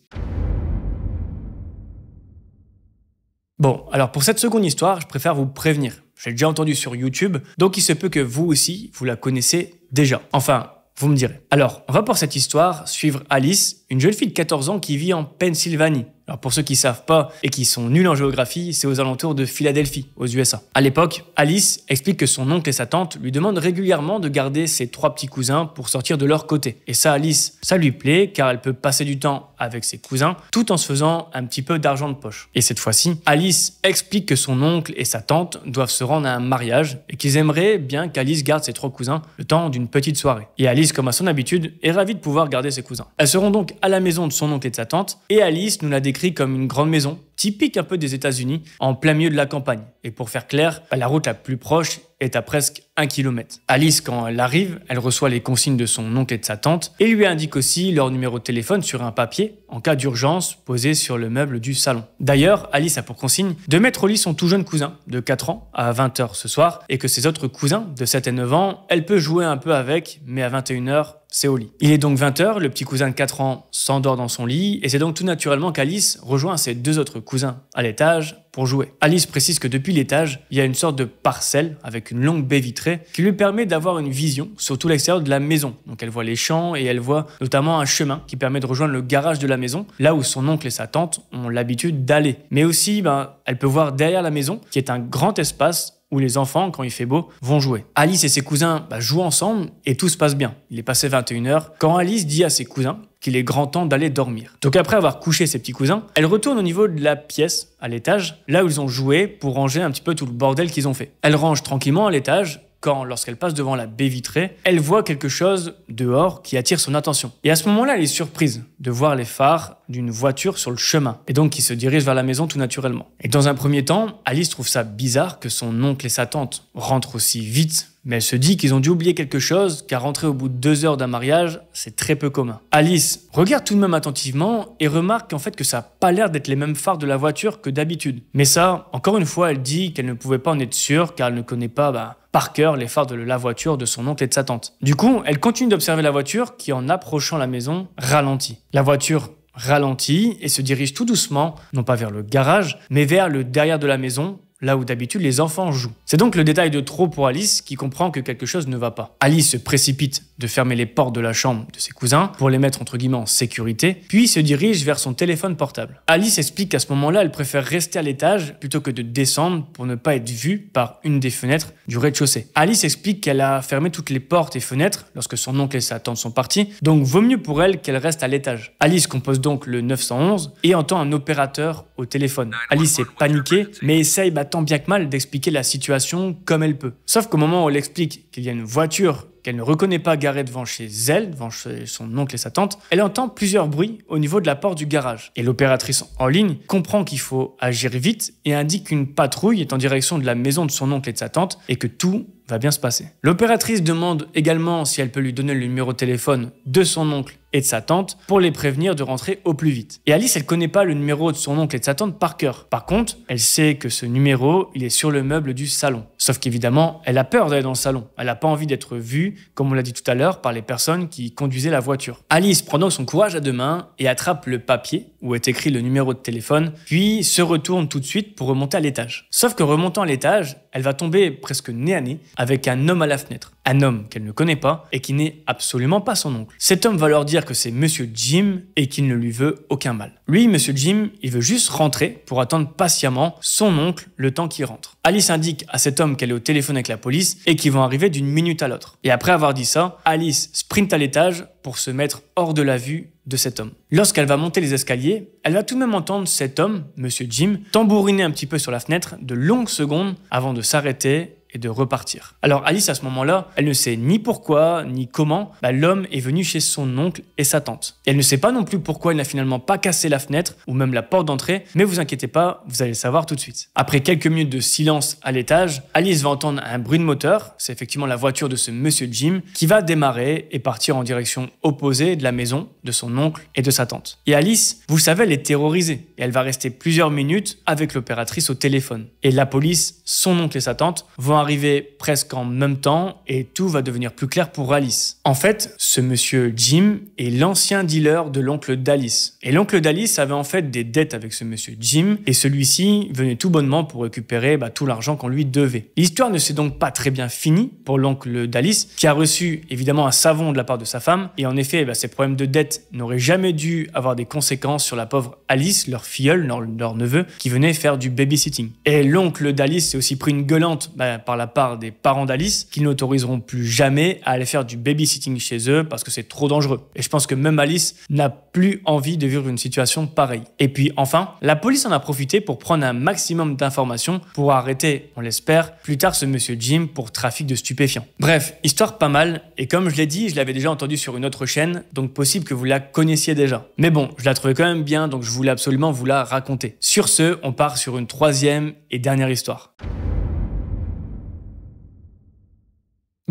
Bon, alors pour cette seconde histoire, je préfère vous prévenir. J'ai déjà entendu sur YouTube, donc il se peut que vous aussi, vous la connaissez déjà. Enfin, vous me direz. Alors, on va pour cette histoire suivre Alice, une jeune fille de 14 ans qui vit en Pennsylvanie. Alors pour ceux qui savent pas et qui sont nuls en géographie, c'est aux alentours de Philadelphie, aux USA. À l'époque, Alice explique que son oncle et sa tante lui demandent régulièrement de garder ses trois petits cousins pour sortir de leur côté. Et ça, Alice, ça lui plaît car elle peut passer du temps avec ses cousins tout en se faisant un petit peu d'argent de poche. Et cette fois-ci, Alice explique que son oncle et sa tante doivent se rendre à un mariage et qu'ils aimeraient bien qu'Alice garde ses trois cousins le temps d'une petite soirée. Et Alice, comme à son habitude, est ravie de pouvoir garder ses cousins. Elles seront donc à la maison de son oncle et de sa tante et Alice nous l'a décrit comme une grande maison, typique un peu des États-Unis, en plein milieu de la campagne. Et pour faire clair, bah, la route la plus proche est à presque un kilomètre. Alice, quand elle arrive, elle reçoit les consignes de son oncle et de sa tante et lui indique aussi leur numéro de téléphone sur un papier en cas d'urgence posé sur le meuble du salon. D'ailleurs, Alice a pour consigne de mettre au lit son tout jeune cousin de 4 ans à 20h ce soir et que ses autres cousins de 7 et 9 ans, elle peut jouer un peu avec, mais à 21h, c'est au lit. Il est donc 20h, le petit cousin de 4 ans s'endort dans son lit, et c'est donc tout naturellement qu'Alice rejoint ses deux autres cousins à l'étage pour jouer. Alice précise que depuis l'étage, il y a une sorte de parcelle avec une longue baie vitrée qui lui permet d'avoir une vision sur tout l'extérieur de la maison. Donc elle voit les champs et elle voit notamment un chemin qui permet de rejoindre le garage de la maison, là où son oncle et sa tante ont l'habitude d'aller. Mais aussi, ben, elle peut voir derrière la maison, qui est un grand espace où les enfants, quand il fait beau, vont jouer. Alice et ses cousins bah, jouent ensemble et tout se passe bien. Il est passé 21h quand Alice dit à ses cousins qu'il est grand temps d'aller dormir. Donc après avoir couché ses petits cousins, elle retourne au niveau de la pièce, à l'étage, là où ils ont joué pour ranger un petit peu tout le bordel qu'ils ont fait. Elle range tranquillement à l'étage quand, lorsqu'elle passe devant la baie vitrée, elle voit quelque chose dehors qui attire son attention. Et à ce moment-là, elle est surprise de voir les phares d'une voiture sur le chemin, et donc qui se dirige vers la maison tout naturellement. Et dans un premier temps, Alice trouve ça bizarre que son oncle et sa tante rentrent aussi vite mais elle se dit qu'ils ont dû oublier quelque chose, car rentrer au bout de deux heures d'un mariage, c'est très peu commun. Alice regarde tout de même attentivement et remarque en fait que ça n'a pas l'air d'être les mêmes phares de la voiture que d'habitude. Mais ça, encore une fois, elle dit qu'elle ne pouvait pas en être sûre, car elle ne connaît pas bah, par cœur les phares de la voiture de son oncle et de sa tante. Du coup, elle continue d'observer la voiture qui, en approchant la maison, ralentit. La voiture ralentit et se dirige tout doucement, non pas vers le garage, mais vers le derrière de la maison, là où d'habitude les enfants jouent. C'est donc le détail de trop pour Alice qui comprend que quelque chose ne va pas. Alice se précipite de fermer les portes de la chambre de ses cousins pour les mettre entre guillemets en sécurité, puis se dirige vers son téléphone portable. Alice explique qu'à ce moment-là, elle préfère rester à l'étage plutôt que de descendre pour ne pas être vue par une des fenêtres du rez-de-chaussée. Alice explique qu'elle a fermé toutes les portes et fenêtres lorsque son oncle et sa tante sont partis, donc vaut mieux pour elle qu'elle reste à l'étage. Alice compose donc le 911 et entend un opérateur au téléphone. Alice est paniquée, mais essaye bah, tant bien que mal d'expliquer la situation comme elle peut. Sauf qu'au moment où elle explique qu'il y a une voiture qu'elle ne reconnaît pas garée devant chez elle, devant chez son oncle et sa tante, elle entend plusieurs bruits au niveau de la porte du garage. Et l'opératrice en ligne comprend qu'il faut agir vite et indique qu'une patrouille est en direction de la maison de son oncle et de sa tante et que tout va bien se passer. L'opératrice demande également si elle peut lui donner le numéro de téléphone de son oncle et de sa tante pour les prévenir de rentrer au plus vite. Et Alice, elle connaît pas le numéro de son oncle et de sa tante par cœur. Par contre, elle sait que ce numéro, il est sur le meuble du salon. Sauf qu'évidemment, elle a peur d'aller dans le salon. Elle n'a pas envie d'être vue, comme on l'a dit tout à l'heure, par les personnes qui conduisaient la voiture. Alice prend donc son courage à deux mains et attrape le papier où est écrit le numéro de téléphone, puis se retourne tout de suite pour remonter à l'étage. Sauf que remontant à l'étage, elle va tomber presque nez à nez avec un homme à la fenêtre, un homme qu'elle ne connaît pas et qui n'est absolument pas son oncle. Cet homme va leur dire que c'est Monsieur Jim et qu'il ne lui veut aucun mal. Lui, Monsieur Jim, il veut juste rentrer pour attendre patiemment son oncle le temps qu'il rentre. Alice indique à cet homme qu'elle est au téléphone avec la police et qu'ils vont arriver d'une minute à l'autre. Et après avoir dit ça, Alice sprint à l'étage pour se mettre hors de la vue de cet homme. Lorsqu'elle va monter les escaliers, elle va tout de même entendre cet homme, Monsieur Jim, tambouriner un petit peu sur la fenêtre de longues secondes avant de s'arrêter et de repartir. Alors Alice, à ce moment-là, elle ne sait ni pourquoi, ni comment bah, l'homme est venu chez son oncle et sa tante. Et elle ne sait pas non plus pourquoi il n'a finalement pas cassé la fenêtre ou même la porte d'entrée, mais vous inquiétez pas, vous allez le savoir tout de suite. Après quelques minutes de silence à l'étage, Alice va entendre un bruit de moteur, c'est effectivement la voiture de ce monsieur Jim, qui va démarrer et partir en direction opposée de la maison de son oncle et de sa tante. Et Alice, vous savez, elle est terrorisée, et elle va rester plusieurs minutes avec l'opératrice au téléphone. Et la police, son oncle et sa tante vont arriver presque en même temps et tout va devenir plus clair pour Alice. En fait, ce monsieur Jim est l'ancien dealer de l'oncle d'Alice. Et l'oncle d'Alice avait en fait des dettes avec ce monsieur Jim et celui-ci venait tout bonnement pour récupérer bah, tout l'argent qu'on lui devait. L'histoire ne s'est donc pas très bien finie pour l'oncle d'Alice qui a reçu évidemment un savon de la part de sa femme et en effet bah, ses problèmes de dettes n'auraient jamais dû avoir des conséquences sur la pauvre Alice, leur filleule, leur, neveu qui venait faire du babysitting. Et l'oncle d'Alice s'est aussi pris une gueulante bah, par la part des parents d'Alice qu'ils n'autoriseront plus jamais à aller faire du babysitting chez eux parce que c'est trop dangereux. Et je pense que même Alice n'a plus envie de vivre une situation pareille. Et puis enfin, la police en a profité pour prendre un maximum d'informations pour arrêter, on l'espère, plus tard ce monsieur Jim pour trafic de stupéfiants. Bref, histoire pas mal, et comme je l'ai dit, je l'avais déjà entendu sur une autre chaîne, donc possible que vous la connaissiez déjà. Mais bon, je la trouvais quand même bien, donc je voulais absolument vous la raconter. Sur ce, on part sur une troisième et dernière histoire.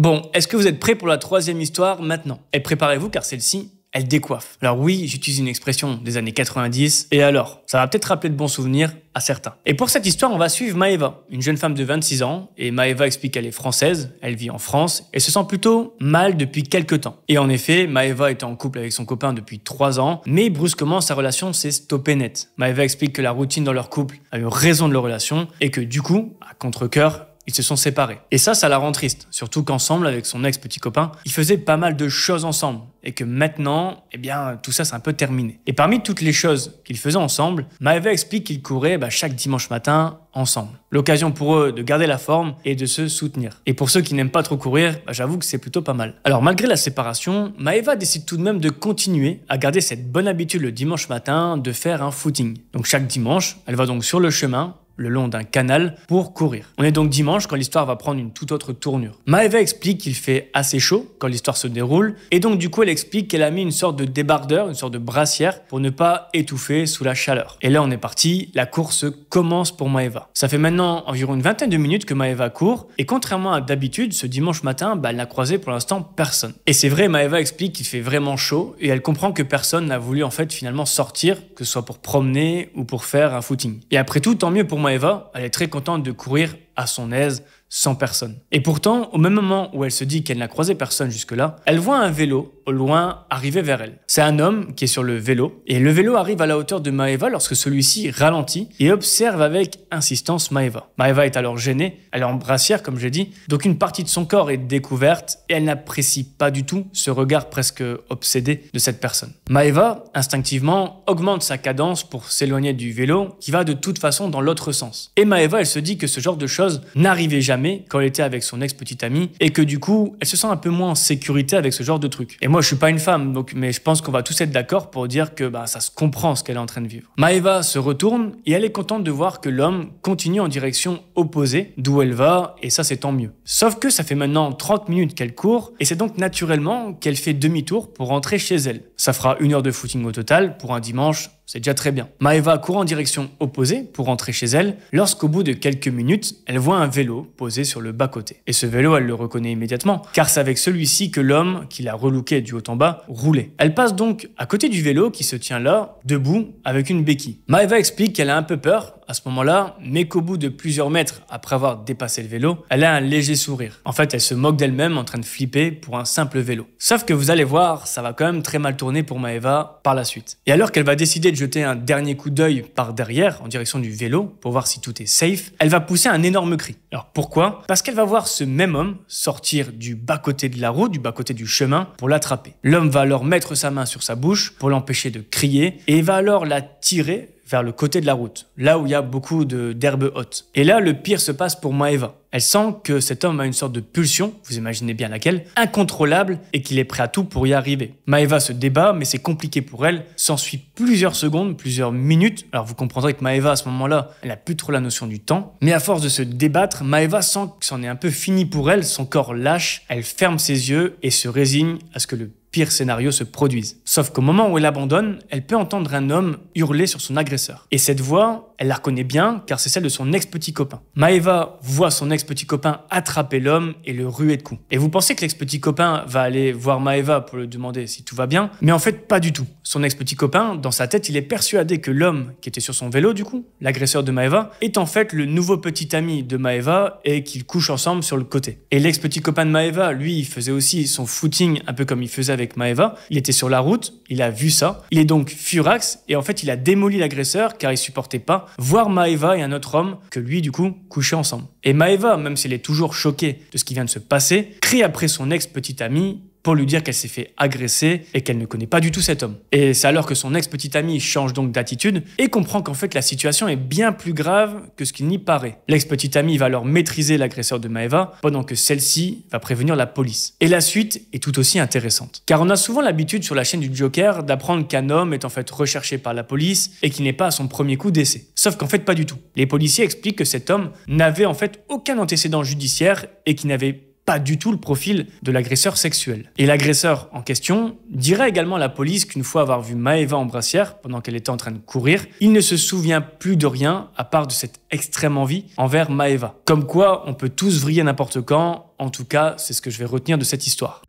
Bon, est-ce que vous êtes prêts pour la troisième histoire maintenant Et préparez-vous car celle-ci, elle décoiffe. Alors oui, j'utilise une expression des années 90, et alors Ça va peut-être rappeler de bons souvenirs à certains. Et pour cette histoire, on va suivre Maeva, une jeune femme de 26 ans, et Maeva explique qu'elle est française, elle vit en France, et se sent plutôt mal depuis quelques temps. Et en effet, Maeva était en couple avec son copain depuis 3 ans, mais brusquement sa relation s'est stoppée net. Maeva explique que la routine dans leur couple a eu raison de leur relation, et que du coup, à contre-coeur, ils se sont séparés. Et ça, ça la rend triste. Surtout qu'ensemble, avec son ex-petit copain, ils faisaient pas mal de choses ensemble. Et que maintenant, eh bien, tout ça, c'est un peu terminé. Et parmi toutes les choses qu'ils faisaient ensemble, Maeva explique qu'ils couraient bah, chaque dimanche matin ensemble. L'occasion pour eux de garder la forme et de se soutenir. Et pour ceux qui n'aiment pas trop courir, bah, j'avoue que c'est plutôt pas mal. Alors, malgré la séparation, Maeva décide tout de même de continuer à garder cette bonne habitude le dimanche matin de faire un footing. Donc, chaque dimanche, elle va donc sur le chemin le long d'un canal pour courir. On est donc dimanche quand l'histoire va prendre une toute autre tournure. Maeva explique qu'il fait assez chaud quand l'histoire se déroule et donc du coup elle explique qu'elle a mis une sorte de débardeur, une sorte de brassière pour ne pas étouffer sous la chaleur. Et là on est parti, la course commence pour Maeva. Ça fait maintenant environ une vingtaine de minutes que Maeva court et contrairement à d'habitude, ce dimanche matin, bah, elle n'a croisé pour l'instant personne. Et c'est vrai, Maeva explique qu'il fait vraiment chaud et elle comprend que personne n'a voulu en fait finalement sortir, que ce soit pour promener ou pour faire un footing. Et après tout, tant mieux pour Maeva Eva, elle est très contente de courir à son aise sans personne. Et pourtant, au même moment où elle se dit qu'elle n'a croisé personne jusque-là, elle voit un vélo au loin arriver vers elle. C'est un homme qui est sur le vélo, et le vélo arrive à la hauteur de Maeva lorsque celui-ci ralentit et observe avec insistance Maeva. Maeva est alors gênée, elle est en brassière comme j'ai dit, donc une partie de son corps est découverte et elle n'apprécie pas du tout ce regard presque obsédé de cette personne. Maeva, instinctivement, augmente sa cadence pour s'éloigner du vélo qui va de toute façon dans l'autre sens. Et Maeva, elle se dit que ce genre de choses n'arrivait jamais quand elle était avec son ex-petite amie et que du coup, elle se sent un peu moins en sécurité avec ce genre de truc. Et moi, je suis pas une femme, donc, mais je pense qu'on va tous être d'accord pour dire que bah, ça se comprend ce qu'elle est en train de vivre. Maeva se retourne et elle est contente de voir que l'homme continue en direction opposée d'où elle va et ça, c'est tant mieux. Sauf que ça fait maintenant 30 minutes qu'elle court et c'est donc naturellement qu'elle fait demi-tour pour rentrer chez elle. Ça fera une heure de footing au total pour un dimanche c'est déjà très bien. Maeva court en direction opposée pour rentrer chez elle lorsqu'au bout de quelques minutes, elle voit un vélo posé sur le bas-côté. Et ce vélo, elle le reconnaît immédiatement, car c'est avec celui-ci que l'homme, qui l'a relouquait du haut en bas, roulait. Elle passe donc à côté du vélo qui se tient là, debout, avec une béquille. Maeva explique qu'elle a un peu peur à ce moment-là, mais qu'au bout de plusieurs mètres après avoir dépassé le vélo, elle a un léger sourire. En fait, elle se moque d'elle-même en train de flipper pour un simple vélo. Sauf que vous allez voir, ça va quand même très mal tourner pour Maeva par la suite. Et alors qu'elle va décider de jeter un dernier coup d'œil par derrière en direction du vélo pour voir si tout est safe, elle va pousser un énorme cri. Alors pourquoi Parce qu'elle va voir ce même homme sortir du bas-côté de la route, du bas-côté du chemin pour l'attraper. L'homme va alors mettre sa main sur sa bouche pour l'empêcher de crier et va alors la tirer vers le côté de la route, là où il y a beaucoup d'herbes hautes. Et là, le pire se passe pour Maeva. Elle sent que cet homme a une sorte de pulsion, vous imaginez bien laquelle, incontrôlable et qu'il est prêt à tout pour y arriver. Maeva se débat, mais c'est compliqué pour elle. S'ensuit plusieurs secondes, plusieurs minutes. Alors vous comprendrez que Maeva, à ce moment-là, elle n'a plus trop la notion du temps. Mais à force de se débattre, Maeva sent que c'en est un peu fini pour elle. Son corps lâche, elle ferme ses yeux et se résigne à ce que le pires scénarios se produisent. Sauf qu'au moment où elle abandonne, elle peut entendre un homme hurler sur son agresseur. Et cette voix, elle la reconnaît bien car c'est celle de son ex-petit copain. Maeva voit son ex-petit copain attraper l'homme et le ruer de coups. Et vous pensez que l'ex-petit copain va aller voir Maeva pour lui demander si tout va bien, mais en fait pas du tout. Son ex-petit copain, dans sa tête, il est persuadé que l'homme qui était sur son vélo du coup, l'agresseur de Maeva, est en fait le nouveau petit ami de Maeva et qu'ils couchent ensemble sur le côté. Et l'ex-petit copain de Maeva, lui, il faisait aussi son footing un peu comme il faisait avec avec Maeva. Il était sur la route, il a vu ça. Il est donc furax et en fait, il a démoli l'agresseur car il supportait pas voir Maeva et un autre homme que lui, du coup, coucher ensemble. Et Maeva, même si elle est toujours choquée de ce qui vient de se passer, crie après son ex-petite amie pour lui dire qu'elle s'est fait agresser et qu'elle ne connaît pas du tout cet homme. Et c'est alors que son ex-petite amie change donc d'attitude et comprend qu'en fait la situation est bien plus grave que ce qu'il n'y paraît. L'ex-petite amie va alors maîtriser l'agresseur de Maeva pendant que celle-ci va prévenir la police. Et la suite est tout aussi intéressante. Car on a souvent l'habitude sur la chaîne du Joker d'apprendre qu'un homme est en fait recherché par la police et qu'il n'est pas à son premier coup d'essai. Sauf qu'en fait pas du tout. Les policiers expliquent que cet homme n'avait en fait aucun antécédent judiciaire et qu'il n'avait du tout le profil de l'agresseur sexuel. Et l'agresseur en question dirait également à la police qu'une fois avoir vu Maeva en brassière pendant qu'elle était en train de courir, il ne se souvient plus de rien à part de cette extrême envie envers Maeva. Comme quoi, on peut tous vriller n'importe quand, en tout cas, c'est ce que je vais retenir de cette histoire.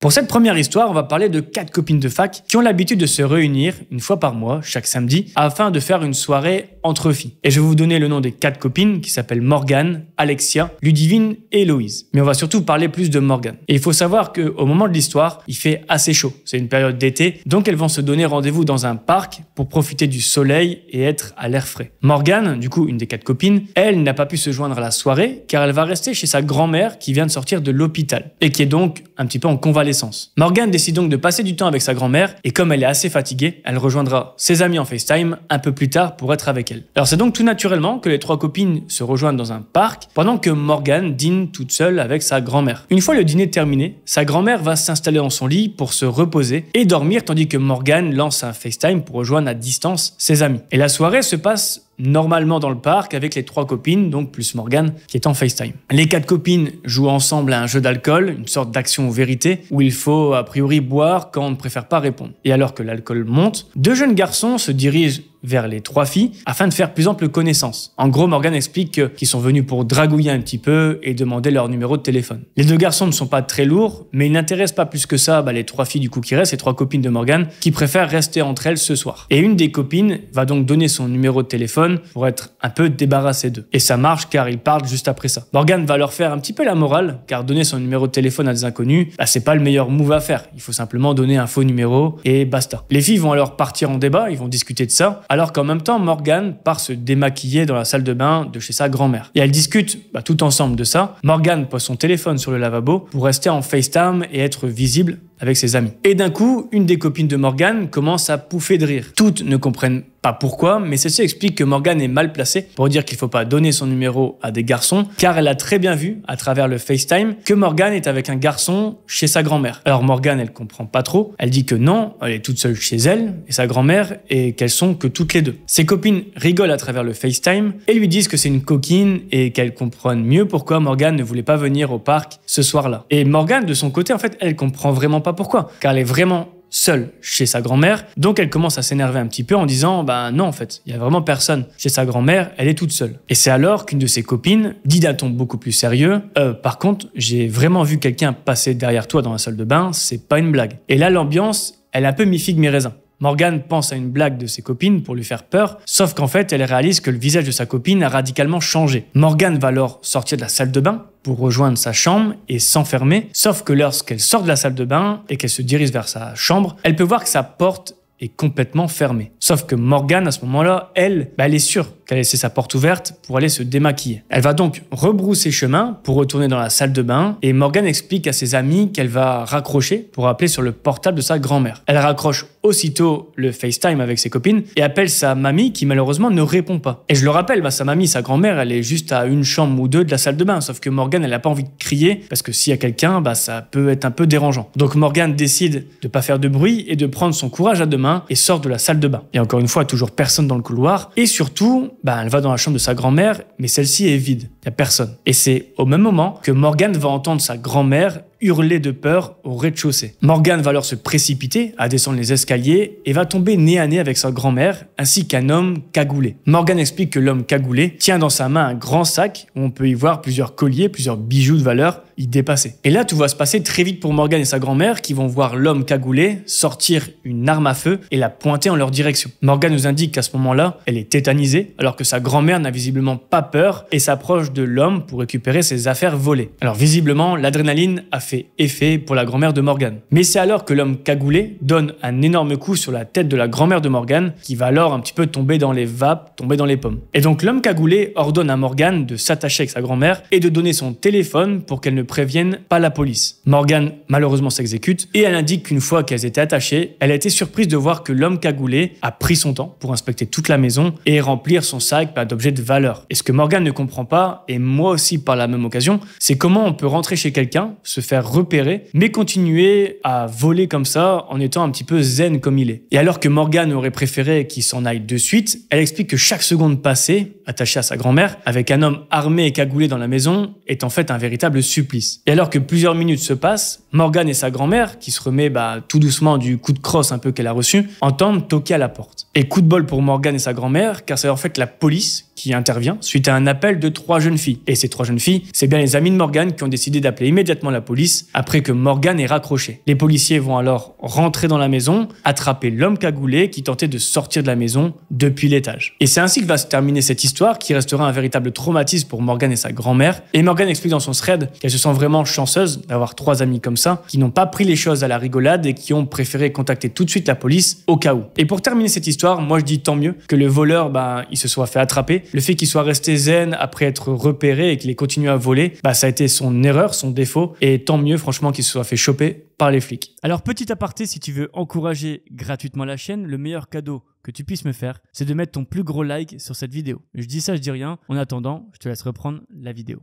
Pour cette première histoire, on va parler de quatre copines de fac qui ont l'habitude de se réunir une fois par mois, chaque samedi, afin de faire une soirée entre filles. Et je vais vous donner le nom des quatre copines qui s'appellent Morgane, Alexia, Ludivine et loïse. Mais on va surtout parler plus de Morgane. Et il faut savoir qu'au moment de l'histoire, il fait assez chaud. C'est une période d'été, donc elles vont se donner rendez-vous dans un parc pour profiter du soleil et être à l'air frais. Morgane, du coup, une des quatre copines, elle n'a pas pu se joindre à la soirée car elle va rester chez sa grand-mère qui vient de sortir de l'hôpital et qui est donc un petit peu en convalescence Morgan décide donc de passer du temps avec sa grand-mère et comme elle est assez fatiguée, elle rejoindra ses amis en FaceTime un peu plus tard pour être avec elle. Alors c'est donc tout naturellement que les trois copines se rejoignent dans un parc pendant que Morgan dîne toute seule avec sa grand-mère. Une fois le dîner terminé, sa grand-mère va s'installer dans son lit pour se reposer et dormir tandis que Morgan lance un FaceTime pour rejoindre à distance ses amis. Et la soirée se passe normalement dans le parc avec les trois copines, donc plus Morgan qui est en FaceTime. Les quatre copines jouent ensemble à un jeu d'alcool, une sorte d'action vérité, vérité où il faut a priori boire quand on ne préfère pas répondre. Et alors que l'alcool monte, deux jeunes garçons se dirigent vers les trois filles afin de faire plus ample connaissance. En gros, Morgan explique qu'ils sont venus pour dragouiller un petit peu et demander leur numéro de téléphone. Les deux garçons ne sont pas très lourds, mais ils n'intéressent pas plus que ça bah, les trois filles du coup qui restent, les trois copines de Morgan, qui préfèrent rester entre elles ce soir. Et une des copines va donc donner son numéro de téléphone pour être un peu débarrassée d'eux. Et ça marche car ils parlent juste après ça. Morgan va leur faire un petit peu la morale, car donner son numéro de téléphone à des inconnus, bah, c'est pas le meilleur move à faire. Il faut simplement donner un faux numéro et basta. Les filles vont alors partir en débat, ils vont discuter de ça, alors qu'en même temps, Morgan part se démaquiller dans la salle de bain de chez sa grand-mère. Et elles discutent bah, tout ensemble de ça. Morgan pose son téléphone sur le lavabo pour rester en FaceTime et être visible avec ses amis. Et d'un coup, une des copines de Morgane commence à pouffer de rire. Toutes ne comprennent pas pourquoi, mais celle-ci explique que Morgane est mal placée pour dire qu'il ne faut pas donner son numéro à des garçons, car elle a très bien vu, à travers le FaceTime, que Morgane est avec un garçon chez sa grand-mère. Alors Morgane, elle comprend pas trop, elle dit que non, elle est toute seule chez elle et sa grand-mère, et qu'elles sont que toutes les deux. Ses copines rigolent à travers le FaceTime et lui disent que c'est une coquine et qu'elles comprennent mieux pourquoi Morgane ne voulait pas venir au parc ce soir-là. Et Morgane, de son côté, en fait, elle comprend vraiment pas pourquoi, car elle est vraiment seule chez sa grand-mère. Donc elle commence à s'énerver un petit peu en disant bah non en fait, il y a vraiment personne chez sa grand-mère, elle est toute seule. Et c'est alors qu'une de ses copines dit d'un ton beaucoup plus sérieux euh, par contre, j'ai vraiment vu quelqu'un passer derrière toi dans la salle de bain, c'est pas une blague. Et là l'ambiance, elle est un peu mi figue mi raisins. Morgan pense à une blague de ses copines pour lui faire peur, sauf qu'en fait, elle réalise que le visage de sa copine a radicalement changé. Morgan va alors sortir de la salle de bain pour rejoindre sa chambre et s'enfermer, sauf que lorsqu'elle sort de la salle de bain et qu'elle se dirige vers sa chambre, elle peut voir que sa porte est complètement fermée. Sauf que Morgan, à ce moment-là, elle, bah, elle est sûre qu'elle a laissé sa porte ouverte pour aller se démaquiller. Elle va donc rebrousser chemin pour retourner dans la salle de bain et Morgan explique à ses amis qu'elle va raccrocher pour appeler sur le portable de sa grand-mère. Elle raccroche aussitôt le FaceTime avec ses copines et appelle sa mamie qui malheureusement ne répond pas. Et je le rappelle, bah, sa mamie, sa grand-mère, elle est juste à une chambre ou deux de la salle de bain, sauf que Morgan, elle n'a pas envie de crier parce que s'il y a quelqu'un, bah, ça peut être un peu dérangeant. Donc Morgan décide de pas faire de bruit et de prendre son courage à deux mains et sort de la salle de bain. Et encore une fois, toujours personne dans le couloir et surtout, bah, elle va dans la chambre de sa grand-mère, mais celle-ci est vide, il n'y a personne. Et c'est au même moment que Morgan va entendre sa grand-mère hurler de peur au rez-de-chaussée. Morgan va alors se précipiter à descendre les escaliers et va tomber nez à nez avec sa grand-mère ainsi qu'un homme cagoulé. Morgan explique que l'homme cagoulé tient dans sa main un grand sac où on peut y voir plusieurs colliers, plusieurs bijoux de valeur y dépasser. Et là, tout va se passer très vite pour Morgan et sa grand-mère qui vont voir l'homme cagoulé sortir une arme à feu et la pointer en leur direction. Morgan nous indique qu'à ce moment-là, elle est tétanisée alors que sa grand-mère n'a visiblement pas peur et s'approche de l'homme pour récupérer ses affaires volées. Alors visiblement, l'adrénaline a fait fait effet pour la grand-mère de Morgan. Mais c'est alors que l'homme cagoulé donne un énorme coup sur la tête de la grand-mère de Morgan, qui va alors un petit peu tomber dans les vapes, tomber dans les pommes. Et donc l'homme cagoulé ordonne à Morgan de s'attacher avec sa grand-mère et de donner son téléphone pour qu'elle ne prévienne pas la police. Morgan malheureusement s'exécute et elle indique qu'une fois qu'elles étaient attachées, elle a été surprise de voir que l'homme cagoulé a pris son temps pour inspecter toute la maison et remplir son sac bah, d'objets de valeur. Et ce que Morgan ne comprend pas, et moi aussi par la même occasion, c'est comment on peut rentrer chez quelqu'un, se faire repérer, mais continuer à voler comme ça en étant un petit peu zen comme il est. Et alors que Morgan aurait préféré qu'il s'en aille de suite, elle explique que chaque seconde passée, attachée à sa grand-mère, avec un homme armé et cagoulé dans la maison, est en fait un véritable supplice. Et alors que plusieurs minutes se passent, Morgan et sa grand-mère, qui se remet bah, tout doucement du coup de crosse un peu qu'elle a reçu, entendent toquer à la porte. Et coup de bol pour Morgan et sa grand-mère, car c'est en fait la police qui intervient suite à un appel de trois jeunes filles. Et ces trois jeunes filles, c'est bien les amis de Morgan qui ont décidé d'appeler immédiatement la police après que Morgan ait raccroché. Les policiers vont alors rentrer dans la maison, attraper l'homme cagoulé qui tentait de sortir de la maison depuis l'étage. Et c'est ainsi que va se terminer cette histoire qui restera un véritable traumatisme pour Morgan et sa grand-mère. Et Morgan explique dans son thread qu'elle se sent vraiment chanceuse d'avoir trois amis comme qui n'ont pas pris les choses à la rigolade et qui ont préféré contacter tout de suite la police au cas où. Et pour terminer cette histoire, moi je dis tant mieux que le voleur, ben il se soit fait attraper. Le fait qu'il soit resté zen après être repéré et qu'il ait continué à voler, bah, ça a été son erreur, son défaut. Et tant mieux, franchement, qu'il se soit fait choper par les flics. Alors petit aparté, si tu veux encourager gratuitement la chaîne, le meilleur cadeau que tu puisses me faire, c'est de mettre ton plus gros like sur cette vidéo. Je dis ça, je dis rien. En attendant, je te laisse reprendre la vidéo.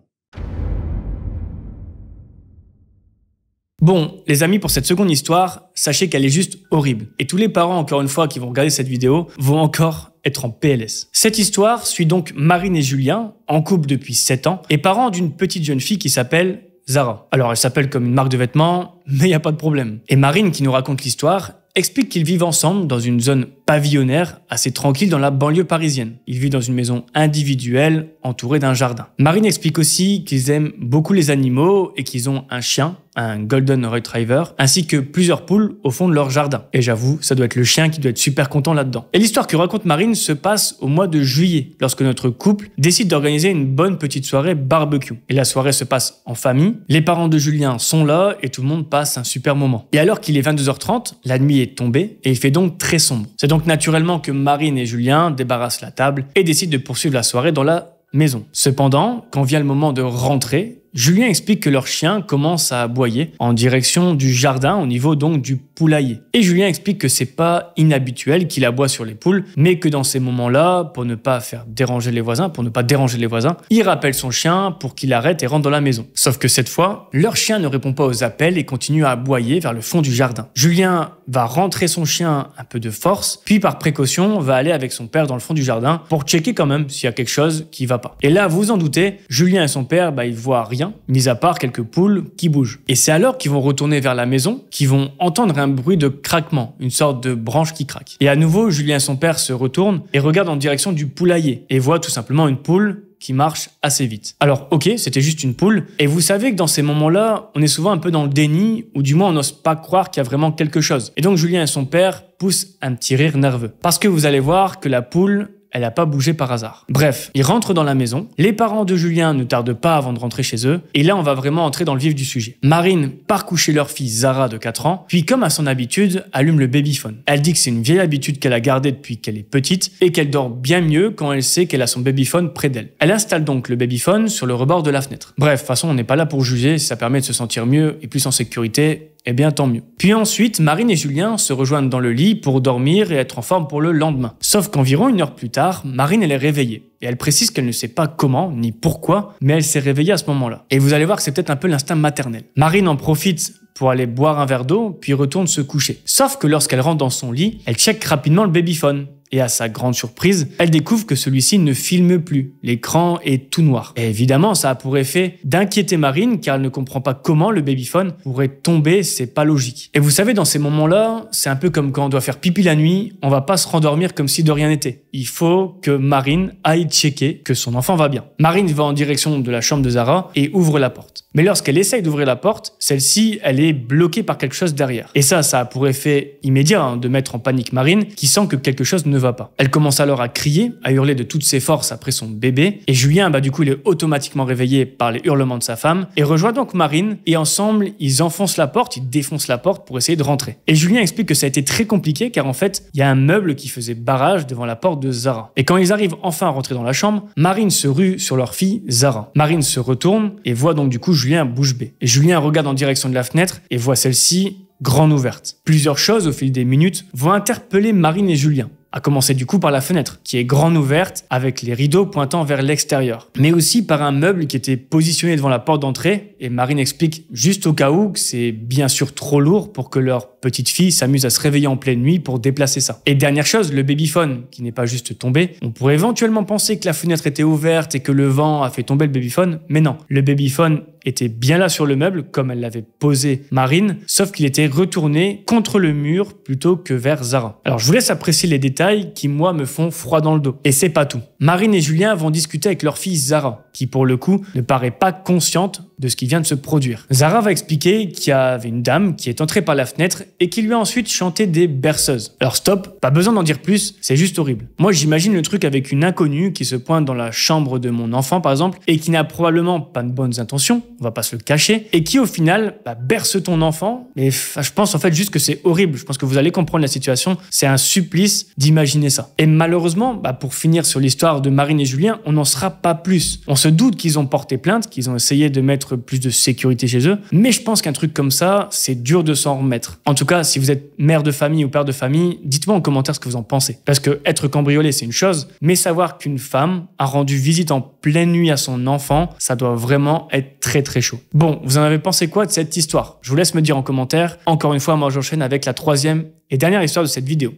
Bon, les amis, pour cette seconde histoire, sachez qu'elle est juste horrible. Et tous les parents, encore une fois, qui vont regarder cette vidéo, vont encore être en PLS. Cette histoire suit donc Marine et Julien, en couple depuis 7 ans, et parents d'une petite jeune fille qui s'appelle Zara. Alors elle s'appelle comme une marque de vêtements, mais il n'y a pas de problème. Et Marine, qui nous raconte l'histoire, explique qu'ils vivent ensemble dans une zone pavillonnaire, assez tranquille dans la banlieue parisienne. Il vit dans une maison individuelle entourée d'un jardin. Marine explique aussi qu'ils aiment beaucoup les animaux et qu'ils ont un chien, un Golden Retriever, ainsi que plusieurs poules au fond de leur jardin. Et j'avoue, ça doit être le chien qui doit être super content là-dedans. Et l'histoire que raconte Marine se passe au mois de juillet, lorsque notre couple décide d'organiser une bonne petite soirée barbecue. Et la soirée se passe en famille, les parents de Julien sont là et tout le monde passe un super moment. Et alors qu'il est 22h30, la nuit est tombée et il fait donc très sombre donc naturellement que Marine et Julien débarrassent la table et décident de poursuivre la soirée dans la maison. Cependant, quand vient le moment de rentrer, Julien explique que leur chien commence à aboyer en direction du jardin au niveau donc du poulailler. Et Julien explique que c'est pas inhabituel qu'il aboie sur les poules, mais que dans ces moments-là, pour ne pas faire déranger les voisins, pour ne pas déranger les voisins, il rappelle son chien pour qu'il arrête et rentre dans la maison. Sauf que cette fois, leur chien ne répond pas aux appels et continue à aboyer vers le fond du jardin. Julien va rentrer son chien un peu de force, puis par précaution va aller avec son père dans le fond du jardin pour checker quand même s'il y a quelque chose qui va pas. Et là, vous en doutez, Julien et son père, bah, ils voient rien, mis à part quelques poules qui bougent. Et c'est alors qu'ils vont retourner vers la maison, qu'ils vont entendre un bruit de craquement, une sorte de branche qui craque. Et à nouveau, Julien son père se retourne et regarde en direction du poulailler et voit tout simplement une poule qui marche assez vite. Alors ok, c'était juste une poule, et vous savez que dans ces moments-là, on est souvent un peu dans le déni, ou du moins on n'ose pas croire qu'il y a vraiment quelque chose. Et donc Julien et son père poussent un petit rire nerveux. Parce que vous allez voir que la poule, elle n'a pas bougé par hasard. Bref, ils rentrent dans la maison, les parents de Julien ne tardent pas avant de rentrer chez eux, et là on va vraiment entrer dans le vif du sujet. Marine part coucher leur fille Zara de 4 ans, puis comme à son habitude, allume le babyphone. Elle dit que c'est une vieille habitude qu'elle a gardée depuis qu'elle est petite, et qu'elle dort bien mieux quand elle sait qu'elle a son babyphone près d'elle. Elle installe donc le babyphone sur le rebord de la fenêtre. Bref, de toute façon on n'est pas là pour juger, si ça permet de se sentir mieux et plus en sécurité, eh bien tant mieux. Puis ensuite, Marine et Julien se rejoignent dans le lit pour dormir et être en forme pour le lendemain. Sauf qu'environ une heure plus tard, Marine elle est réveillée. Et elle précise qu'elle ne sait pas comment ni pourquoi, mais elle s'est réveillée à ce moment-là. Et vous allez voir que c'est peut-être un peu l'instinct maternel. Marine en profite pour aller boire un verre d'eau, puis retourne se coucher. Sauf que lorsqu'elle rentre dans son lit, elle check rapidement le babyphone. Et à sa grande surprise, elle découvre que celui-ci ne filme plus. L'écran est tout noir. Et évidemment, ça a pour effet d'inquiéter Marine car elle ne comprend pas comment le babyphone pourrait tomber, c'est pas logique. Et vous savez, dans ces moments-là, c'est un peu comme quand on doit faire pipi la nuit, on va pas se rendormir comme si de rien n'était. Il faut que Marine aille checker que son enfant va bien. Marine va en direction de la chambre de Zara et ouvre la porte. Mais lorsqu'elle essaye d'ouvrir la porte, celle-ci, elle est bloquée par quelque chose derrière. Et ça, ça a pour effet immédiat hein, de mettre en panique Marine, qui sent que quelque chose ne va pas. Elle commence alors à crier, à hurler de toutes ses forces après son bébé, et Julien, bah du coup, il est automatiquement réveillé par les hurlements de sa femme, et rejoint donc Marine, et ensemble, ils enfoncent la porte, ils défoncent la porte pour essayer de rentrer. Et Julien explique que ça a été très compliqué, car en fait, il y a un meuble qui faisait barrage devant la porte de Zara. Et quand ils arrivent enfin à rentrer dans la chambre, Marine se rue sur leur fille, Zara. Marine se retourne, et voit donc du coup Julien bouche bée. Et Julien regarde en direction de la fenêtre et voit celle-ci grande ouverte. Plusieurs choses au fil des minutes vont interpeller Marine et Julien à commencer du coup par la fenêtre, qui est grande ouverte, avec les rideaux pointant vers l'extérieur, mais aussi par un meuble qui était positionné devant la porte d'entrée, et Marine explique juste au cas où que c'est bien sûr trop lourd pour que leur petite fille s'amuse à se réveiller en pleine nuit pour déplacer ça. Et dernière chose, le babyphone, qui n'est pas juste tombé. On pourrait éventuellement penser que la fenêtre était ouverte et que le vent a fait tomber le babyphone, mais non. Le babyphone était bien là sur le meuble, comme elle l'avait posé Marine, sauf qu'il était retourné contre le mur plutôt que vers Zara. Alors je vous laisse apprécier les détails qui, moi, me font froid dans le dos. Et c'est pas tout. Marine et Julien vont discuter avec leur fille Zara, qui pour le coup ne paraît pas consciente de ce qui vient de se produire. Zara va expliquer qu'il y avait une dame qui est entrée par la fenêtre et qui lui a ensuite chanté des berceuses. Alors stop, pas besoin d'en dire plus, c'est juste horrible. Moi j'imagine le truc avec une inconnue qui se pointe dans la chambre de mon enfant par exemple et qui n'a probablement pas de bonnes intentions, on va pas se le cacher, et qui au final bah, berce ton enfant. Et je pense en fait juste que c'est horrible, je pense que vous allez comprendre la situation, c'est un supplice d'imaginer ça. Et malheureusement, bah, pour finir sur l'histoire de Marine et Julien, on n'en sera pas plus. On se doute qu'ils ont porté plainte, qu'ils ont essayé de mettre plus de sécurité chez eux. Mais je pense qu'un truc comme ça, c'est dur de s'en remettre. En tout cas, si vous êtes mère de famille ou père de famille, dites-moi en commentaire ce que vous en pensez. Parce que être cambriolé, c'est une chose, mais savoir qu'une femme a rendu visite en pleine nuit à son enfant, ça doit vraiment être très très chaud. Bon, vous en avez pensé quoi de cette histoire Je vous laisse me dire en commentaire. Encore une fois, moi j'enchaîne avec la troisième et dernière histoire de cette vidéo.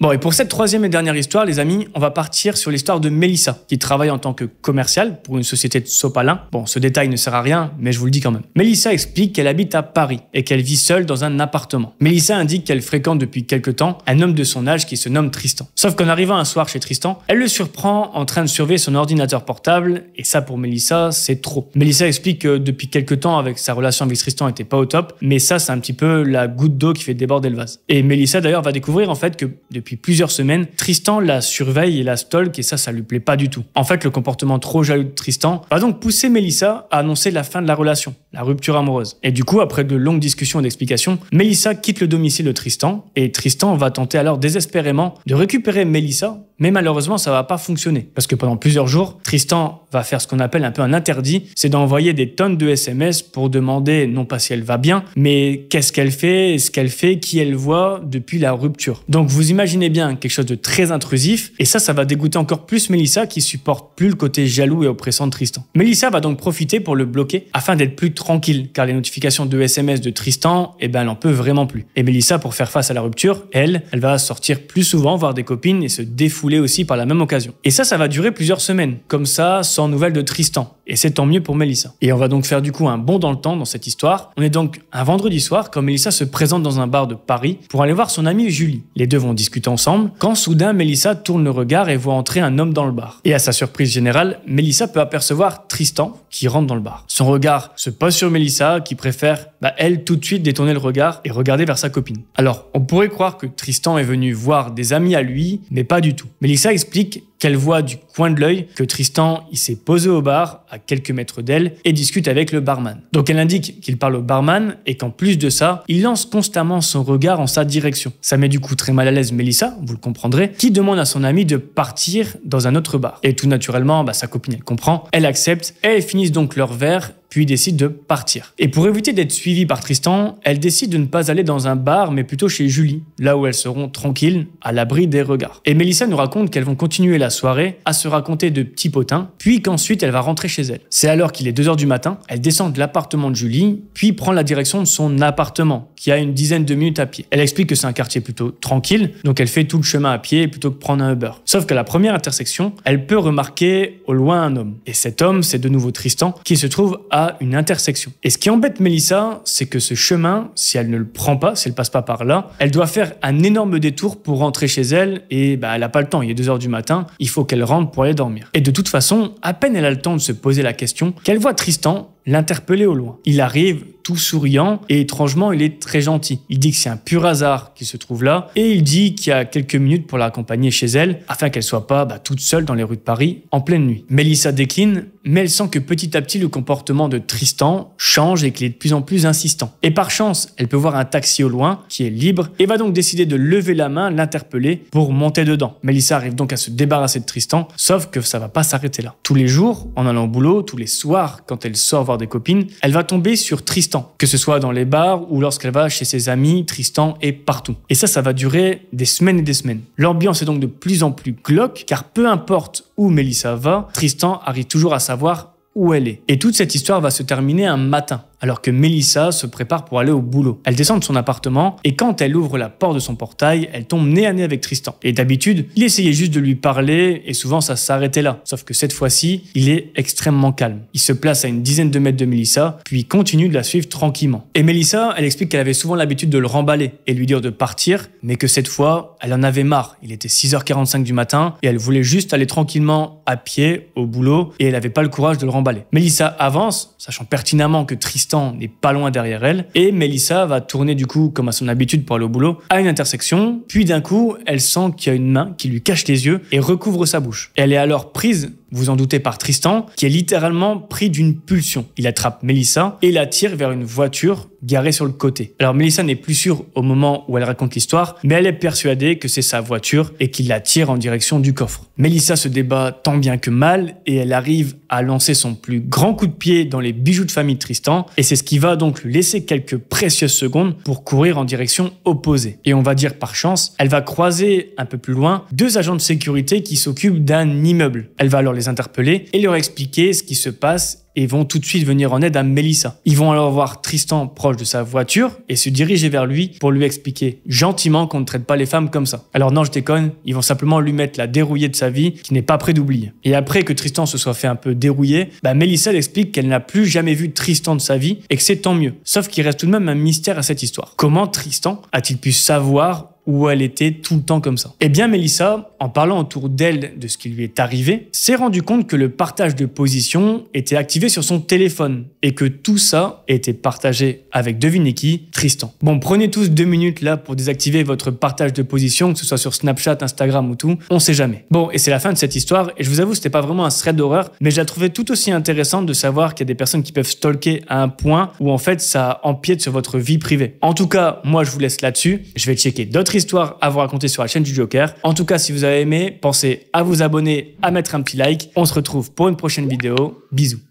Bon, et pour cette troisième et dernière histoire, les amis, on va partir sur l'histoire de Mélissa, qui travaille en tant que commerciale pour une société de sopalin. Bon, ce détail ne sert à rien, mais je vous le dis quand même. Mélissa explique qu'elle habite à Paris et qu'elle vit seule dans un appartement. Mélissa indique qu'elle fréquente depuis quelque temps un homme de son âge qui se nomme Tristan. Sauf qu'en arrivant un soir chez Tristan, elle le surprend en train de surveiller son ordinateur portable, et ça pour Mélissa, c'est trop. Melissa explique que depuis quelque temps avec sa relation avec Tristan était pas au top, mais ça c'est un petit peu la goutte d'eau qui fait déborder le vase. Et Mélissa d'ailleurs va découvrir en fait que depuis plusieurs semaines, Tristan la surveille et la stalk et ça, ça lui plaît pas du tout. En fait, le comportement trop jaloux de Tristan va donc pousser Mélissa à annoncer la fin de la relation la rupture amoureuse. Et du coup, après de longues discussions et d'explications, Mélissa quitte le domicile de Tristan, et Tristan va tenter alors désespérément de récupérer Mélissa, mais malheureusement, ça va pas fonctionner. Parce que pendant plusieurs jours, Tristan va faire ce qu'on appelle un peu un interdit, c'est d'envoyer des tonnes de SMS pour demander, non pas si elle va bien, mais qu'est-ce qu'elle fait, ce qu'elle fait, qui elle voit depuis la rupture. Donc vous imaginez bien quelque chose de très intrusif, et ça, ça va dégoûter encore plus Mélissa qui supporte plus le côté jaloux et oppressant de Tristan. Mélissa va donc profiter pour le bloquer afin d'être plus tranquille, car les notifications de SMS de Tristan, eh ben, elle n'en peut vraiment plus. Et Melissa, pour faire face à la rupture, elle, elle va sortir plus souvent voir des copines et se défouler aussi par la même occasion. Et ça, ça va durer plusieurs semaines, comme ça, sans nouvelles de Tristan. Et c'est tant mieux pour Mélissa. Et on va donc faire du coup un bond dans le temps dans cette histoire. On est donc un vendredi soir quand Mélissa se présente dans un bar de Paris pour aller voir son amie Julie. Les deux vont discuter ensemble quand soudain Mélissa tourne le regard et voit entrer un homme dans le bar. Et à sa surprise générale, Mélissa peut apercevoir Tristan qui rentre dans le bar. Son regard se pose sur Mélissa qui préfère, bah, elle, tout de suite détourner le regard et regarder vers sa copine. Alors, on pourrait croire que Tristan est venu voir des amis à lui, mais pas du tout. Mélissa explique qu'elle voit du coin de l'œil que Tristan il s'est posé au bar à quelques mètres d'elle et discute avec le barman. Donc elle indique qu'il parle au barman et qu'en plus de ça, il lance constamment son regard en sa direction. Ça met du coup très mal à l'aise Melissa, vous le comprendrez, qui demande à son ami de partir dans un autre bar. Et tout naturellement, bah, sa copine elle comprend, elle accepte et elles finissent donc leur verre puis décide de partir. Et pour éviter d'être suivie par Tristan, elle décide de ne pas aller dans un bar, mais plutôt chez Julie, là où elles seront tranquilles, à l'abri des regards. Et Melissa nous raconte qu'elles vont continuer la soirée à se raconter de petits potins, puis qu'ensuite elle va rentrer chez elle. C'est alors qu'il est 2h du matin, elle descend de l'appartement de Julie, puis prend la direction de son appartement, qui a une dizaine de minutes à pied. Elle explique que c'est un quartier plutôt tranquille, donc elle fait tout le chemin à pied plutôt que prendre un Uber. Sauf qu'à la première intersection, elle peut remarquer au loin un homme. Et cet homme, c'est de nouveau Tristan, qui se trouve à une intersection. Et ce qui embête Melissa, c'est que ce chemin, si elle ne le prend pas, si elle passe pas par là, elle doit faire un énorme détour pour rentrer chez elle et bah, elle n'a pas le temps, il est 2h du matin, il faut qu'elle rentre pour aller dormir. Et de toute façon, à peine elle a le temps de se poser la question, qu'elle voit Tristan l'interpeller au loin. Il arrive souriant et étrangement, il est très gentil. Il dit que c'est un pur hasard qu'il se trouve là et il dit qu'il y a quelques minutes pour l'accompagner chez elle afin qu'elle soit pas bah, toute seule dans les rues de Paris en pleine nuit. Mélissa décline, mais elle sent que petit à petit le comportement de Tristan change et qu'il est de plus en plus insistant. Et par chance, elle peut voir un taxi au loin qui est libre et va donc décider de lever la main, l'interpeller pour monter dedans. Mélissa arrive donc à se débarrasser de Tristan, sauf que ça va pas s'arrêter là. Tous les jours, en allant au boulot, tous les soirs, quand elle sort voir des copines, elle va tomber sur Tristan que ce soit dans les bars ou lorsqu'elle va chez ses amis, Tristan est partout. Et ça, ça va durer des semaines et des semaines. L'ambiance est donc de plus en plus glauque, car peu importe où Mélissa va, Tristan arrive toujours à savoir où elle est. Et toute cette histoire va se terminer un matin alors que Melissa se prépare pour aller au boulot. Elle descend de son appartement et quand elle ouvre la porte de son portail, elle tombe nez à nez avec Tristan. Et d'habitude, il essayait juste de lui parler et souvent ça s'arrêtait là. Sauf que cette fois-ci, il est extrêmement calme. Il se place à une dizaine de mètres de Melissa, puis continue de la suivre tranquillement. Et Melissa, elle explique qu'elle avait souvent l'habitude de le remballer et lui dire de partir, mais que cette fois, elle en avait marre. Il était 6h45 du matin et elle voulait juste aller tranquillement à pied au boulot et elle n'avait pas le courage de le remballer. Melissa avance, sachant pertinemment que Tristan n'est pas loin derrière elle, et Melissa va tourner du coup, comme à son habitude pour aller au boulot, à une intersection, puis d'un coup, elle sent qu'il y a une main qui lui cache les yeux et recouvre sa bouche. Elle est alors prise vous en doutez par Tristan, qui est littéralement pris d'une pulsion. Il attrape Melissa et la tire vers une voiture garée sur le côté. Alors Melissa n'est plus sûre au moment où elle raconte l'histoire, mais elle est persuadée que c'est sa voiture et qu'il la tire en direction du coffre. Mélissa se débat tant bien que mal et elle arrive à lancer son plus grand coup de pied dans les bijoux de famille de Tristan et c'est ce qui va donc lui laisser quelques précieuses secondes pour courir en direction opposée. Et on va dire par chance, elle va croiser un peu plus loin deux agents de sécurité qui s'occupent d'un immeuble. Elle va alors interpeller et leur expliquer ce qui se passe et vont tout de suite venir en aide à Mélissa. Ils vont alors voir Tristan proche de sa voiture et se diriger vers lui pour lui expliquer gentiment qu'on ne traite pas les femmes comme ça. Alors non, je déconne, ils vont simplement lui mettre la dérouillée de sa vie qui n'est pas près d'oublier. Et après que Tristan se soit fait un peu dérouillé, bah Mélissa explique qu'elle n'a plus jamais vu Tristan de sa vie et que c'est tant mieux. Sauf qu'il reste tout de même un mystère à cette histoire. Comment Tristan a-t-il pu savoir où elle était tout le temps comme ça. Eh bien, Mélissa, en parlant autour d'elle de ce qui lui est arrivé, s'est rendu compte que le partage de position était activé sur son téléphone et que tout ça était partagé avec devinez qui, Tristan. Bon, prenez tous deux minutes là pour désactiver votre partage de position, que ce soit sur Snapchat, Instagram ou tout, on sait jamais. Bon, et c'est la fin de cette histoire et je vous avoue, c'était pas vraiment un thread d'horreur, mais je la trouvais tout aussi intéressante de savoir qu'il y a des personnes qui peuvent stalker à un point où en fait ça empiète sur votre vie privée. En tout cas, moi je vous laisse là-dessus, je vais checker d'autres histoire à vous raconter sur la chaîne du Joker. En tout cas, si vous avez aimé, pensez à vous abonner, à mettre un petit like. On se retrouve pour une prochaine vidéo. Bisous.